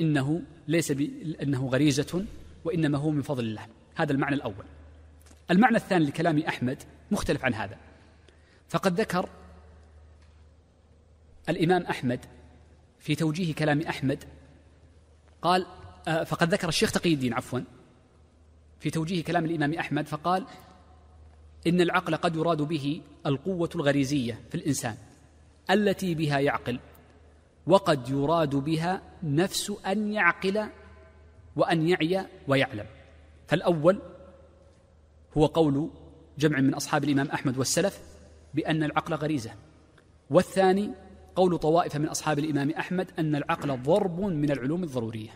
إنه ليس إنه غريزة وإنما هو من فضل الله هذا المعنى الأول المعنى الثاني لكلام أحمد مختلف عن هذا فقد ذكر الإمام أحمد في توجيه كلام أحمد قال آه، فقد ذكر الشيخ تقي الدين عفوا في توجيه كلام الإمام أحمد فقال إن العقل قد يراد به القوة الغريزية في الإنسان التي بها يعقل وقد يراد بها نفس ان يعقل وان يعي ويعلم فالاول هو قول جمع من اصحاب الامام احمد والسلف بان العقل غريزه والثاني قول طوائف من اصحاب الامام احمد ان العقل ضرب من العلوم الضروريه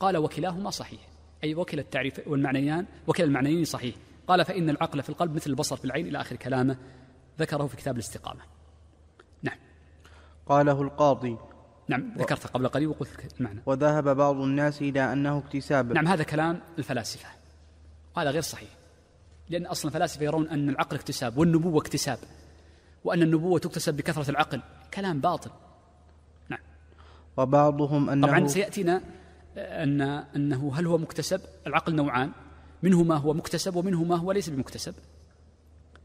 قال وكلاهما صحيح اي وكلا التعريف والمعنيان وكلا المعنيين صحيح قال فان العقل في القلب مثل البصر في العين الى اخر كلامه ذكره في كتاب الاستقامه قاله القاضي نعم ذكرت قبل قليل وقلت المعنى وذهب بعض الناس إلى أنه اكتساب نعم هذا كلام الفلاسفة وهذا غير صحيح لأن أصلا الفلاسفة يرون أن العقل اكتساب والنبوة اكتساب وأن النبوة تكتسب بكثرة العقل كلام باطل نعم وبعضهم أنه طبعا سيأتينا آه، أن أنه هل هو مكتسب العقل نوعان منه ما هو مكتسب ومنه ما هو ليس بمكتسب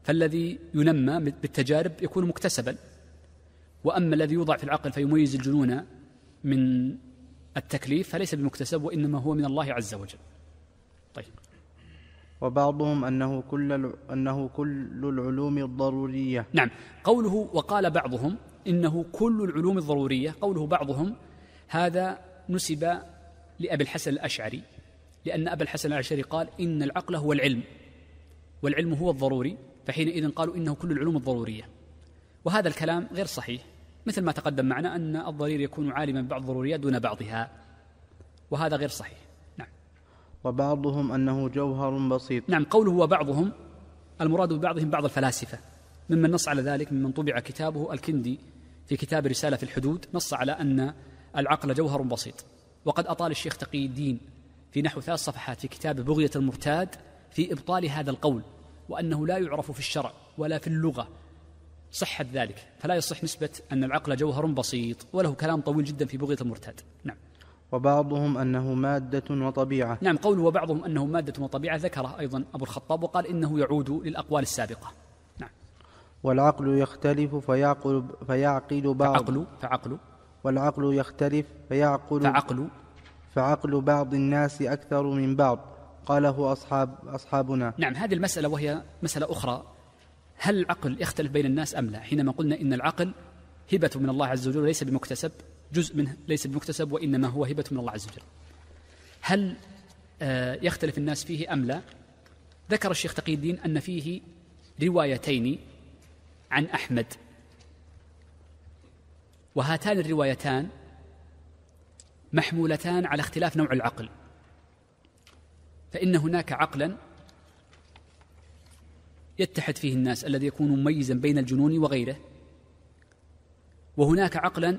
فالذي ينمى بالتجارب يكون مكتسبا وأما الذي يوضع في العقل فيميز الجنون من التكليف فليس بمكتسب وإنما هو من الله عز وجل طيب وبعضهم أنه كل, أنه كل العلوم الضرورية نعم قوله وقال بعضهم إنه كل العلوم الضرورية قوله بعضهم هذا نسب لأبي الحسن الأشعري لأن أبا الحسن الأشعري قال إن العقل هو العلم والعلم هو الضروري فحينئذ قالوا إنه كل العلوم الضرورية وهذا الكلام غير صحيح مثل ما تقدم معنا أن الضرير يكون عالما ببعض الضروريات دون بعضها وهذا غير صحيح نعم وبعضهم أنه جوهر بسيط نعم قوله وبعضهم المراد ببعضهم بعض الفلاسفة ممن نص على ذلك ممن طبع كتابه الكندي في كتاب رسالة في الحدود نص على أن العقل جوهر بسيط وقد أطال الشيخ تقي الدين في نحو ثلاث صفحات في كتاب بغية المرتاد في إبطال هذا القول وأنه لا يعرف في الشرع ولا في اللغة صحة ذلك فلا يصح نسبة أن العقل جوهر بسيط وله كلام طويل جدا في بغية المرتد نعم وبعضهم أنه مادة وطبيعة نعم قوله وبعضهم أنه مادة وطبيعة ذكره أيضا أبو الخطاب وقال إنه يعود للأقوال السابقة نعم والعقل يختلف فيعقل, فيعقل بعض فعقل فعقل والعقل يختلف فيعقل فعقل فعقل بعض الناس أكثر من بعض قاله أصحاب أصحابنا نعم هذه المسألة وهي مسألة أخرى هل العقل يختلف بين الناس أم لا حينما قلنا إن العقل هبة من الله عز وجل وليس بمكتسب جزء منه ليس بمكتسب وإنما هو هبة من الله عز وجل هل آه، يختلف الناس فيه أم لا ذكر الشيخ تقي الدين أن فيه روايتين عن أحمد وهاتان الروايتان محمولتان على اختلاف نوع العقل فإن هناك عقلا يتحد فيه الناس الذي يكون مميزا بين الجنون وغيره وهناك عقلا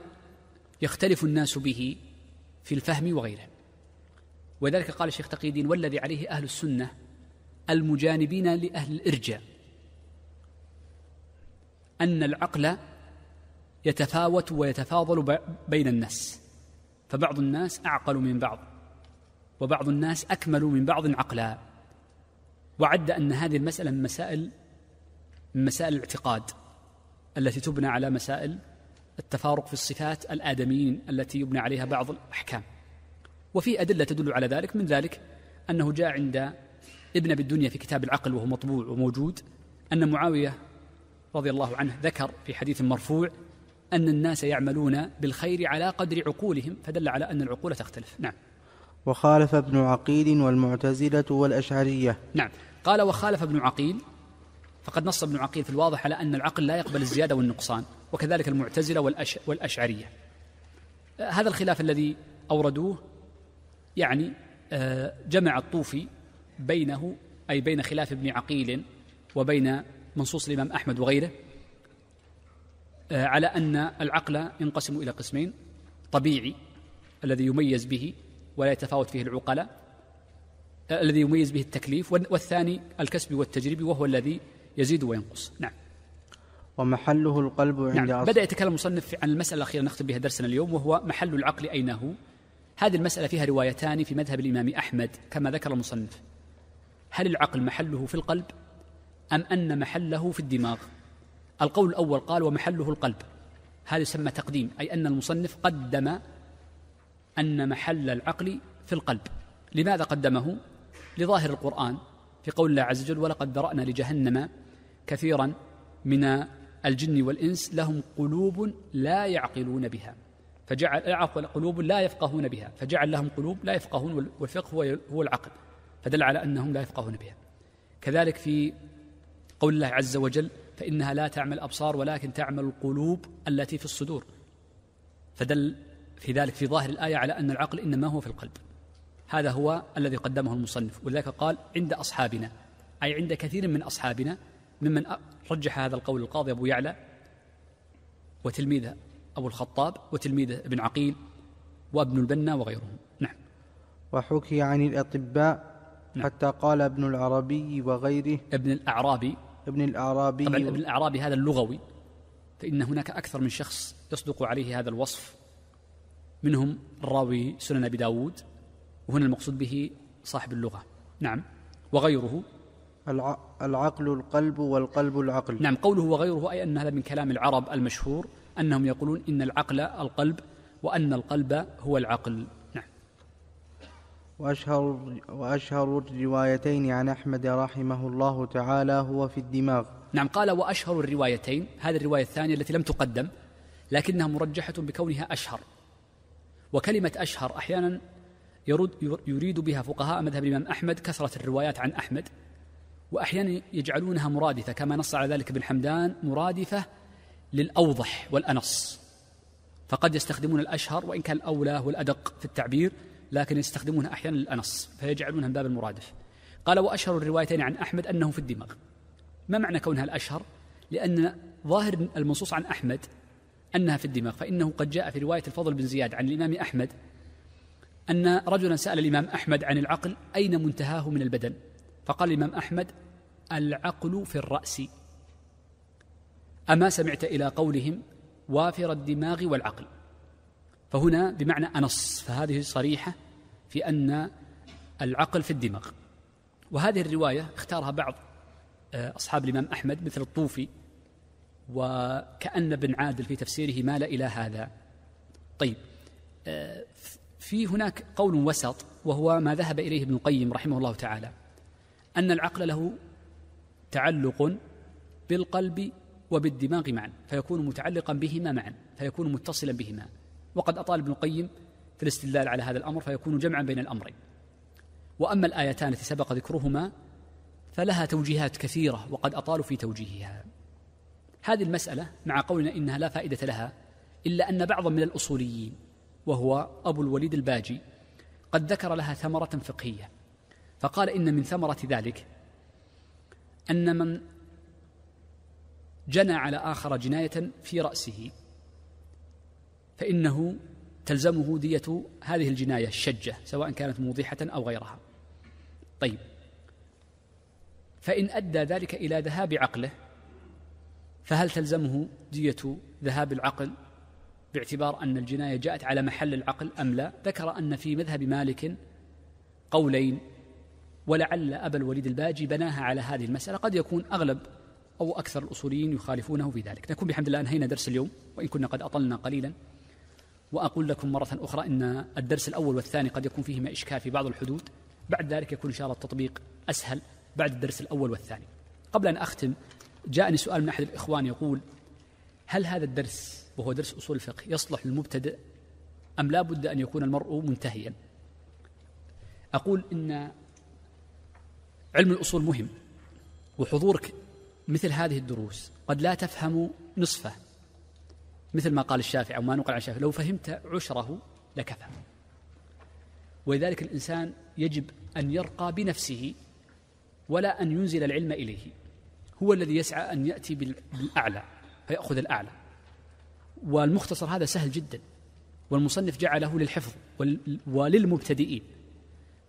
يختلف الناس به في الفهم وغيره ولذلك قال الشيخ تقي الدين والذي عليه أهل السنة المجانبين لأهل الإرجاء أن العقل يتفاوت ويتفاضل بين الناس فبعض الناس أعقل من بعض وبعض الناس أكمل من بعض عقلا وعد أن هذه المسألة من مسائل من مسائل الاعتقاد التي تبنى على مسائل التفارق في الصفات الآدميين التي يبنى عليها بعض الأحكام وفي أدلة تدل على ذلك من ذلك أنه جاء عند ابن أبي الدنيا في كتاب العقل وهو مطبوع وموجود أن معاوية رضي الله عنه ذكر في حديث مرفوع أن الناس يعملون بالخير على قدر عقولهم فدل على أن العقول تختلف نعم وخالف ابن عقيل والمعتزلة والأشعرية نعم قال وخالف ابن عقيل فقد نص ابن عقيل في الواضح على أن العقل لا يقبل الزيادة والنقصان وكذلك المعتزلة والأش والأشعرية آه، هذا الخلاف الذي أوردوه يعني آه، جمع الطوفي بينه أي بين خلاف ابن عقيل وبين منصوص الإمام أحمد وغيره آه، على أن العقل ينقسم إلى قسمين طبيعي الذي يميز به ولا يتفاوت فيه العقلاء الذي يميز به التكليف والثاني الكسبي والتجريبي وهو الذي يزيد وينقص نعم ومحله القلب عند نعم. بدأ يتكلم المصنف عن المسألة الأخيرة نختم بها درسنا اليوم وهو محل العقل أين هو هذه المسألة فيها روايتان في مذهب الإمام أحمد كما ذكر المصنف هل العقل محله في القلب أم أن محله في الدماغ القول الأول قال ومحله القلب هذا يسمى تقديم أي أن المصنف قدم أن محل العقل في القلب لماذا قدمه لظاهر القرآن في قول الله عز وجل ولقد ذرأنا لجهنم كثيرا من الجن والإنس لهم قلوب لا يعقلون بها فجعل قلوب لا يفقهون بها فجعل لهم قلوب لا يفقهون والفقه هو العقل فدل على أنهم لا يفقهون بها كذلك في قول الله عز وجل فإنها لا تعمل الأبصار ولكن تعمل القلوب التي في الصدور فدل في ذلك في ظاهر الآية على أن العقل إنما هو في القلب هذا هو الذي قدمه المصنف ولذلك قال عند أصحابنا أي عند كثير من أصحابنا ممن رجح هذا القول القاضي أبو يعلى وتلميذه أبو الخطاب وتلميذه ابن عقيل وابن البنا وغيرهم نعم وحكي عن الأطباء نعم. حتى قال ابن العربي وغيره ابن الأعرابي ابن الأعرابي طبعا ابن الأعرابي هذا اللغوي فإن هناك أكثر من شخص يصدق عليه هذا الوصف منهم الراوي سنن أبي داود وهنا المقصود به صاحب اللغة نعم وغيره العقل القلب والقلب العقل نعم قوله وغيره أي أن هذا من كلام العرب المشهور أنهم يقولون إن العقل القلب وأن القلب هو العقل نعم وأشهر, وأشهر الروايتين عن أحمد رحمه الله تعالى هو في الدماغ نعم قال وأشهر الروايتين هذه الرواية الثانية التي لم تقدم لكنها مرجحة بكونها أشهر وكلمة أشهر أحيانا يرد يريد بها فقهاء مذهب الإمام أحمد كثرة الروايات عن أحمد وأحيانا يجعلونها مرادفة كما نص على ذلك ابن حمدان مرادفة للأوضح والأنص فقد يستخدمون الأشهر وإن كان الأولى والأدق في التعبير لكن يستخدمونها أحيانا للأنص فيجعلونها من باب المرادف قال وأشهر الروايتين عن أحمد أنه في الدماغ ما معنى كونها الأشهر لأن ظاهر المنصوص عن أحمد أنها في الدماغ فإنه قد جاء في رواية الفضل بن زياد عن الإمام أحمد أن رجلا سأل الإمام أحمد عن العقل أين منتهاه من البدن فقال الإمام أحمد العقل في الرأس أما سمعت إلى قولهم وافر الدماغ والعقل فهنا بمعنى أنص فهذه صريحة في أن العقل في الدماغ وهذه الرواية اختارها بعض آه، أصحاب الإمام أحمد مثل الطوفي وكأن ابن عادل في تفسيره مال إلى هذا طيب آه، في هناك قول وسط وهو ما ذهب اليه ابن القيم رحمه الله تعالى ان العقل له تعلق بالقلب وبالدماغ معا فيكون متعلقا بهما معا فيكون متصلا بهما وقد اطال ابن القيم في الاستدلال على هذا الامر فيكون جمعا بين الامرين واما الايتان التي سبق ذكرهما فلها توجيهات كثيره وقد اطالوا في توجيهها هذه المساله مع قولنا انها لا فائده لها الا ان بعضا من الاصوليين وهو أبو الوليد الباجي قد ذكر لها ثمرة فقهية فقال إن من ثمرة ذلك أن من جنى على آخر جناية في رأسه فإنه تلزمه دية هذه الجناية الشجة سواء كانت موضحة أو غيرها طيب فإن أدى ذلك إلى ذهاب عقله فهل تلزمه دية ذهاب العقل باعتبار أن الجناية جاءت على محل العقل أم لا ذكر أن في مذهب مالك قولين ولعل أبا الوليد الباجي بناها على هذه المسألة قد يكون أغلب أو أكثر الأصوليين يخالفونه في ذلك نكون بحمد الله أنهينا درس اليوم وإن كنا قد أطلنا قليلا وأقول لكم مرة أخرى أن الدرس الأول والثاني قد يكون فيهما إشكال في بعض الحدود بعد ذلك يكون إن شاء الله التطبيق أسهل بعد الدرس الأول والثاني قبل أن أختم جاءني سؤال من أحد الإخوان يقول هل هذا الدرس وهو درس أصول الفقه يصلح للمبتدئ أم لا بد أن يكون المرء منتهيا أقول إن علم الأصول مهم وحضورك مثل هذه الدروس قد لا تفهم نصفه مثل ما قال الشافعي أو ما نقل عن الشافعي لو فهمت عشره لكفى ولذلك الإنسان يجب أن يرقى بنفسه ولا أن ينزل العلم إليه هو الذي يسعى أن يأتي بالأعلى فيأخذ الأعلى والمختصر هذا سهل جدا والمصنف جعله للحفظ وللمبتدئين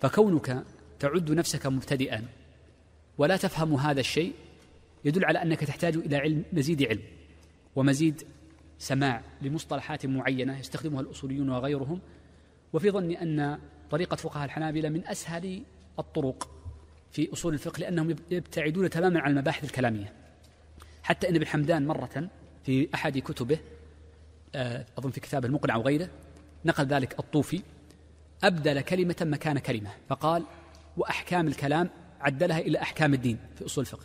فكونك تعد نفسك مبتدئا ولا تفهم هذا الشيء يدل على انك تحتاج الى علم مزيد علم ومزيد سماع لمصطلحات معينه يستخدمها الاصوليون وغيرهم وفي ظني ان طريقه فقهاء الحنابله من اسهل الطرق في اصول الفقه لانهم يبتعدون تماما عن المباحث الكلاميه حتى ان ابن حمدان مره في احد كتبه آه، أظن في كتاب المقنع وغيره نقل ذلك الطوفي أبدل كلمة مكان كلمة فقال وأحكام الكلام عدلها إلى أحكام الدين في أصول الفقه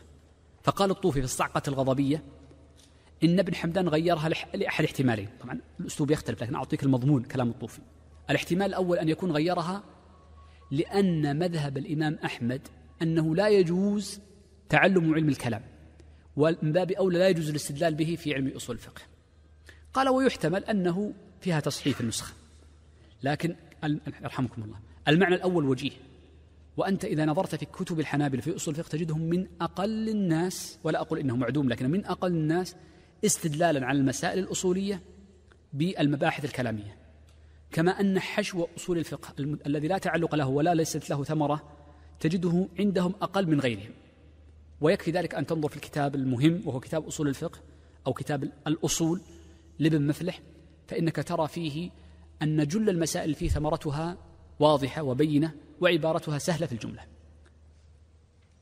فقال الطوفي في الصعقة الغضبية إن ابن حمدان غيرها لأحد احتمالين طبعا الأسلوب يختلف لكن أعطيك المضمون كلام الطوفي الاحتمال الأول أن يكون غيرها لأن مذهب الإمام أحمد أنه لا يجوز تعلم علم الكلام ومن باب أولى لا يجوز الاستدلال به في علم أصول الفقه قال ويحتمل أنه فيها تصحيف النسخة لكن يرحمكم الله المعنى الأول وجيه وأنت إذا نظرت في كتب الحنابلة في أصول الفقه تجدهم من أقل الناس ولا أقول إنه معدوم لكن من أقل الناس استدلالا على المسائل الأصولية بالمباحث الكلامية كما أن حشو أصول الفقه الذي لا تعلق له ولا ليست له ثمرة تجده عندهم أقل من غيرهم ويكفي ذلك أن تنظر في الكتاب المهم وهو كتاب أصول الفقه أو كتاب الأصول لابن مفلح فإنك ترى فيه أن جل المسائل فيه ثمرتها واضحة وبينة وعبارتها سهلة في الجملة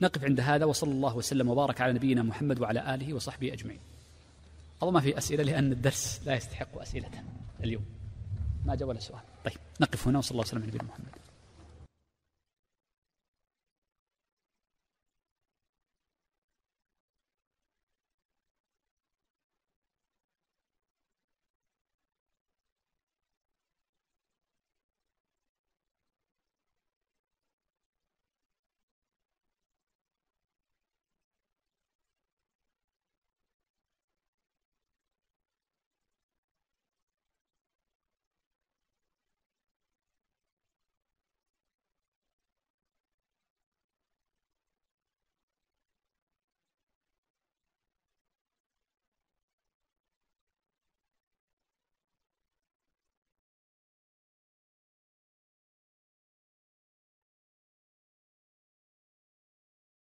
نقف عند هذا وصلى الله وسلم وبارك على نبينا محمد وعلى آله وصحبه أجمعين والله ما في أسئلة لأن الدرس لا يستحق أسئلة اليوم ما جاء ولا سؤال طيب نقف هنا وصلى الله وسلم على نبينا محمد